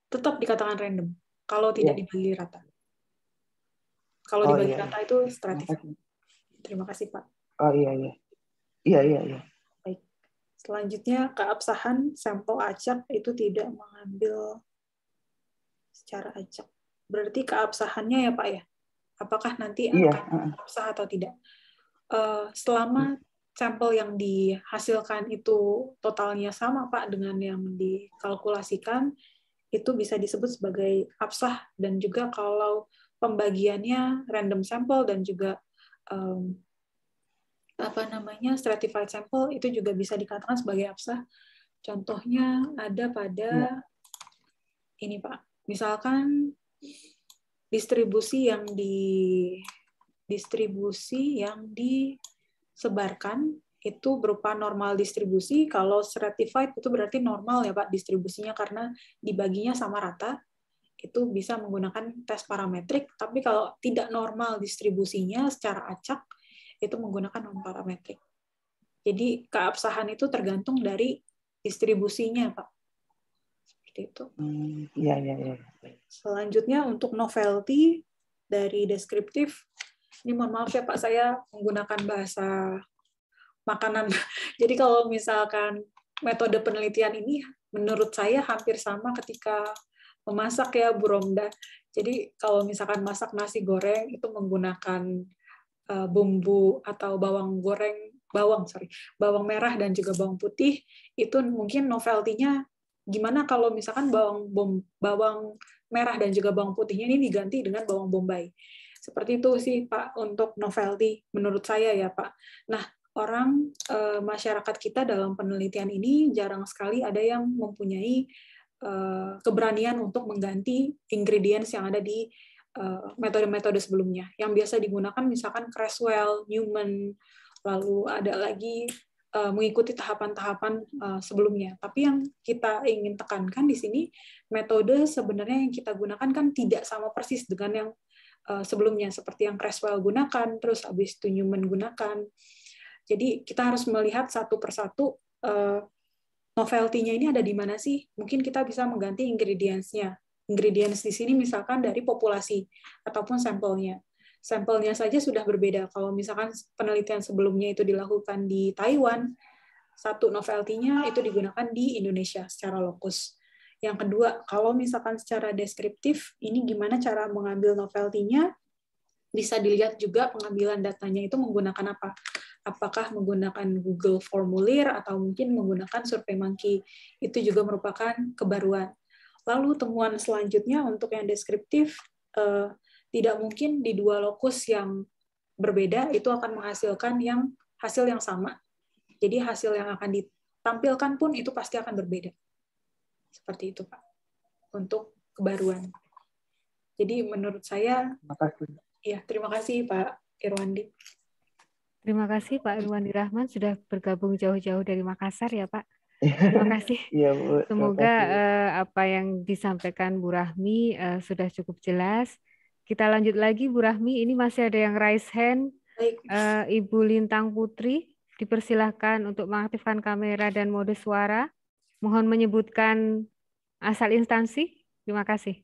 tetap dikatakan random kalau tidak yeah. dibagi rata. Kalau oh, dibagi yeah. rata iya. itu stratifikasi. Terima kasih Pak. Oh iya iya. Iya iya iya. Baik. Selanjutnya keabsahan sampel acak itu tidak mengambil secara acak. Berarti keabsahannya ya Pak ya. Apakah nanti yeah. akan absah atau tidak? Eh, selama sampel yang dihasilkan itu totalnya sama Pak dengan yang dikalkulasikan, itu bisa disebut sebagai absah dan juga kalau pembagiannya random sample dan juga um, apa namanya stratified sample itu juga bisa dikatakan sebagai absah. Contohnya ada pada ya. ini Pak. Misalkan distribusi yang di distribusi yang disebarkan itu berupa normal distribusi. Kalau stratified itu berarti normal ya Pak distribusinya karena dibaginya sama rata. Itu bisa menggunakan tes parametrik, tapi kalau tidak normal distribusinya secara acak itu menggunakan non parametrik. Jadi keabsahan itu tergantung dari distribusinya, Pak. Seperti itu. Hmm, ya, ya, ya. Selanjutnya untuk novelty dari deskriptif, ini mohon maaf ya Pak, saya menggunakan bahasa makanan. [laughs] Jadi kalau misalkan metode penelitian ini menurut saya hampir sama ketika memasak ya Bu Romda. Jadi kalau misalkan masak nasi goreng itu menggunakan eh, bumbu atau bawang goreng, bawang sorry, bawang merah dan juga bawang putih itu mungkin novelty-nya gimana kalau misalkan bawang bom, bawang merah dan juga bawang putihnya ini diganti dengan bawang bombay. Seperti itu sih Pak untuk novelty menurut saya ya Pak. Nah, orang e, masyarakat kita dalam penelitian ini jarang sekali ada yang mempunyai e, keberanian untuk mengganti ingredients yang ada di eh, metode-metode sebelumnya. Yang biasa digunakan misalkan Creswell, Newman, lalu ada lagi uh, mengikuti tahapan-tahapan uh, sebelumnya. Tapi yang kita ingin tekankan di sini metode sebenarnya yang kita gunakan kan tidak sama persis dengan yang uh, sebelumnya seperti yang Creswell gunakan, terus habis itu Newman gunakan. Jadi kita harus melihat satu persatu uh, novelty-nya ini ada di mana sih? Mungkin kita bisa mengganti ingredients-nya. Ingredients di sini misalkan dari populasi ataupun sampelnya. Sampelnya saja sudah berbeda. Kalau misalkan penelitian sebelumnya itu dilakukan di Taiwan, satu novelty-nya itu digunakan di Indonesia secara lokus. Yang kedua, kalau misalkan secara deskriptif, ini gimana cara mengambil novelty-nya, bisa dilihat juga pengambilan datanya itu menggunakan apa apakah menggunakan Google formulir atau mungkin menggunakan survei monkey. Itu juga merupakan kebaruan. Lalu temuan selanjutnya untuk yang deskriptif eh, tidak mungkin di dua lokus yang berbeda itu akan menghasilkan yang hasil yang sama. Jadi hasil yang akan ditampilkan pun itu pasti akan berbeda. Seperti itu, Pak. Untuk kebaruan. Jadi menurut saya, terima kasih. Ya, terima kasih Pak Irwandi. Terima kasih Pak Irwandi Rahman sudah bergabung jauh-jauh dari Makassar ya Pak. Terima [laughs] kasih. ya, Bu, Semoga kasih. Uh, apa yang disampaikan Bu Rahmi uh, sudah cukup jelas. Kita lanjut lagi Bu Rahmi, ini masih ada yang raise hand. Uh, Ibu Lintang Putri, dipersilahkan untuk mengaktifkan kamera dan mode suara. Mohon menyebutkan asal instansi. Terima kasih.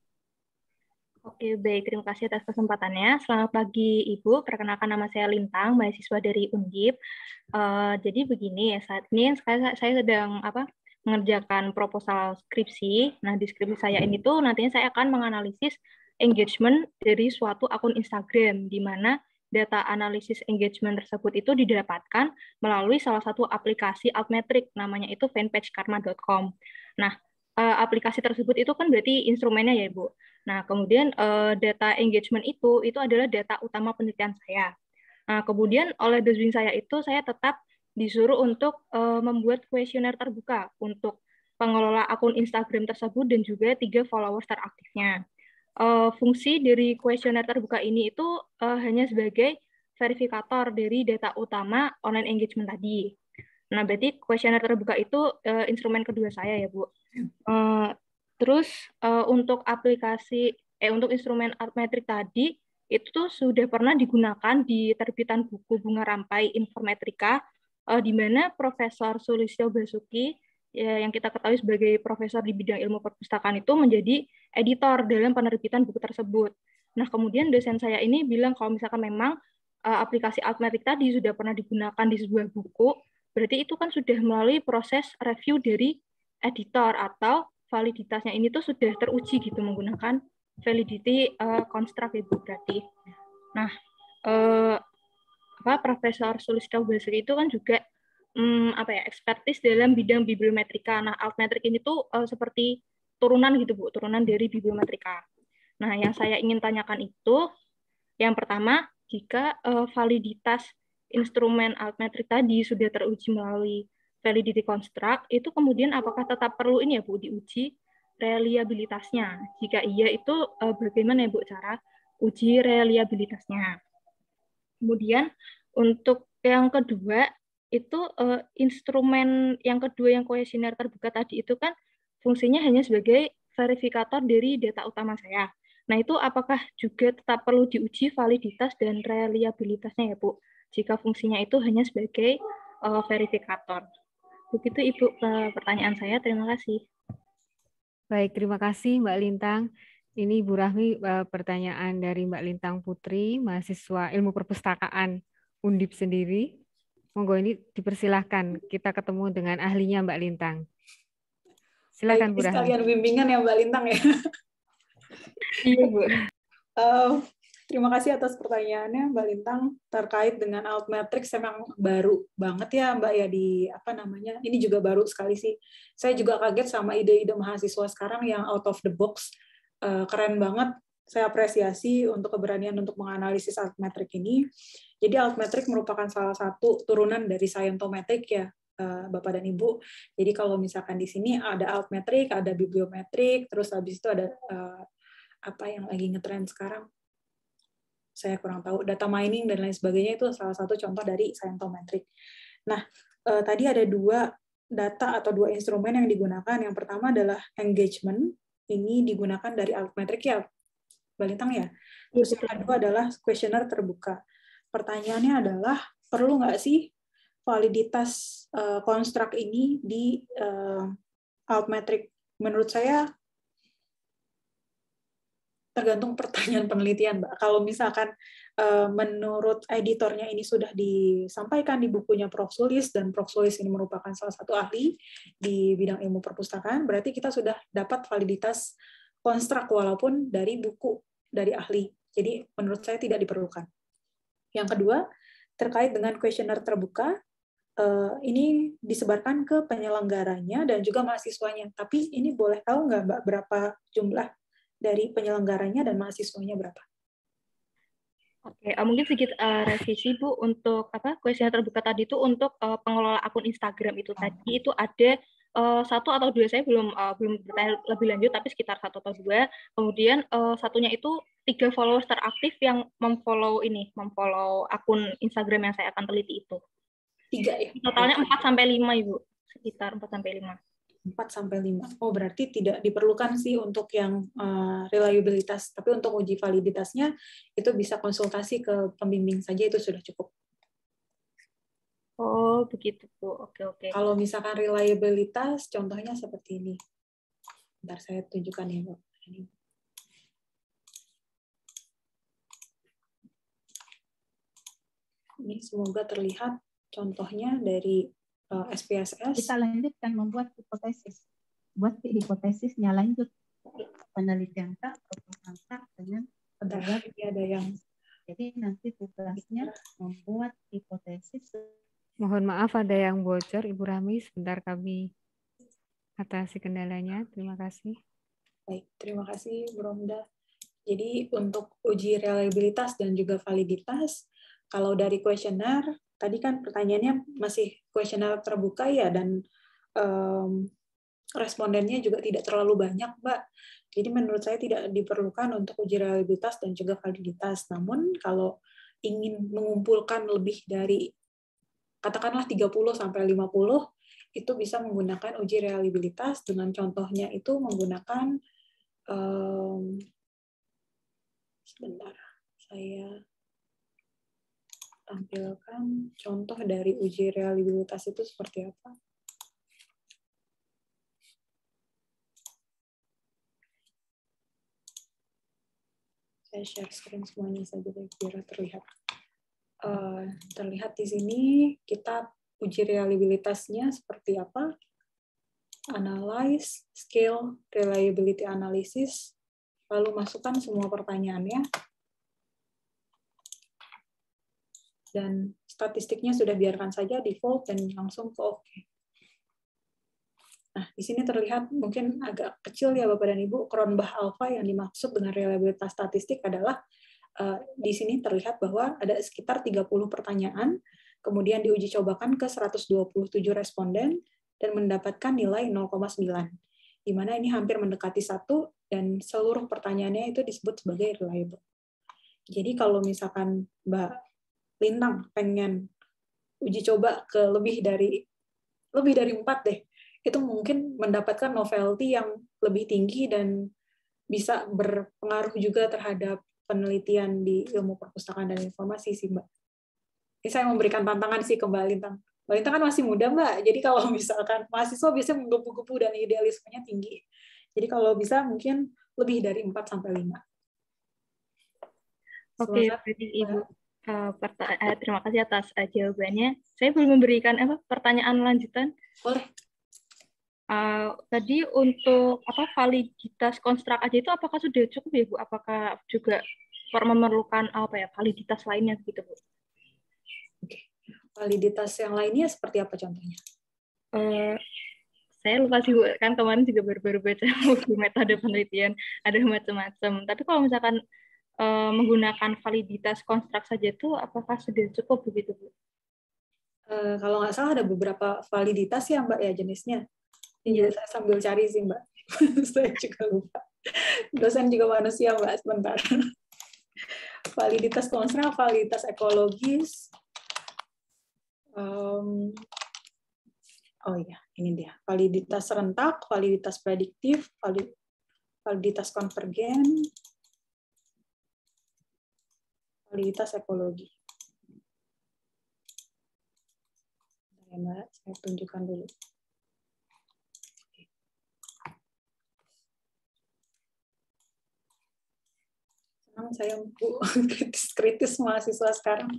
Oke, baik. Terima kasih atas kesempatannya. Selamat pagi, Ibu. Perkenalkan nama saya Lintang, mahasiswa dari Undip. Uh, jadi begini, saat ini saya, saya sedang apa mengerjakan proposal skripsi. Nah, di skripsi saya ini tuh nantinya saya akan menganalisis engagement dari suatu akun Instagram, di mana data analisis engagement tersebut itu didapatkan melalui salah satu aplikasi altmetric, namanya itu fanpagekarma.com. Nah, uh, aplikasi tersebut itu kan berarti instrumennya ya Ibu. Nah, kemudian uh, data engagement itu itu adalah data utama penelitian saya. Nah, kemudian oleh dosen saya itu saya tetap disuruh untuk uh, membuat kuesioner terbuka untuk pengelola akun Instagram tersebut dan juga tiga followers teraktifnya. Uh, fungsi dari kuesioner terbuka ini itu uh, hanya sebagai verifikator dari data utama online engagement tadi. Nah, berarti kuesioner terbuka itu uh, instrumen kedua saya ya, Bu. Uh, terus uh, untuk aplikasi eh untuk instrumen artmetrik tadi itu tuh sudah pernah digunakan di terbitan buku Bunga Rampai Informetrika uh, di mana Profesor Sulistyo Basuki ya, yang kita ketahui sebagai profesor di bidang ilmu perpustakaan itu menjadi editor dalam penerbitan buku tersebut. Nah, kemudian dosen saya ini bilang kalau misalkan memang aplikasi Altmatic tadi sudah pernah digunakan di sebuah buku, berarti itu kan sudah melalui proses review dari editor atau validitasnya ini tuh sudah teruji gitu menggunakan validity uh, construct itu ya, berarti. Nah, uh, apa Profesor Sulistyo Basri itu kan juga um, apa ya ekspertis dalam bidang bibliometrika. Nah, altmetric ini tuh uh, seperti turunan gitu Bu, turunan dari bibliometrika. Nah, yang saya ingin tanyakan itu yang pertama, jika uh, validitas instrumen altmetric tadi sudah teruji melalui validity construct, itu kemudian apakah tetap perlu ini ya Bu diuji reliabilitasnya? Jika iya itu eh, bagaimana ya Bu cara uji reliabilitasnya? Kemudian untuk yang kedua itu uh, instrumen yang kedua yang kuesioner terbuka tadi itu kan fungsinya hanya sebagai verifikator dari data utama saya. Nah, itu apakah juga tetap perlu diuji validitas dan reliabilitasnya ya, Bu? jika fungsinya itu hanya sebagai uh, verifikator. Begitu Ibu eh, pertanyaan saya. Terima kasih. Baik, terima kasih Mbak Lintang. Ini Bu Rahmi eh, pertanyaan dari Mbak Lintang Putri, mahasiswa ilmu perpustakaan Undip sendiri. Monggo ini dipersilahkan kita ketemu dengan ahlinya Mbak Lintang. Silakan Bu Rahmi. Sekalian bimbingan ya Mbak Lintang ya. [laughs] Iya Bu. Uh, Terima kasih atas pertanyaannya Mbak Lintang terkait dengan Altmetrics memang baru banget ya Mbak ya di apa namanya ini juga baru sekali sih. Saya juga kaget sama ide-ide mahasiswa sekarang yang out of the box eh, keren banget. Saya apresiasi untuk keberanian untuk menganalisis altmetric ini. Jadi altmetric merupakan salah satu turunan dari scientometric ya eh, Bapak dan Ibu. Jadi kalau misalkan di sini ada altmetric, ada bibliometrik, terus habis itu ada eh, apa yang lagi ngetrend sekarang saya kurang tahu data mining dan lain sebagainya itu salah satu contoh dari Scientometric. Nah, eh, tadi ada dua data atau dua instrumen yang digunakan. Yang pertama adalah engagement. Ini digunakan dari Altmetric ya, Balintang ya. Terus yang kedua adalah kuesioner terbuka. Pertanyaannya adalah perlu nggak sih validitas uh, ini di uh, eh, Altmetric? Menurut saya tergantung pertanyaan penelitian, Mbak. Kalau misalkan eh, menurut editornya ini sudah disampaikan di bukunya Prof. Sulis, dan Prof. Sulis ini merupakan salah satu ahli di bidang ilmu perpustakaan, berarti kita sudah dapat validitas konstruk walaupun dari buku, dari ahli. Jadi menurut saya tidak diperlukan. Yang kedua, terkait dengan kuesioner terbuka, eh, ini disebarkan ke penyelenggaranya dan juga mahasiswanya. Tapi ini boleh tahu nggak Mbak berapa jumlah dari penyelenggaranya dan mahasiswanya berapa. Oke, uh, mungkin sedikit uh, revisi Bu untuk apa kuesioner terbuka tadi itu untuk uh, pengelola akun Instagram itu tadi itu ada uh, satu atau dua saya belum uh, belum bertanya lebih lanjut tapi sekitar satu atau dua. Kemudian uh, satunya itu tiga followers teraktif yang memfollow ini, memfollow akun Instagram yang saya akan teliti itu. Tiga ya. Totalnya empat sampai lima Ibu. Sekitar empat sampai lima. 4 sampai 5. Oh, berarti tidak diperlukan sih untuk yang uh, reliabilitas, tapi untuk uji validitasnya itu bisa konsultasi ke pembimbing saja itu sudah cukup. Oh, begitu Bu. Oke, oke. Kalau misalkan reliabilitas contohnya seperti ini. Bentar saya tunjukkan ya, Bu. Ini semoga terlihat contohnya dari uh, eh, SPSS. Kita lanjutkan membuat hipotesis. Buat hipotesisnya lanjut penelitian tak proposal tak dengan nah, ini ada yang jadi nanti tugasnya membuat hipotesis. Mohon maaf ada yang bocor, Ibu Rami. Sebentar kami atasi kendalanya. Terima kasih. Baik, terima kasih Bu Romda. Jadi untuk uji reliabilitas dan juga validitas, kalau dari kuesioner tadi kan pertanyaannya masih kuesioner terbuka ya dan um, respondennya juga tidak terlalu banyak, Mbak. Jadi menurut saya tidak diperlukan untuk uji reliabilitas dan juga validitas. Namun kalau ingin mengumpulkan lebih dari katakanlah 30 sampai 50 itu bisa menggunakan uji realibilitas dengan contohnya itu menggunakan um, sebentar saya tampilkan contoh dari uji reliabilitas itu seperti apa? Saya share screen semuanya saja biar terlihat. Uh, terlihat di sini kita uji reliabilitasnya seperti apa? Analyze, scale, reliability analysis, lalu masukkan semua pertanyaannya dan statistiknya sudah biarkan saja default dan langsung ke OK. Nah, di sini terlihat mungkin agak kecil ya Bapak dan Ibu, Kronbach alpha yang dimaksud dengan reliabilitas statistik adalah uh, di sini terlihat bahwa ada sekitar 30 pertanyaan, kemudian diuji cobakan ke 127 responden dan mendapatkan nilai 0,9 di mana ini hampir mendekati satu dan seluruh pertanyaannya itu disebut sebagai reliable. Jadi kalau misalkan Mbak lintang pengen uji coba ke lebih dari lebih dari empat deh itu mungkin mendapatkan novelty yang lebih tinggi dan bisa berpengaruh juga terhadap penelitian di ilmu perpustakaan dan informasi sih mbak. Ini saya memberikan tantangan sih ke mbak Lintang. Mbak Lintang kan masih muda mbak, jadi kalau [laughs] misalkan mahasiswa biasanya menggebu-gebu dan idealismenya tinggi. Jadi kalau bisa mungkin lebih dari 4 sampai 5. Oke, okay, Ibu. Uh, uh, terima kasih atas uh, jawabannya. Saya belum memberikan apa pertanyaan lanjutan. Boleh. Uh, tadi untuk apa validitas konstruk aja itu apakah sudah cukup ya Bu? Apakah juga memerlukan apa ya validitas lainnya gitu Bu? Okay. Validitas yang lainnya seperti apa contohnya? Uh, saya lupa sih kan kemarin juga baru-baru baca [laughs] buku metode penelitian, ada macam-macam. Tapi kalau misalkan uh, menggunakan validitas kontrak saja itu apakah sudah cukup begitu Bu? Uh, kalau nggak salah ada beberapa validitas ya Mbak ya jenisnya. Ini saya sambil cari sih Mbak. [laughs] saya juga lupa. Dosen juga manusia Mbak sebentar. [laughs] validitas kontrak, validitas ekologis. Um, oh iya, ini dia. Validitas rentak, validitas prediktif, validitas konvergen, kualitas ekologi. Ya, saya tunjukkan dulu. Senang saya Bu kritis-kritis [laughs] mahasiswa sekarang.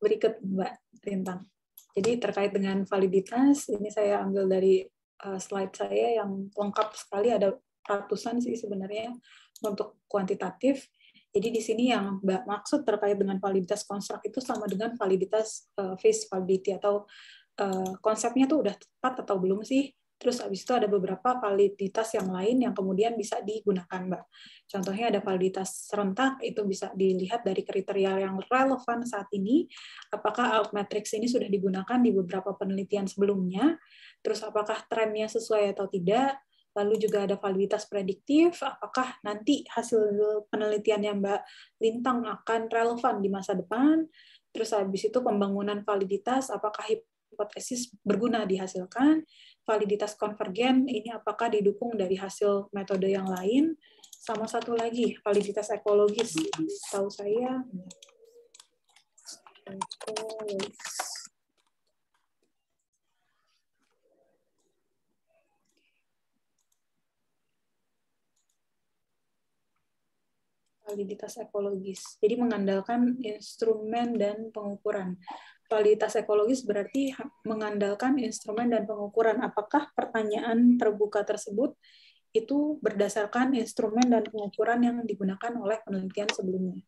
Berikut Mbak Rintang. Jadi terkait dengan validitas, ini saya ambil dari eh, slide saya yang lengkap sekali, ada ratusan sih sebenarnya untuk kuantitatif jadi di sini yang Mbak maksud terkait dengan validitas konstruk itu sama dengan validitas uh, face validity atau uh, konsepnya tuh udah tepat atau belum sih? Terus abis itu ada beberapa validitas yang lain yang kemudian bisa digunakan, Mbak. Contohnya ada validitas serentak itu bisa dilihat dari kriteria yang relevan saat ini. Apakah alat matrix ini sudah digunakan di beberapa penelitian sebelumnya? Terus apakah trennya sesuai atau tidak? lalu juga ada validitas prediktif, apakah nanti hasil penelitiannya Mbak Lintang akan relevan di masa depan, terus habis itu pembangunan validitas, apakah hipotesis berguna dihasilkan, validitas konvergen, ini apakah didukung dari hasil metode yang lain, sama satu lagi, validitas ekologis, tahu saya. Ekologis. validitas ekologis. Jadi mengandalkan instrumen dan pengukuran. Validitas ekologis berarti mengandalkan instrumen dan pengukuran. Apakah pertanyaan terbuka tersebut itu berdasarkan instrumen dan pengukuran yang digunakan oleh penelitian sebelumnya.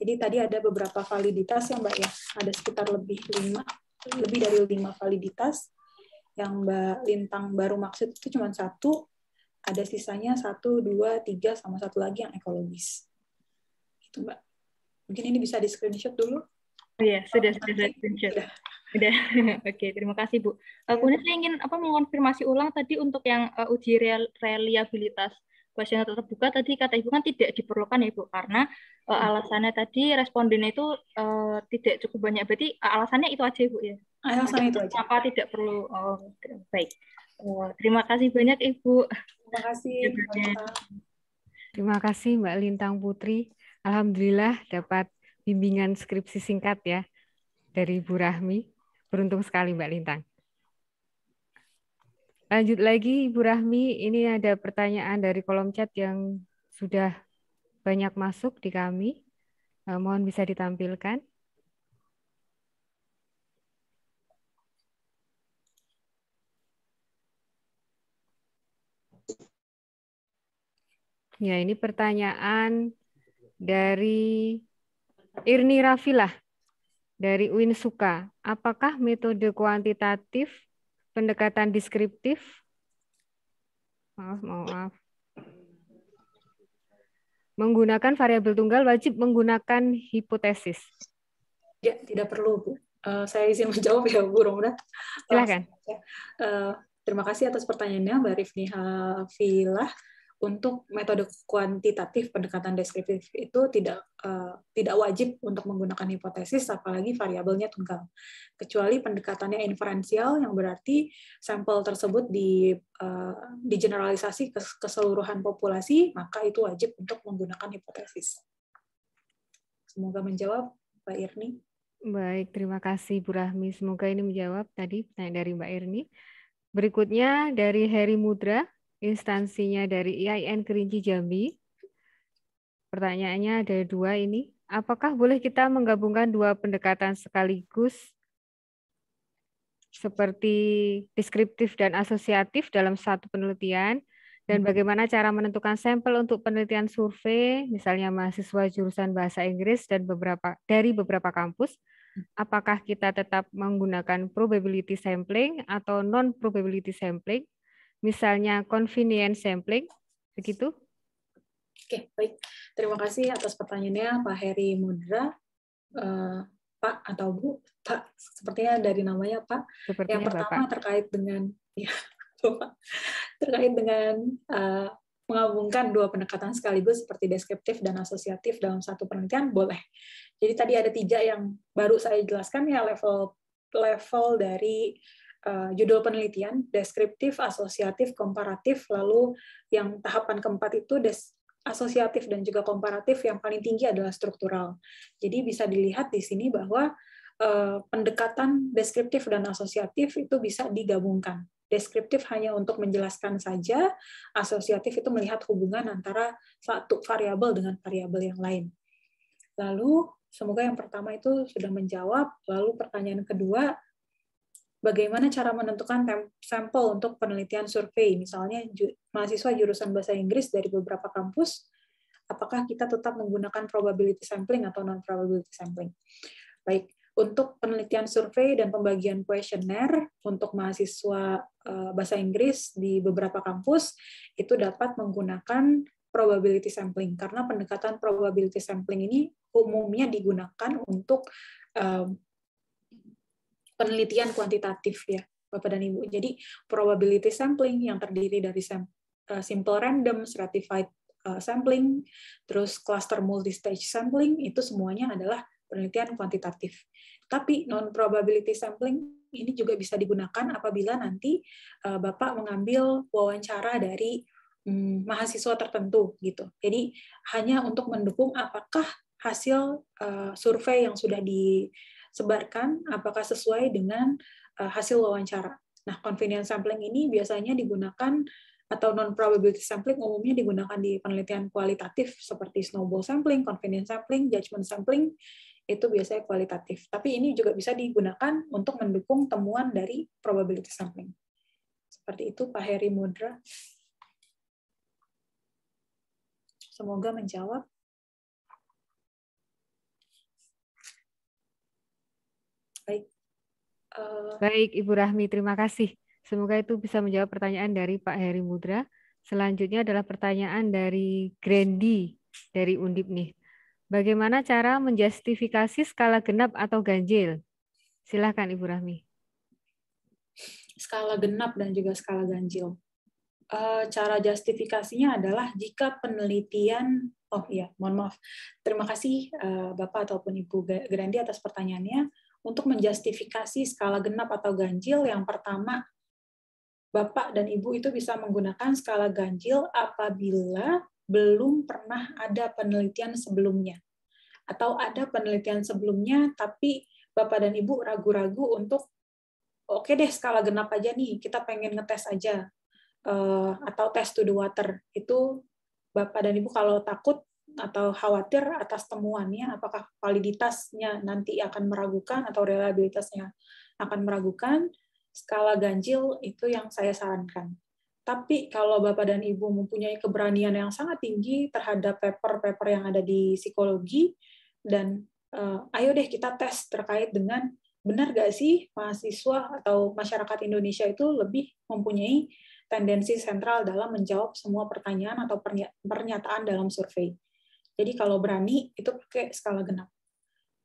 Jadi tadi ada beberapa validitas ya Mbak ya, ada sekitar lebih lima, lebih dari lima validitas. Yang Mbak Lintang baru maksud itu cuma satu, ada sisanya satu, dua, tiga, sama satu lagi yang ekologis itu mbak mungkin ini bisa di screenshot dulu oh, iya sudah oh, sudah sudah sudah. [laughs] Udah. Oke, okay, terima kasih Bu. Uh, kemudian saya ingin apa mengonfirmasi ulang tadi untuk yang uh, uji real, reliabilitas kuesioner terbuka tadi kata Ibu kan tidak diperlukan ya Bu karena uh, alasannya tadi responden itu uh, tidak cukup banyak. Berarti uh, alasannya itu aja Ibu ya. Alasannya itu aja. Apa tidak perlu oh, baik. Oh, terima kasih banyak Ibu. Terima kasih. Terima kasih Mbak Lintang Putri. Alhamdulillah dapat bimbingan skripsi singkat ya dari Bu Rahmi. Beruntung sekali Mbak Lintang. Lanjut lagi Bu Rahmi, ini ada pertanyaan dari kolom chat yang sudah banyak masuk di kami. Eh, mohon bisa ditampilkan. Ya, ini pertanyaan dari Irni Rafilah dari UIN Suka. Apakah metode kuantitatif pendekatan deskriptif? Maaf, maaf. Menggunakan variabel tunggal wajib menggunakan hipotesis. Ya, tidak perlu, Bu. Uh, saya izin menjawab ya, Bu Romda. Silakan. Uh, terima kasih atas pertanyaannya, Mbak Rifni Hafilah untuk metode kuantitatif pendekatan deskriptif itu tidak uh, tidak wajib untuk menggunakan hipotesis apalagi variabelnya tunggal kecuali pendekatannya inferensial yang berarti sampel tersebut di uh, digeneralisasi ke keseluruhan populasi maka itu wajib untuk menggunakan hipotesis semoga menjawab Pak Irni baik terima kasih Bu Rahmi semoga ini menjawab tadi pertanyaan dari Mbak Irni berikutnya dari Heri Mudra instansinya dari e IAIN Kerinci Jambi. Pertanyaannya ada dua ini. Apakah boleh kita menggabungkan dua pendekatan sekaligus seperti deskriptif dan asosiatif dalam satu penelitian? Dan hmm. bagaimana cara menentukan sampel untuk penelitian survei, misalnya mahasiswa jurusan bahasa Inggris dan beberapa dari beberapa kampus, hmm. apakah kita tetap menggunakan probability sampling atau non probability sampling? misalnya convenience sampling, begitu? Oke, baik. Terima kasih atas pertanyaannya Pak Heri Mudra. Uh, Pak atau Bu, Pak, sepertinya dari namanya Pak. Sepertinya yang pertama Bapak. terkait dengan [laughs] ya, terkait dengan uh, eh, menggabungkan dua pendekatan sekaligus seperti deskriptif dan asosiatif dalam satu penelitian boleh. Jadi tadi ada tiga yang baru saya jelaskan ya level level dari uh, judul penelitian deskriptif, asosiatif, komparatif, lalu yang tahapan keempat itu des asosiatif dan juga komparatif yang paling tinggi adalah struktural. Jadi bisa dilihat di sini bahwa uh, pendekatan deskriptif dan asosiatif itu bisa digabungkan. Deskriptif hanya untuk menjelaskan saja, asosiatif itu melihat hubungan antara satu variabel dengan variabel yang lain. Lalu semoga yang pertama itu sudah menjawab. Lalu pertanyaan kedua bagaimana cara menentukan sampel untuk penelitian survei, misalnya mahasiswa jurusan bahasa Inggris dari beberapa kampus, apakah kita tetap menggunakan probability sampling atau non-probability sampling. Baik, untuk penelitian survei dan pembagian kuesioner untuk mahasiswa eh, bahasa Inggris di beberapa kampus itu dapat menggunakan probability sampling karena pendekatan probability sampling ini umumnya digunakan untuk eh, penelitian kuantitatif ya Bapak dan Ibu. Jadi probability sampling yang terdiri dari eh, simple random, stratified eh, sampling, terus cluster multi-stage sampling, itu semuanya adalah penelitian kuantitatif. Tapi non-probability sampling ini juga bisa digunakan apabila nanti eh, Bapak mengambil wawancara dari hmm, mahasiswa tertentu gitu. Jadi hanya untuk mendukung apakah hasil uh, survei yang sudah di sebarkan apakah sesuai dengan eh, hasil wawancara. Nah, convenience sampling ini biasanya digunakan atau non probability sampling umumnya digunakan di penelitian kualitatif seperti snowball sampling, convenience sampling, judgment sampling itu biasanya kualitatif. Tapi ini juga bisa digunakan untuk mendukung temuan dari probability sampling. Seperti itu Pak Heri Mudra. Semoga menjawab. Baik. Uh, Baik, Ibu Rahmi, terima kasih. Semoga itu bisa menjawab pertanyaan dari Pak Heri Mudra. Selanjutnya adalah pertanyaan dari Grandi dari Undip nih. Bagaimana cara menjustifikasi skala genap atau ganjil? Silahkan Ibu Rahmi. Skala genap dan juga skala ganjil. Eh, cara justifikasinya adalah jika penelitian Oh iya, mohon maaf. Terima kasih eh, Bapak ataupun Ibu Grandi atas pertanyaannya untuk menjustifikasi skala genap atau ganjil yang pertama Bapak dan Ibu itu bisa menggunakan skala ganjil apabila belum pernah ada penelitian sebelumnya. Atau ada penelitian sebelumnya, tapi Bapak dan Ibu ragu-ragu untuk, oke okay deh skala genap aja nih, kita pengen ngetes aja. Eh, atau test to the water. Itu Bapak dan Ibu kalau takut atau khawatir atas temuannya, apakah validitasnya nanti akan meragukan atau reliabilitasnya akan meragukan, skala ganjil itu yang saya sarankan. Tapi kalau Bapak dan Ibu mempunyai keberanian yang sangat tinggi terhadap paper-paper yang ada di psikologi, dan uh, ayo deh kita tes terkait dengan benar gak sih mahasiswa atau masyarakat Indonesia itu lebih mempunyai tendensi sentral dalam menjawab semua pertanyaan atau pernyataan dalam survei. Jadi kalau berani itu pakai skala genap.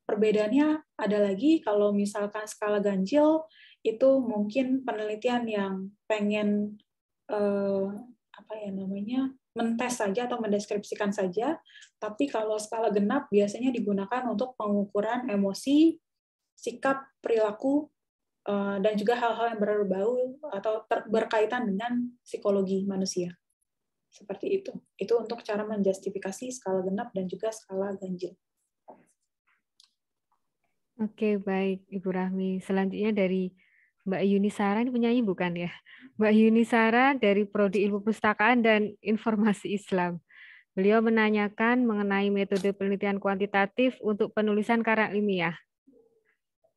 Perbedaannya ada lagi kalau misalkan skala ganjil itu mungkin penelitian yang pengen eh, apa ya namanya mentes saja atau mendeskripsikan saja, tapi kalau skala genap biasanya digunakan untuk pengukuran emosi, sikap, perilaku, eh, dan juga hal-hal yang berbau atau berkaitan dengan psikologi manusia. Seperti itu. Itu untuk cara menjustifikasi skala genap dan juga skala ganjil. Oke, baik Ibu Rahmi. Selanjutnya dari Mbak Yunisara, ini ibu kan ya? Mbak Yunisara dari Prodi Ilmu Pustakaan dan Informasi Islam. Beliau menanyakan mengenai metode penelitian kuantitatif untuk penulisan karya ilmiah.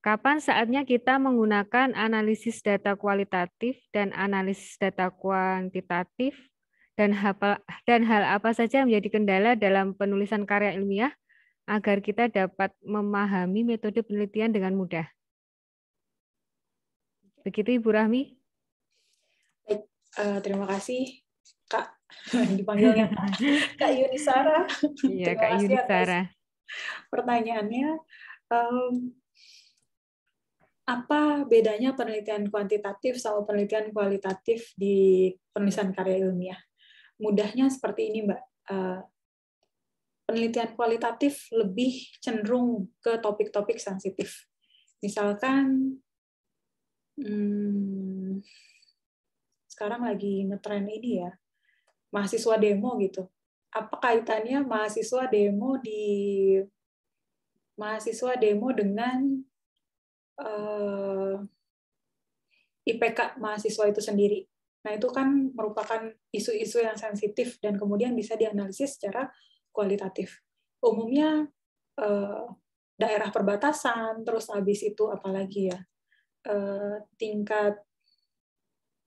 Kapan saatnya kita menggunakan analisis data kualitatif dan analisis data kuantitatif dan, hal, dan hal apa saja yang menjadi kendala dalam penulisan karya ilmiah agar kita dapat memahami metode penelitian dengan mudah. Begitu Ibu Rahmi. Baik, uh, terima kasih Kak [laughs] dipanggilnya [laughs] Kak Yunisara. Iya, Kak Yunisara. Pertanyaannya um, apa bedanya penelitian kuantitatif sama penelitian kualitatif di penulisan karya ilmiah? mudahnya seperti ini Mbak. Eh, penelitian kualitatif lebih cenderung ke topik-topik sensitif. Misalkan hmm, sekarang lagi ngetren ini ya, mahasiswa demo gitu. Apa kaitannya mahasiswa demo di mahasiswa demo dengan uh, eh, IPK mahasiswa itu sendiri? Nah, itu kan merupakan isu-isu yang sensitif dan kemudian bisa dianalisis secara kualitatif. Umumnya eh, daerah perbatasan, terus habis itu apalagi ya, eh, tingkat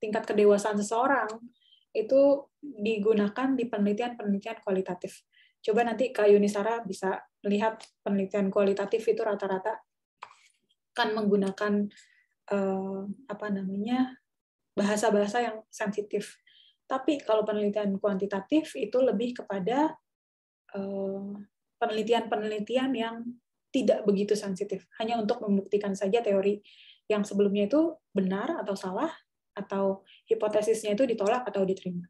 tingkat kedewasaan seseorang itu digunakan di penelitian-penelitian kualitatif. Coba nanti Kak Yunisara bisa lihat penelitian kualitatif itu rata-rata kan menggunakan eh, apa namanya bahasa-bahasa yang sensitif. Tapi kalau penelitian kuantitatif itu lebih kepada eh, penelitian-penelitian yang tidak begitu sensitif, hanya untuk membuktikan saja teori yang sebelumnya itu benar atau salah, atau hipotesisnya itu ditolak atau diterima.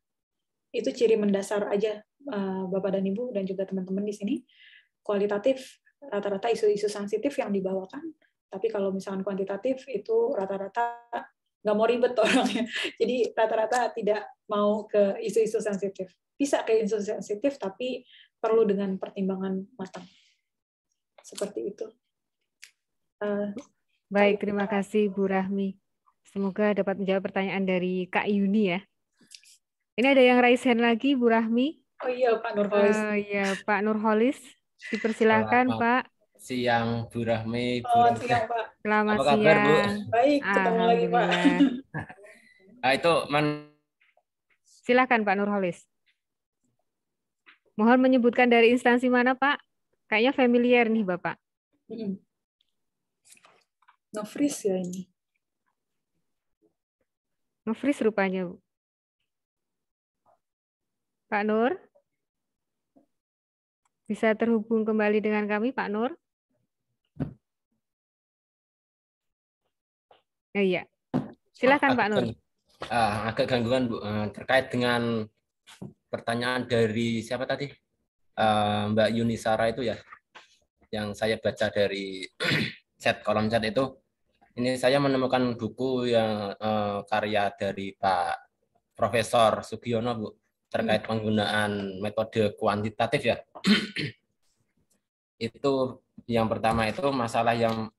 Itu ciri mendasar aja eh, Bapak dan Ibu dan juga teman-teman di sini. Kualitatif rata-rata isu-isu sensitif yang dibawakan, tapi kalau misalkan kuantitatif itu rata-rata nggak mau ribet orangnya. [laughs] Jadi rata-rata tidak mau ke isu-isu sensitif. Bisa ke isu sensitif, tapi perlu dengan pertimbangan matang. Seperti itu. Uh, Baik, terima kasih Bu Rahmi. Semoga dapat menjawab pertanyaan dari Kak Yuni ya. Ini ada yang raise hand lagi, Bu Rahmi. Oh iya, Pak Nurholis. Oh iya, Pak Nurholis. Dipersilahkan, Pak siang Bu Rahmi. Bu oh, siang Pak. Selamat Apa kabar, siang. Bu? Baik, ketemu lagi Pak. nah, [laughs] itu man Silakan Pak Nurholis. Mohon menyebutkan dari instansi mana, Pak? Kayaknya familiar nih, Bapak. Mm Nofris ya ini. Nofris rupanya, Bu. Pak Nur? Bisa terhubung kembali dengan kami, Pak Nur? Iya, iya. Silakan Pak Nur. Uh, agak gangguan Bu uh, terkait dengan pertanyaan dari siapa tadi uh, Mbak Yuni Sara itu ya yang saya baca dari [clears throat] chat kolom chat itu ini saya menemukan buku yang uh, karya dari Pak Profesor Sugiono Bu terkait hmm. penggunaan metode kuantitatif ya [clears throat] itu yang pertama itu masalah yang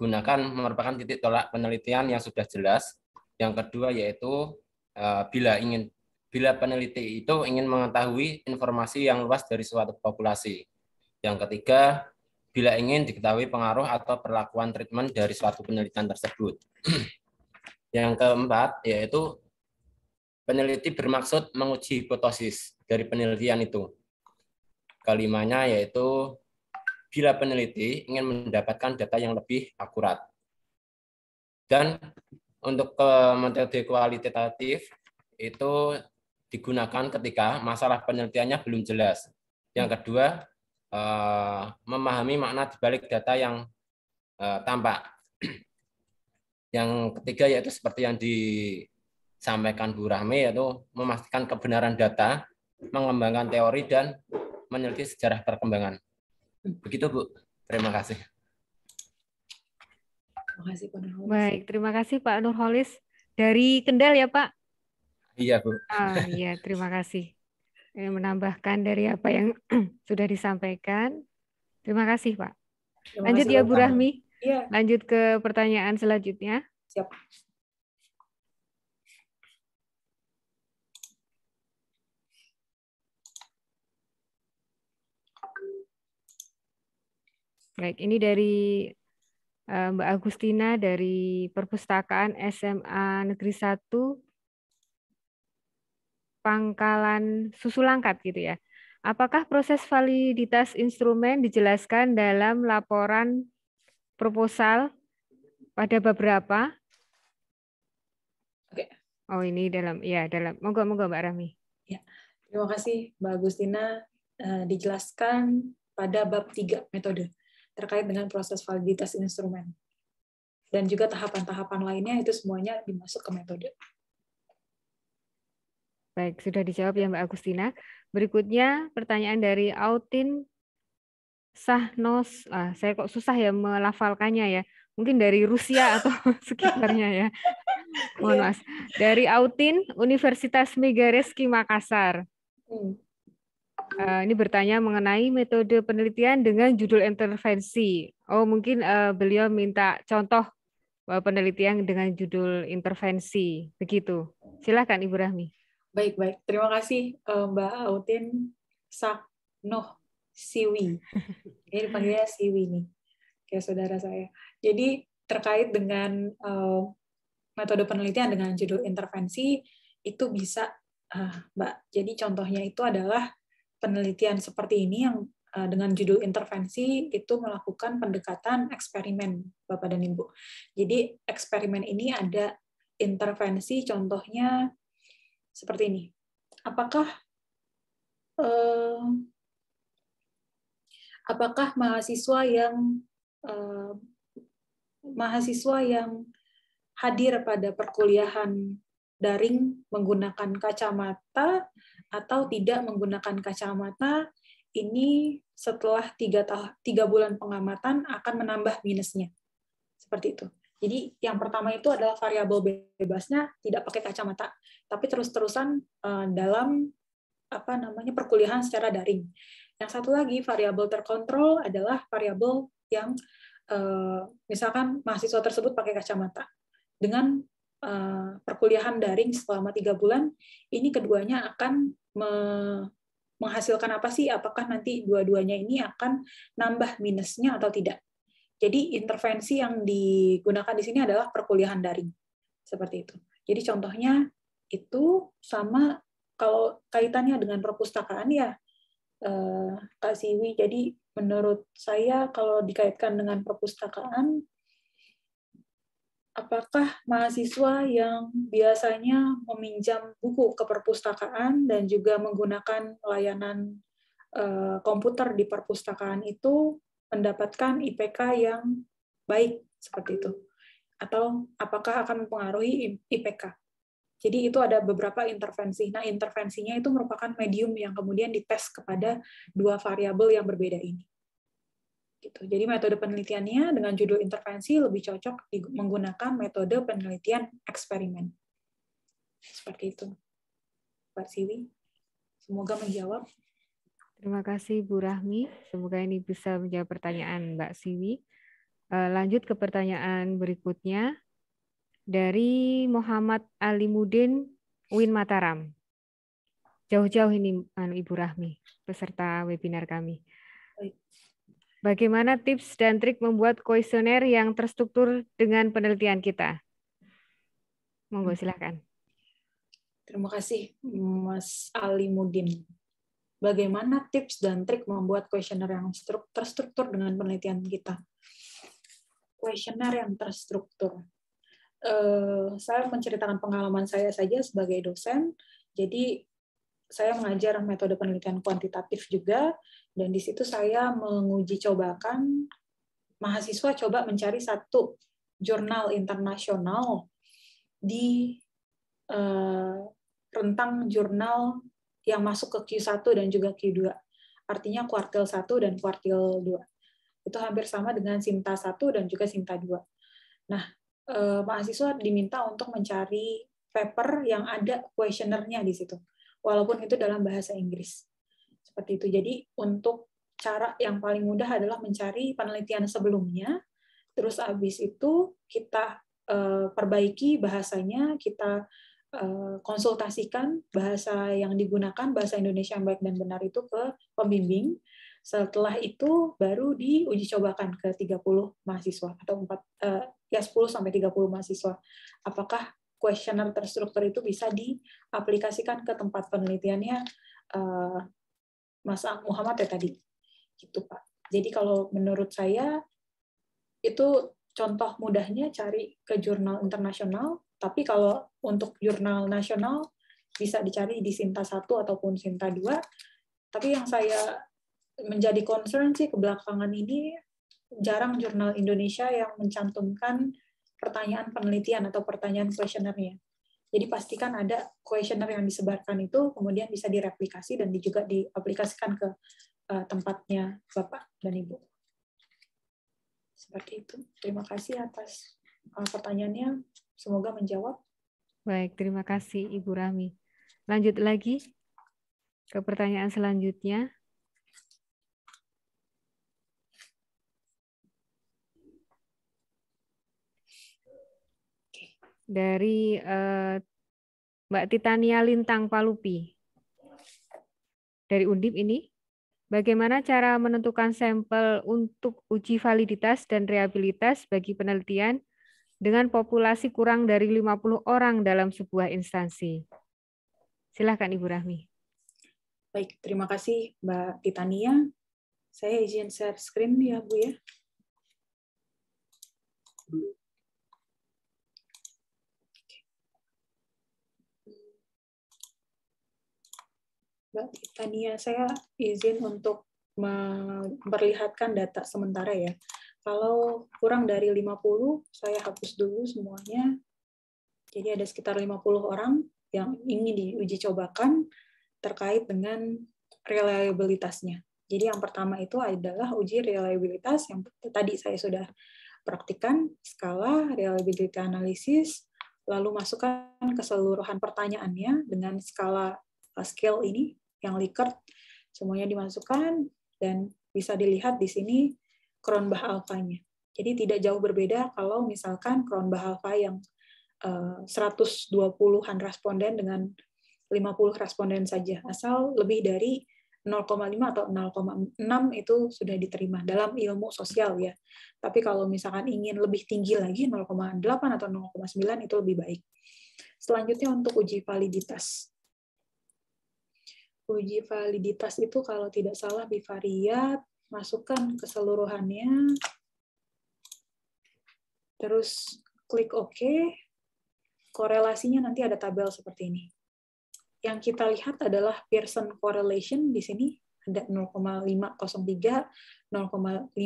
gunakan merupakan titik tolak penelitian yang sudah jelas. Yang kedua yaitu eh, bila ingin bila peneliti itu ingin mengetahui informasi yang luas dari suatu populasi. Yang ketiga, bila ingin diketahui pengaruh atau perlakuan treatment dari suatu penelitian tersebut. [clears throat] yang keempat yaitu peneliti bermaksud menguji hipotesis dari penelitian itu. Kelimanya yaitu bila peneliti ingin mendapatkan data yang lebih akurat. Dan untuk eh, metode kualitatif itu digunakan ketika masalah penelitiannya belum jelas. Yang kedua, eh, memahami makna dibalik data yang eh, tampak. [clears throat] Yang ketiga yaitu seperti yang disampaikan Bu Rahmi yaitu memastikan kebenaran data, mengembangkan teori dan meneliti sejarah perkembangan. Begitu Bu. Terima kasih. Terima kasih Pak Nurholis. Baik, terima kasih Pak Nurholis dari Kendal ya Pak. Iya Bu. Ah, iya, [laughs] terima kasih. Menambahkan dari apa yang [clears throat] sudah disampaikan. Terima kasih Pak. Lanjut ya Bu Rahmi. Iya. Lanjut ke pertanyaan selanjutnya. Siap. Baik, ini dari eh, Mbak Agustina dari Perpustakaan SMA Negeri 1 Pangkalan Susulangkat gitu ya. Apakah proses validitas instrumen dijelaskan dalam laporan proposal pada beberapa? Oke. Oh, ini dalam ya, dalam. Moga-moga Mbak Rami. Ya. Terima kasih Mbak Agustina eh, dijelaskan pada bab tiga metode terkait dengan proses validitas instrumen. Dan juga tahapan-tahapan lainnya itu semuanya dimasuk ke metode. Baik, sudah dijawab ya Mbak Agustina. Berikutnya pertanyaan dari Autin Sahnos. Ah, saya kok susah ya melafalkannya ya. Mungkin dari Rusia [laughs] atau [laughs] sekitarnya ya. Iya. Mohon mas. Dari Autin Universitas Megareski Makassar. Hmm. Uh, ini bertanya mengenai metode penelitian dengan judul intervensi. Oh, mungkin uh, beliau minta contoh eh, penelitian dengan judul intervensi, begitu. Silakan Ibu Rahmi. Baik, baik. Terima kasih Mbak Autin Saknoh Siwi. Ini dipanggilnya Siwi nih, kayak saudara saya. Jadi terkait dengan uh, metode penelitian dengan judul intervensi itu bisa, uh, Mbak. Jadi contohnya itu adalah penelitian seperti ini yang eh, dengan judul intervensi itu melakukan pendekatan eksperimen Bapak dan Ibu. Jadi eksperimen ini ada intervensi contohnya seperti ini. Apakah eh, apakah mahasiswa yang eh, mahasiswa yang hadir pada perkuliahan daring menggunakan kacamata atau tidak menggunakan kacamata ini setelah tiga, tiga bulan pengamatan akan menambah minusnya. Seperti itu. Jadi yang pertama itu adalah variabel bebasnya tidak pakai kacamata, tapi terus-terusan eh, dalam apa namanya perkuliahan secara daring. Yang satu lagi variabel terkontrol adalah variabel yang eh, misalkan mahasiswa tersebut pakai kacamata dengan Eh, perkuliahan daring selama tiga bulan, ini keduanya akan menghasilkan apa sih? Apakah nanti dua-duanya ini akan nambah minusnya atau tidak? Jadi intervensi yang digunakan di sini adalah perkuliahan daring, seperti itu. Jadi contohnya itu sama kalau kaitannya dengan perpustakaan ya, eh, Kak Siwi. Jadi menurut saya kalau dikaitkan dengan perpustakaan, apakah mahasiswa yang biasanya meminjam buku ke perpustakaan dan juga menggunakan layanan eh, komputer di perpustakaan itu mendapatkan IPK yang baik seperti itu atau apakah akan mempengaruhi IPK. Jadi itu ada beberapa intervensi. Nah, intervensinya itu merupakan medium yang kemudian dites kepada dua variabel yang berbeda ini. Gitu. Jadi metode penelitiannya dengan judul intervensi lebih cocok menggunakan metode penelitian eksperimen. Seperti itu. Pak Siwi, semoga menjawab. Terima kasih Bu Rahmi. Semoga ini bisa menjawab pertanyaan Mbak Siwi. Eh, lanjut ke pertanyaan berikutnya dari Muhammad Ali Mudin Win Mataram. Jauh-jauh ini anu, Ibu Rahmi, peserta webinar kami. Bagaimana tips dan trik membuat kuesioner yang terstruktur dengan penelitian kita? Monggo hmm. silakan. Terima kasih Mas Ali Mudin. Bagaimana tips dan trik membuat kuesioner yang terstruktur dengan penelitian kita? Kuesioner yang terstruktur. Uh, saya menceritakan pengalaman saya saja sebagai dosen. Jadi saya mengajar metode penelitian kuantitatif juga dan di situ saya menguji cobakan mahasiswa coba mencari satu jurnal internasional di uh, rentang jurnal yang masuk ke Q1 dan juga Q2. Artinya kuartil 1 dan kuartil 2. Itu hampir sama dengan SIMTA 1 dan juga SIMTA 2. Nah, eh, mahasiswa diminta untuk mencari paper yang ada kuesionernya di situ walaupun itu dalam bahasa Inggris. Seperti itu. Jadi untuk cara yang paling mudah adalah mencari penelitian sebelumnya, terus habis itu kita eh, perbaiki bahasanya, kita eh, konsultasikan bahasa yang digunakan, bahasa Indonesia yang baik dan benar itu ke pembimbing. Setelah itu baru diuji cobakan ke 30 mahasiswa atau 4 eh, ya 10 sampai 30 mahasiswa. Apakah kuesioner terstruktur itu bisa diaplikasikan ke tempat penelitiannya eh, Mas Muhammad ya tadi. Gitu, Pak. Jadi kalau menurut saya itu contoh mudahnya cari ke jurnal internasional, tapi kalau untuk jurnal nasional bisa dicari di Sinta 1 ataupun Sinta 2. Tapi yang saya menjadi concern sih kebelakangan ini jarang jurnal Indonesia yang mencantumkan pertanyaan penelitian atau pertanyaan kuesionernya. Jadi pastikan ada kuesioner yang disebarkan itu kemudian bisa direplikasi dan juga diaplikasikan ke eh, tempatnya Bapak dan Ibu. Seperti itu. Terima kasih atas eh, pertanyaannya. Semoga menjawab. Baik, terima kasih Ibu Rami. Lanjut lagi ke pertanyaan selanjutnya. dari uh, Mbak Titania Lintang Palupi dari Undip ini. Bagaimana cara menentukan sampel untuk uji validitas dan reabilitas bagi penelitian dengan populasi kurang dari 50 orang dalam sebuah instansi? Silahkan Ibu Rahmi. Baik, terima kasih Mbak Titania. Saya izin share screen ya Bu ya. Mbak Tania, saya izin untuk memperlihatkan data sementara ya. Kalau kurang dari 50, saya hapus dulu semuanya. Jadi ada sekitar 50 orang yang ingin diuji cobakan terkait dengan reliabilitasnya. Jadi yang pertama itu adalah uji reliabilitas yang tadi saya sudah praktikan, skala, reliabilitas analisis lalu masukkan keseluruhan pertanyaannya dengan skala eh, scale ini yang likert semuanya dimasukkan dan bisa dilihat di sini bah alfanya. Jadi tidak jauh berbeda kalau misalkan bah alfa yang 120-an eh, responden dengan 50 responden saja, asal lebih dari 0,5 atau 0,6 itu sudah diterima dalam ilmu sosial ya. Tapi kalau misalkan ingin lebih tinggi lagi 0,8 atau 0,9 itu lebih baik. Selanjutnya untuk uji validitas uji validitas itu kalau tidak salah bivariat, masukkan keseluruhannya, terus klik OK, korelasinya nanti ada tabel seperti ini. Yang kita lihat adalah Pearson correlation di sini ada 0,503, 0,584.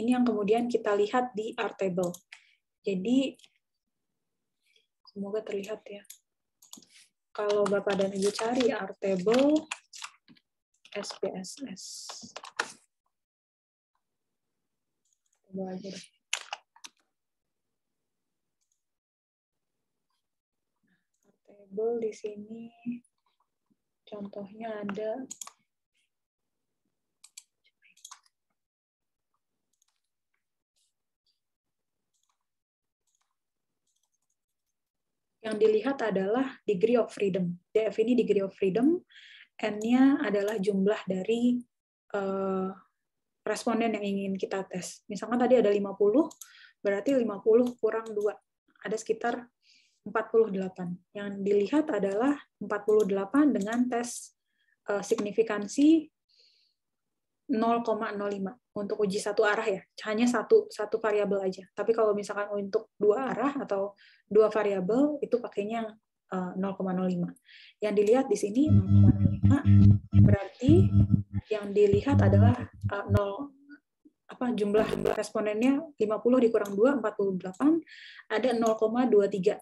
Ini yang kemudian kita lihat di R table. Jadi semoga terlihat ya kalau Bapak dan Ibu cari iya. Artable SPSS. Coba aja deh. Artable di sini contohnya ada yang dilihat adalah degree of freedom. DF ini degree of freedom, N-nya adalah jumlah dari uh, responden yang ingin kita tes. Misalkan tadi ada 50, berarti 50 kurang 2. Ada sekitar 48. Yang dilihat adalah 48 dengan tes uh, signifikansi 0,05 untuk uji satu arah ya, hanya satu satu variabel aja. Tapi kalau misalkan untuk dua arah atau dua variabel itu pakainya 0,05. Eh, yang dilihat di sini 0,05 berarti yang dilihat adalah 0 eh, apa jumlah respondennya 50 dikurang 2 48 ada 0,23.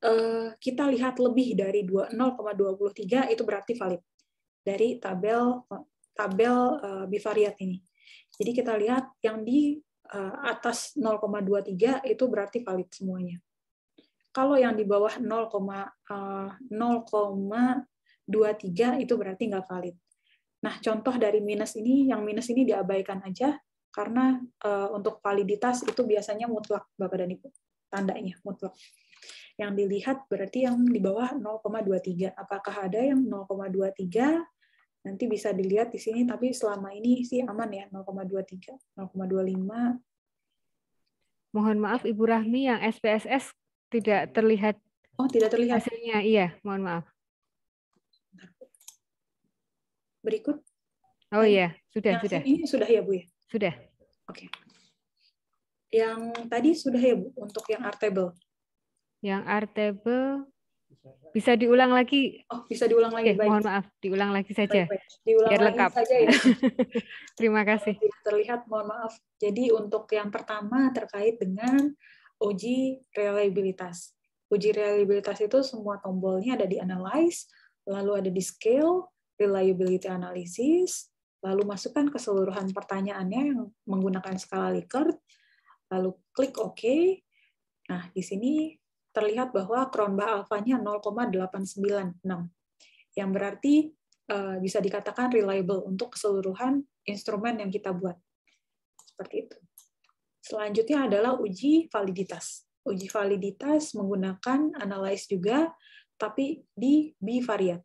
Eh, kita lihat lebih dari 0,23 itu berarti valid dari tabel tabel uh, bivariat ini. Jadi kita lihat yang di uh, atas 0,23 itu berarti valid semuanya. Kalau yang di bawah 0,23 uh, eh, itu berarti nggak valid. Nah, contoh dari minus ini, yang minus ini diabaikan aja, karena uh, untuk validitas itu biasanya mutlak, Bapak dan Ibu. Tandanya mutlak. Yang dilihat berarti yang di bawah 0,23. Apakah ada yang 0,23 Nanti bisa dilihat di sini, tapi selama ini sih aman ya, 0,23, 0,25. Mohon maaf Ibu Rahmi, yang SPSS tidak terlihat Oh, tidak terlihat. Hasilnya, iya. Mohon maaf. Berikut. Oh iya, sudah, nah, sudah. Ini sudah ya, Bu ya? Sudah. Oke. Okay. Yang tadi sudah ya, Bu, untuk yang artable. Yang artable bisa diulang lagi? Oh, bisa diulang lagi. Okay, baik. Mohon maaf, diulang lagi saja. Baik, baik. Diulang Biar lagi saja ya. [laughs] Terima kasih. Terlihat, mohon maaf. Jadi untuk yang pertama terkait dengan uji reliabilitas. Uji reliabilitas itu semua tombolnya ada di analyze, lalu ada di scale, reliability analysis, lalu masukkan keseluruhan pertanyaannya yang menggunakan skala Likert, lalu klik OK. Nah, di sini terlihat bahwa kromba alfanya 0,896 yang berarti eh, bisa dikatakan reliable untuk keseluruhan instrumen yang kita buat. Seperti itu. Selanjutnya adalah uji validitas. Uji validitas menggunakan analyze juga, tapi di bivariat.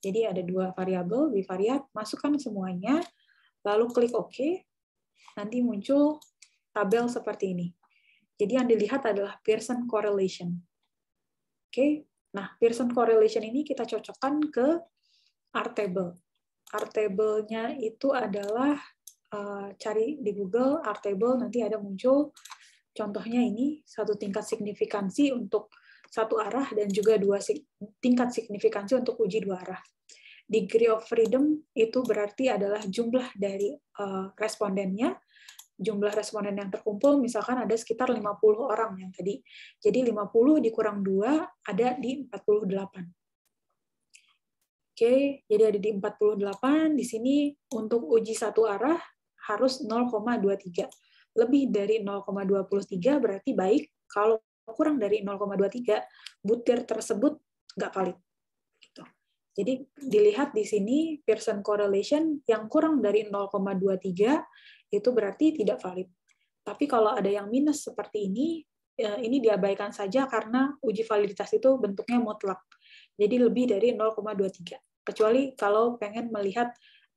Jadi ada dua variabel bivariat, masukkan semuanya, lalu klik OK, nanti muncul tabel seperti ini. Jadi yang dilihat adalah Pearson correlation. Oke. Nah, Pearson correlation ini kita cocokkan ke R table. R table-nya itu adalah eh, cari di Google R table nanti ada muncul contohnya ini satu tingkat signifikansi untuk satu arah dan juga dua tingkat signifikansi untuk uji dua arah. Degree of freedom itu berarti adalah jumlah dari eh, respondennya jumlah responden yang terkumpul misalkan ada sekitar 50 orang yang tadi. Jadi 50 dikurang 2 ada di 48. Oke, jadi ada di 48. Di sini untuk uji satu arah harus 0,23. Lebih dari 0,23 berarti baik. Kalau kurang dari 0,23, butir tersebut nggak valid. Gitu. Jadi dilihat di sini Pearson correlation yang kurang dari 0,23 itu berarti tidak valid. Tapi kalau ada yang minus seperti ini, ya, ini diabaikan saja karena uji validitas itu bentuknya mutlak. Jadi lebih dari 0,23. Kecuali kalau pengen melihat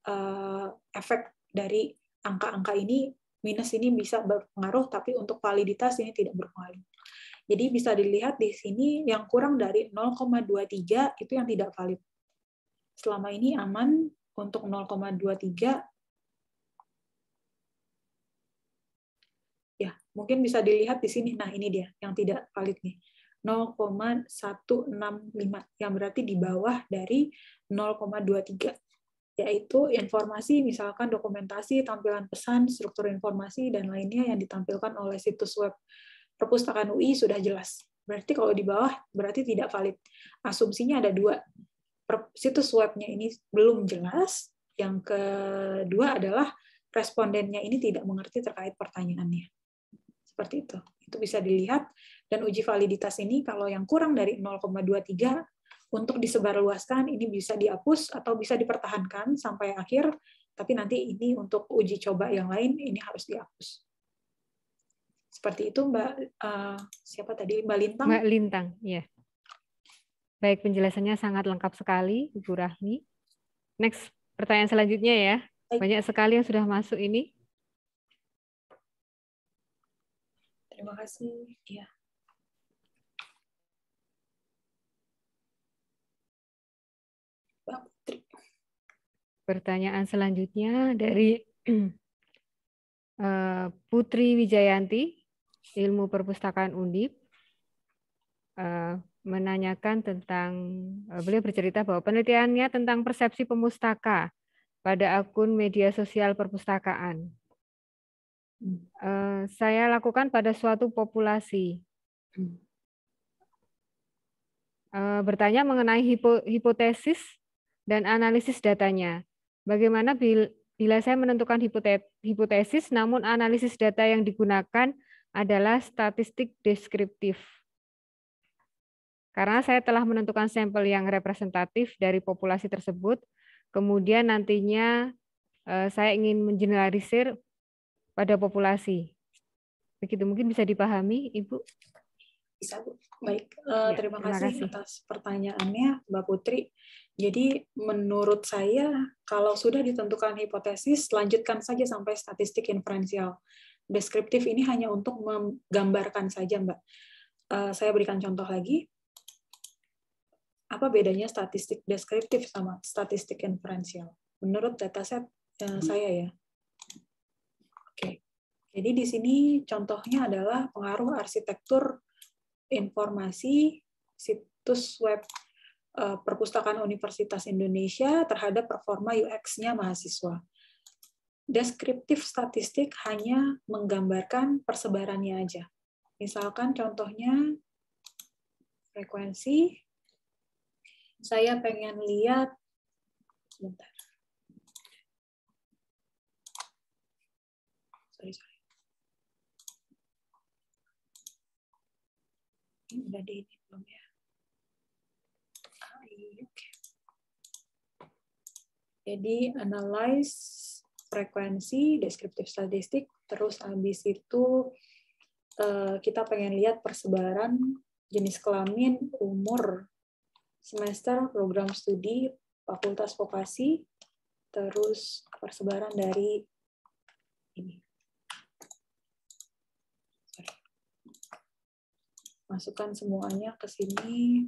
eh, efek dari angka-angka ini, minus ini bisa berpengaruh, tapi untuk validitas ini tidak berpengaruh. Jadi bisa dilihat di sini yang kurang dari 0,23 itu yang tidak valid. Selama ini aman untuk 0,23 Mungkin bisa dilihat di sini. Nah, ini dia yang tidak valid nih. 0,165 yang berarti di bawah dari 0,23 yaitu informasi misalkan dokumentasi, tampilan pesan, struktur informasi dan lainnya yang ditampilkan oleh situs web perpustakaan UI sudah jelas. Berarti kalau di bawah berarti tidak valid. Asumsinya ada dua. Situs webnya ini belum jelas. Yang kedua adalah respondennya ini tidak mengerti terkait pertanyaannya. Seperti itu. Itu bisa dilihat. Dan uji validitas ini kalau yang kurang dari 0,23 untuk disebarluaskan ini bisa dihapus atau bisa dipertahankan sampai akhir, tapi nanti ini untuk uji coba yang lain ini harus dihapus. Seperti itu Mbak uh, siapa tadi Mbak Lintang? Mbak Lintang, ya. Baik, penjelasannya sangat lengkap sekali Ibu Rahmi. Next, pertanyaan selanjutnya ya. Banyak sekali yang sudah masuk ini. Terima kasih. Ya. Pertanyaan selanjutnya dari [clears throat] eh, Putri Wijayanti, Ilmu Perpustakaan Undip, eh, menanyakan tentang, eh, beliau bercerita bahwa penelitiannya tentang persepsi pemustaka pada akun media sosial perpustakaan. Eh, saya lakukan pada suatu populasi. Eh, bertanya mengenai hipo, hipotesis dan analisis datanya. Bagaimana bila, bila saya menentukan hipotesis, namun analisis data yang digunakan adalah statistik deskriptif. Karena saya telah menentukan sampel yang representatif dari populasi tersebut, kemudian nantinya eh, saya ingin mengeneralisir pada populasi. Begitu mungkin bisa dipahami, Ibu? bisa Bu. Baik, uh, ya, terima, terima kasih, kasih atas pertanyaannya Mbak Putri. Jadi menurut saya kalau sudah ditentukan hipotesis, lanjutkan saja sampai statistik inferensial. Deskriptif ini hanya untuk menggambarkan saja Mbak. Uh, saya berikan contoh lagi. Apa bedanya statistik deskriptif sama statistik inferensial? Menurut dataset uh, saya ya, jadi di sini contohnya adalah pengaruh arsitektur informasi situs web eh, perpustakaan Universitas Indonesia terhadap performa UX-nya mahasiswa. Deskriptif statistik hanya menggambarkan persebarannya aja. Misalkan contohnya frekuensi, saya pengen lihat, bentar. Sorry, sorry. ini udah di ini belum ya okay. jadi analyze frekuensi deskriptif statistik terus habis itu eh, kita pengen lihat persebaran jenis kelamin umur semester program studi fakultas vokasi terus persebaran dari masukkan semuanya ke sini.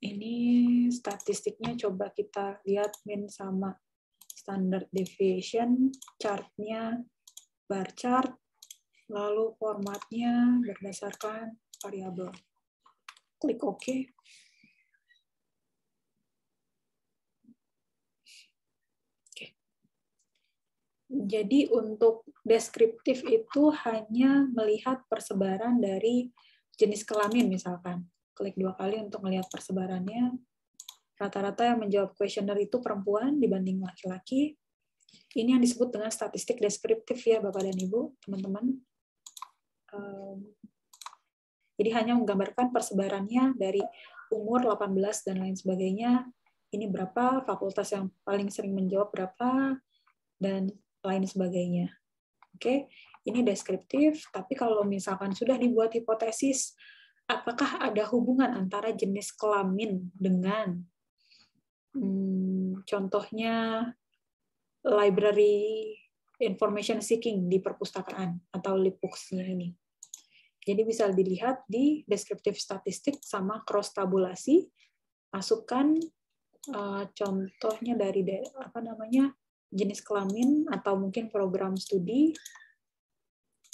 Ini statistiknya coba kita lihat min sama standard deviation, chartnya bar chart, lalu formatnya berdasarkan variabel. Klik OK. Jadi untuk deskriptif itu hanya melihat persebaran dari jenis kelamin misalkan. Klik dua kali untuk melihat persebarannya. Rata-rata yang menjawab kuesioner itu perempuan dibanding laki-laki. Ini yang disebut dengan statistik deskriptif ya Bapak dan Ibu, teman-teman. Jadi hanya menggambarkan persebarannya dari umur 18 dan lain sebagainya. Ini berapa, fakultas yang paling sering menjawab berapa, dan lain sebagainya. Oke, ini deskriptif, tapi kalau misalkan sudah dibuat hipotesis, apakah ada hubungan antara jenis kelamin dengan hmm, contohnya library information seeking di perpustakaan atau lipux ini. Jadi bisa dilihat di deskriptif statistik sama cross tabulasi, masukkan eh, contohnya dari apa namanya jenis kelamin atau mungkin program studi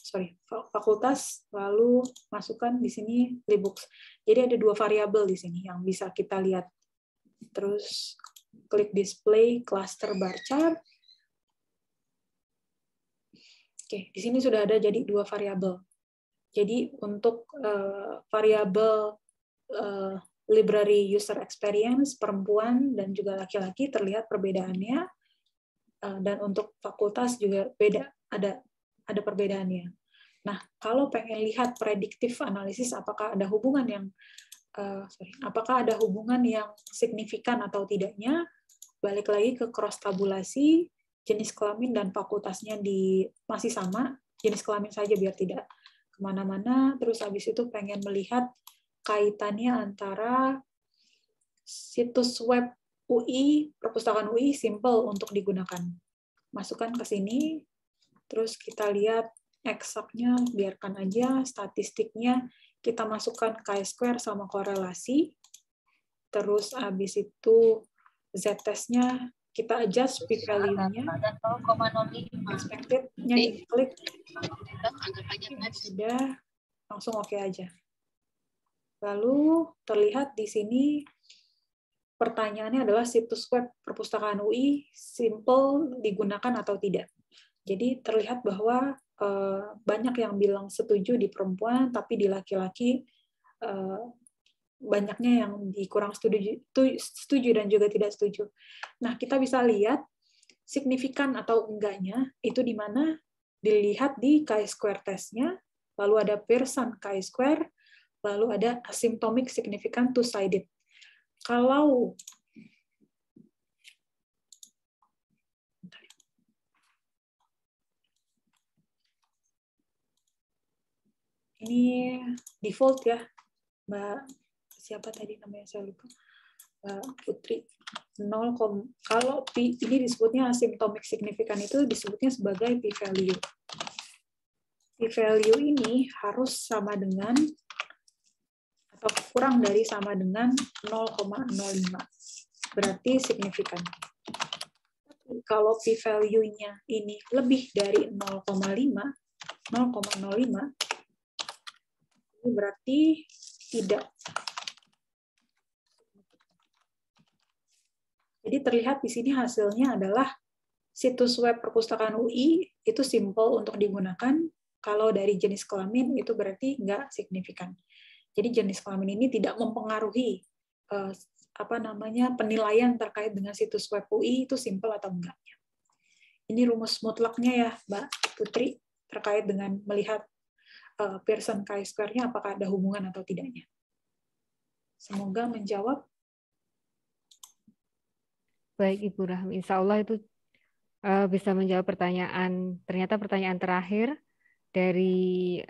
sorry fakultas lalu masukkan di sini libooks jadi ada dua variabel di sini yang bisa kita lihat terus klik display cluster bar chart oke di sini sudah ada jadi dua variabel jadi untuk uh, variabel uh, library user experience perempuan dan juga laki-laki terlihat perbedaannya Eh, dan untuk fakultas juga beda ada ada perbedaannya. Nah, kalau pengen lihat prediktif analisis apakah ada hubungan yang eh, sorry, apakah ada hubungan yang signifikan atau tidaknya, balik lagi ke cross tabulasi, jenis kelamin dan fakultasnya di masih sama, jenis kelamin saja biar tidak kemana-mana. Terus habis itu pengen melihat kaitannya antara situs web UI, perpustakaan UI simple untuk digunakan. Masukkan ke sini, terus kita lihat eksaknya biarkan aja, statistiknya kita masukkan chi-square sama korelasi, terus abis itu z-testnya kita adjust p value-nya expected-nya diklik sudah langsung oke okay aja lalu terlihat di sini pertanyaannya adalah situs web perpustakaan UI simple digunakan atau tidak. Jadi terlihat bahwa eh, banyak yang bilang setuju di perempuan, tapi di laki-laki eh, banyaknya yang dikurang setuju, setuju dan juga tidak setuju. Nah, kita bisa lihat signifikan atau enggaknya itu di mana dilihat di chi-square testnya, lalu ada Pearson chi-square, lalu ada asymptomatic significant two-sided kalau ini default ya Mbak siapa tadi namanya saya lupa Mbak Putri 0, kalau P, ini disebutnya asimptomik signifikan itu disebutnya sebagai P value P value ini harus sama dengan atau kurang dari sama dengan 0,05. Berarti signifikan. kalau p-value-nya ini lebih dari 0,5, 0,05, ini berarti tidak. Jadi terlihat di sini hasilnya adalah situs web perpustakaan UI itu simple untuk digunakan, kalau dari jenis kelamin itu berarti nggak signifikan. Jadi jenis kelamin ini tidak mempengaruhi eh, apa namanya penilaian terkait dengan situs web UI itu simple atau enggaknya. Ini rumus mutlaknya ya, Mbak Putri, terkait dengan melihat eh, Pearson chi-square-nya apakah ada hubungan atau tidaknya. Semoga menjawab. Baik Ibu Rahmi, insya Allah itu eh, bisa menjawab pertanyaan. Ternyata pertanyaan terakhir dari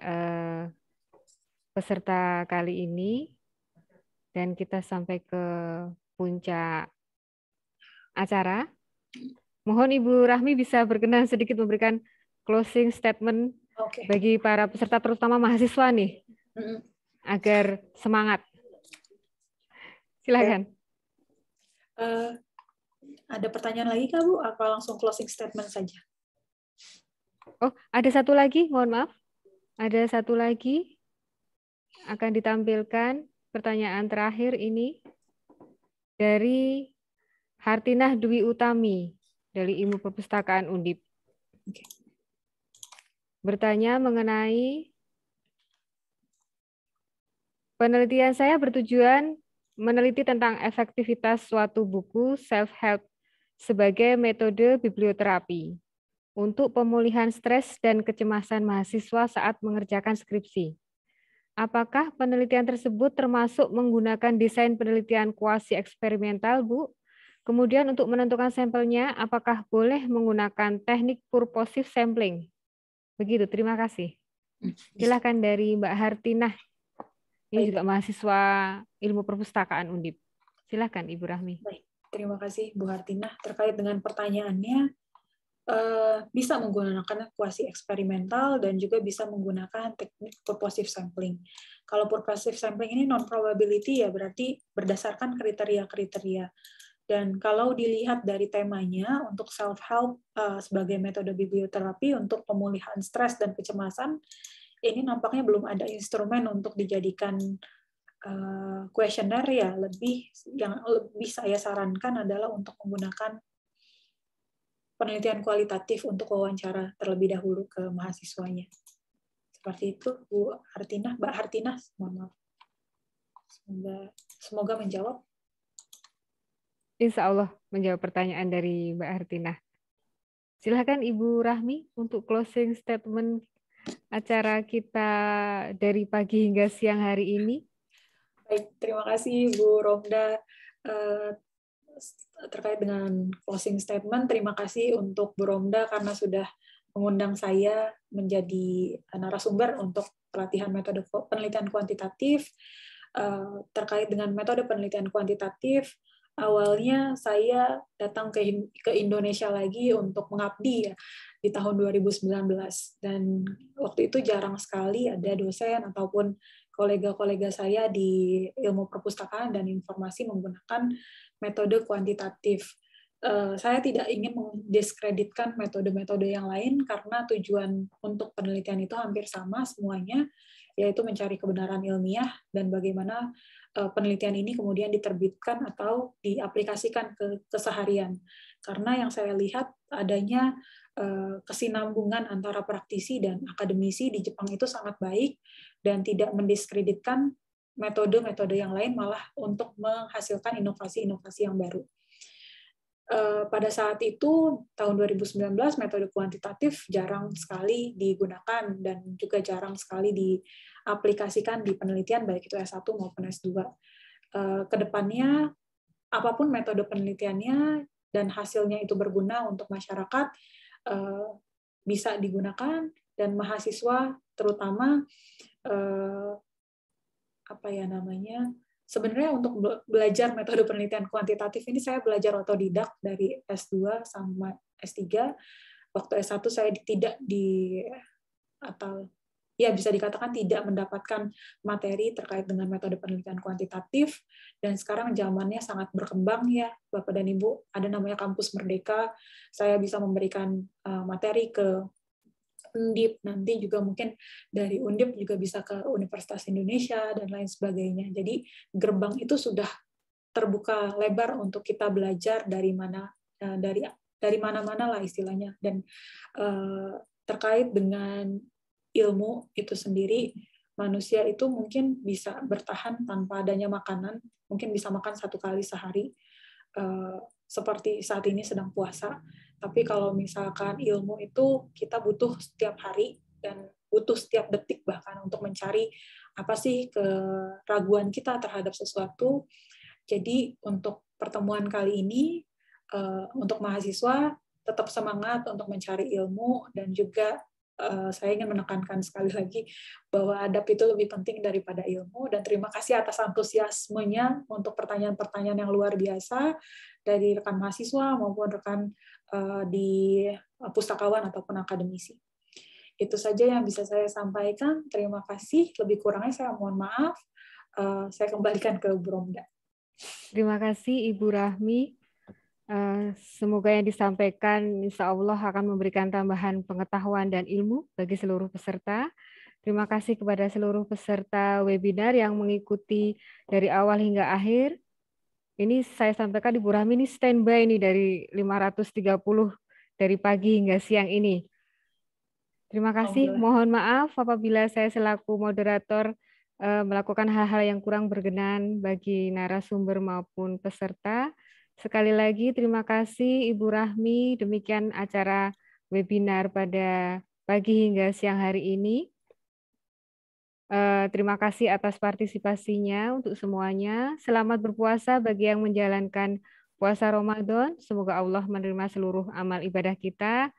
peserta kali ini dan kita sampai ke puncak acara. Mohon Ibu Rahmi bisa berkenan sedikit memberikan closing statement okay. bagi para peserta terutama mahasiswa nih agar semangat. Silakan. Uh, ada pertanyaan lagi Kak Bu? Apa langsung closing statement saja? Oh, ada satu lagi, mohon maaf. Ada satu lagi akan ditampilkan pertanyaan terakhir ini dari Hartinah Dwi Utami dari Ilmu Perpustakaan Undip. Bertanya mengenai penelitian saya bertujuan meneliti tentang efektivitas suatu buku self-help sebagai metode biblioterapi untuk pemulihan stres dan kecemasan mahasiswa saat mengerjakan skripsi. Apakah penelitian tersebut termasuk menggunakan desain penelitian kuasi eksperimental, Bu? Kemudian untuk menentukan sampelnya, apakah boleh menggunakan teknik purposive sampling? Begitu, terima kasih. Hmm. Silahkan dari Mbak Hartina, Ini juga mahasiswa ilmu perpustakaan Undip. Silahkan Ibu Rahmi. Baik, terima kasih Bu Hartina. Terkait dengan pertanyaannya, Eh, bisa menggunakan kuasi eksperimental dan juga bisa menggunakan teknik purposive sampling. Kalau purposive sampling ini non probability ya berarti berdasarkan kriteria-kriteria. Dan kalau dilihat dari temanya untuk self help eh, sebagai metode biblioterapi untuk pemulihan stres dan kecemasan, ini nampaknya belum ada instrumen untuk dijadikan eh, kuesioner ya. Lebih yang lebih saya sarankan adalah untuk menggunakan penelitian kualitatif untuk wawancara terlebih dahulu ke mahasiswanya. Seperti itu, Bu Hartina, Mbak Hartina, mohon maaf. Semoga, semoga menjawab. Insya Allah menjawab pertanyaan dari Mbak Hartina. Silahkan Ibu Rahmi untuk closing statement acara kita dari pagi hingga siang hari ini. Baik, terima kasih Bu Romda. Eh, terkait dengan closing statement. Terima kasih untuk Bu Romda karena sudah mengundang saya menjadi eh, narasumber untuk pelatihan metode penelitian kuantitatif. Eh, terkait dengan metode penelitian kuantitatif, awalnya saya datang ke ke Indonesia lagi untuk mengabdi ya di tahun 2019 dan waktu itu jarang sekali ada dosen ataupun kolega-kolega saya di ilmu perpustakaan dan informasi menggunakan metode kuantitatif. Eh, saya tidak ingin mendiskreditkan metode-metode yang lain karena tujuan untuk penelitian itu hampir sama semuanya, yaitu mencari kebenaran ilmiah dan bagaimana eh, penelitian ini kemudian diterbitkan atau diaplikasikan ke keseharian. Karena yang saya lihat adanya eh, kesinambungan antara praktisi dan akademisi di Jepang itu sangat baik dan tidak mendiskreditkan metode-metode yang lain malah untuk menghasilkan inovasi-inovasi yang baru. Eh, pada saat itu, tahun 2019, metode kuantitatif jarang sekali digunakan dan juga jarang sekali diaplikasikan di penelitian, baik itu S1 maupun S2. Eh, kedepannya, apapun metode penelitiannya dan hasilnya itu berguna untuk masyarakat, eh, bisa digunakan dan mahasiswa terutama apa ya namanya sebenarnya untuk belajar metode penelitian kuantitatif ini saya belajar otodidak dari S2 sama S3. Waktu S1 saya tidak di atau ya bisa dikatakan tidak mendapatkan materi terkait dengan metode penelitian kuantitatif dan sekarang zamannya sangat berkembang ya Bapak dan Ibu ada namanya kampus merdeka saya bisa memberikan eh, materi ke Undip nanti juga mungkin dari Undip juga bisa ke Universitas Indonesia dan lain sebagainya. Jadi gerbang itu sudah terbuka lebar untuk kita belajar dari mana eh, dari dari mana-mana lah istilahnya dan eh, terkait dengan ilmu itu sendiri manusia itu mungkin bisa bertahan tanpa adanya makanan mungkin bisa makan satu kali sehari eh, seperti saat ini sedang puasa. Tapi kalau misalkan ilmu itu kita butuh setiap hari dan butuh setiap detik bahkan untuk mencari apa sih keraguan kita terhadap sesuatu. Jadi untuk pertemuan kali ini eh, untuk mahasiswa tetap semangat untuk mencari ilmu dan juga Eh, saya ingin menekankan sekali lagi bahwa adab itu lebih penting daripada ilmu dan terima kasih atas antusiasmenya untuk pertanyaan-pertanyaan yang luar biasa dari rekan mahasiswa maupun rekan eh, di eh, pustakawan ataupun akademisi. Itu saja yang bisa saya sampaikan. Terima kasih. Lebih kurangnya saya mohon maaf. saya kembalikan ke Bromda. Terima kasih Ibu Rahmi. Eh, semoga yang disampaikan insya Allah akan memberikan tambahan pengetahuan dan ilmu bagi seluruh peserta. Terima kasih kepada seluruh peserta webinar yang mengikuti dari awal hingga akhir. Ini saya sampaikan di Burami ini standby ini dari 530 dari pagi hingga siang ini. Terima kasih. Mohon maaf apabila saya selaku moderator eh, melakukan hal-hal yang kurang berkenan bagi narasumber maupun peserta. Sekali lagi terima kasih Ibu Rahmi. Demikian acara webinar pada pagi hingga siang hari ini. Eh, terima kasih atas partisipasinya untuk semuanya. Selamat berpuasa bagi yang menjalankan puasa Ramadan. Semoga Allah menerima seluruh amal ibadah kita.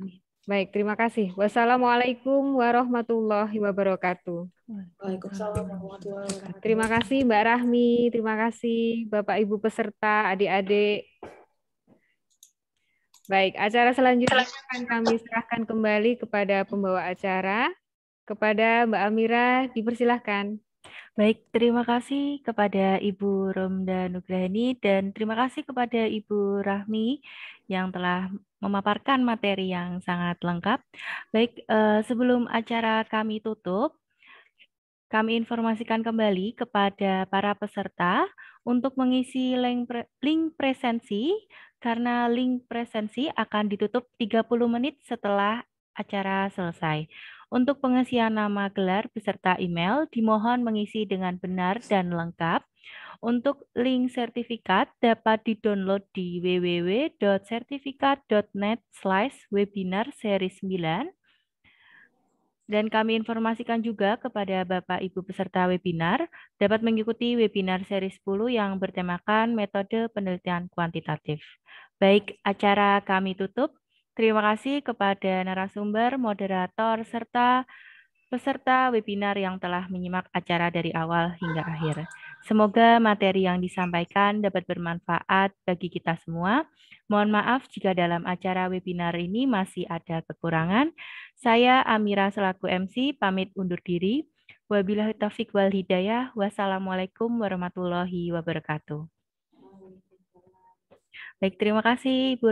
Amin. Baik, terima kasih. Wassalamualaikum warahmatullahi wabarakatuh. Waalaikumsalam warahmatullahi wabarakatuh. Terima kasih Mbak Rahmi, terima kasih Bapak Ibu peserta, adik-adik. Baik, acara selanjutnya akan kami serahkan kembali kepada pembawa acara. Kepada Mbak Amira, dipersilahkan. Baik, terima kasih kepada Ibu Romda Nugrahani dan terima kasih kepada Ibu Rahmi yang telah memaparkan materi yang sangat lengkap. Baik, eh, sebelum acara kami tutup, kami informasikan kembali kepada para peserta untuk mengisi link, presensi karena link presensi akan ditutup 30 menit setelah acara selesai. Untuk pengisian nama gelar beserta email dimohon mengisi dengan benar dan lengkap untuk link sertifikat dapat didownload di www.sertifikat.net slash webinar seri 9. Dan kami informasikan juga kepada Bapak Ibu peserta webinar dapat mengikuti webinar seri 10 yang bertemakan metode penelitian kuantitatif. Baik, acara kami tutup. Terima kasih kepada narasumber, moderator, serta peserta webinar yang telah menyimak acara dari awal hingga akhir. Semoga materi yang disampaikan dapat bermanfaat bagi kita semua. Mohon maaf jika dalam acara webinar ini masih ada kekurangan. Saya Amira selaku MC pamit undur diri. Wabillahi taufik wal hidayah. Wassalamualaikum warahmatullahi wabarakatuh. Baik, terima kasih Bu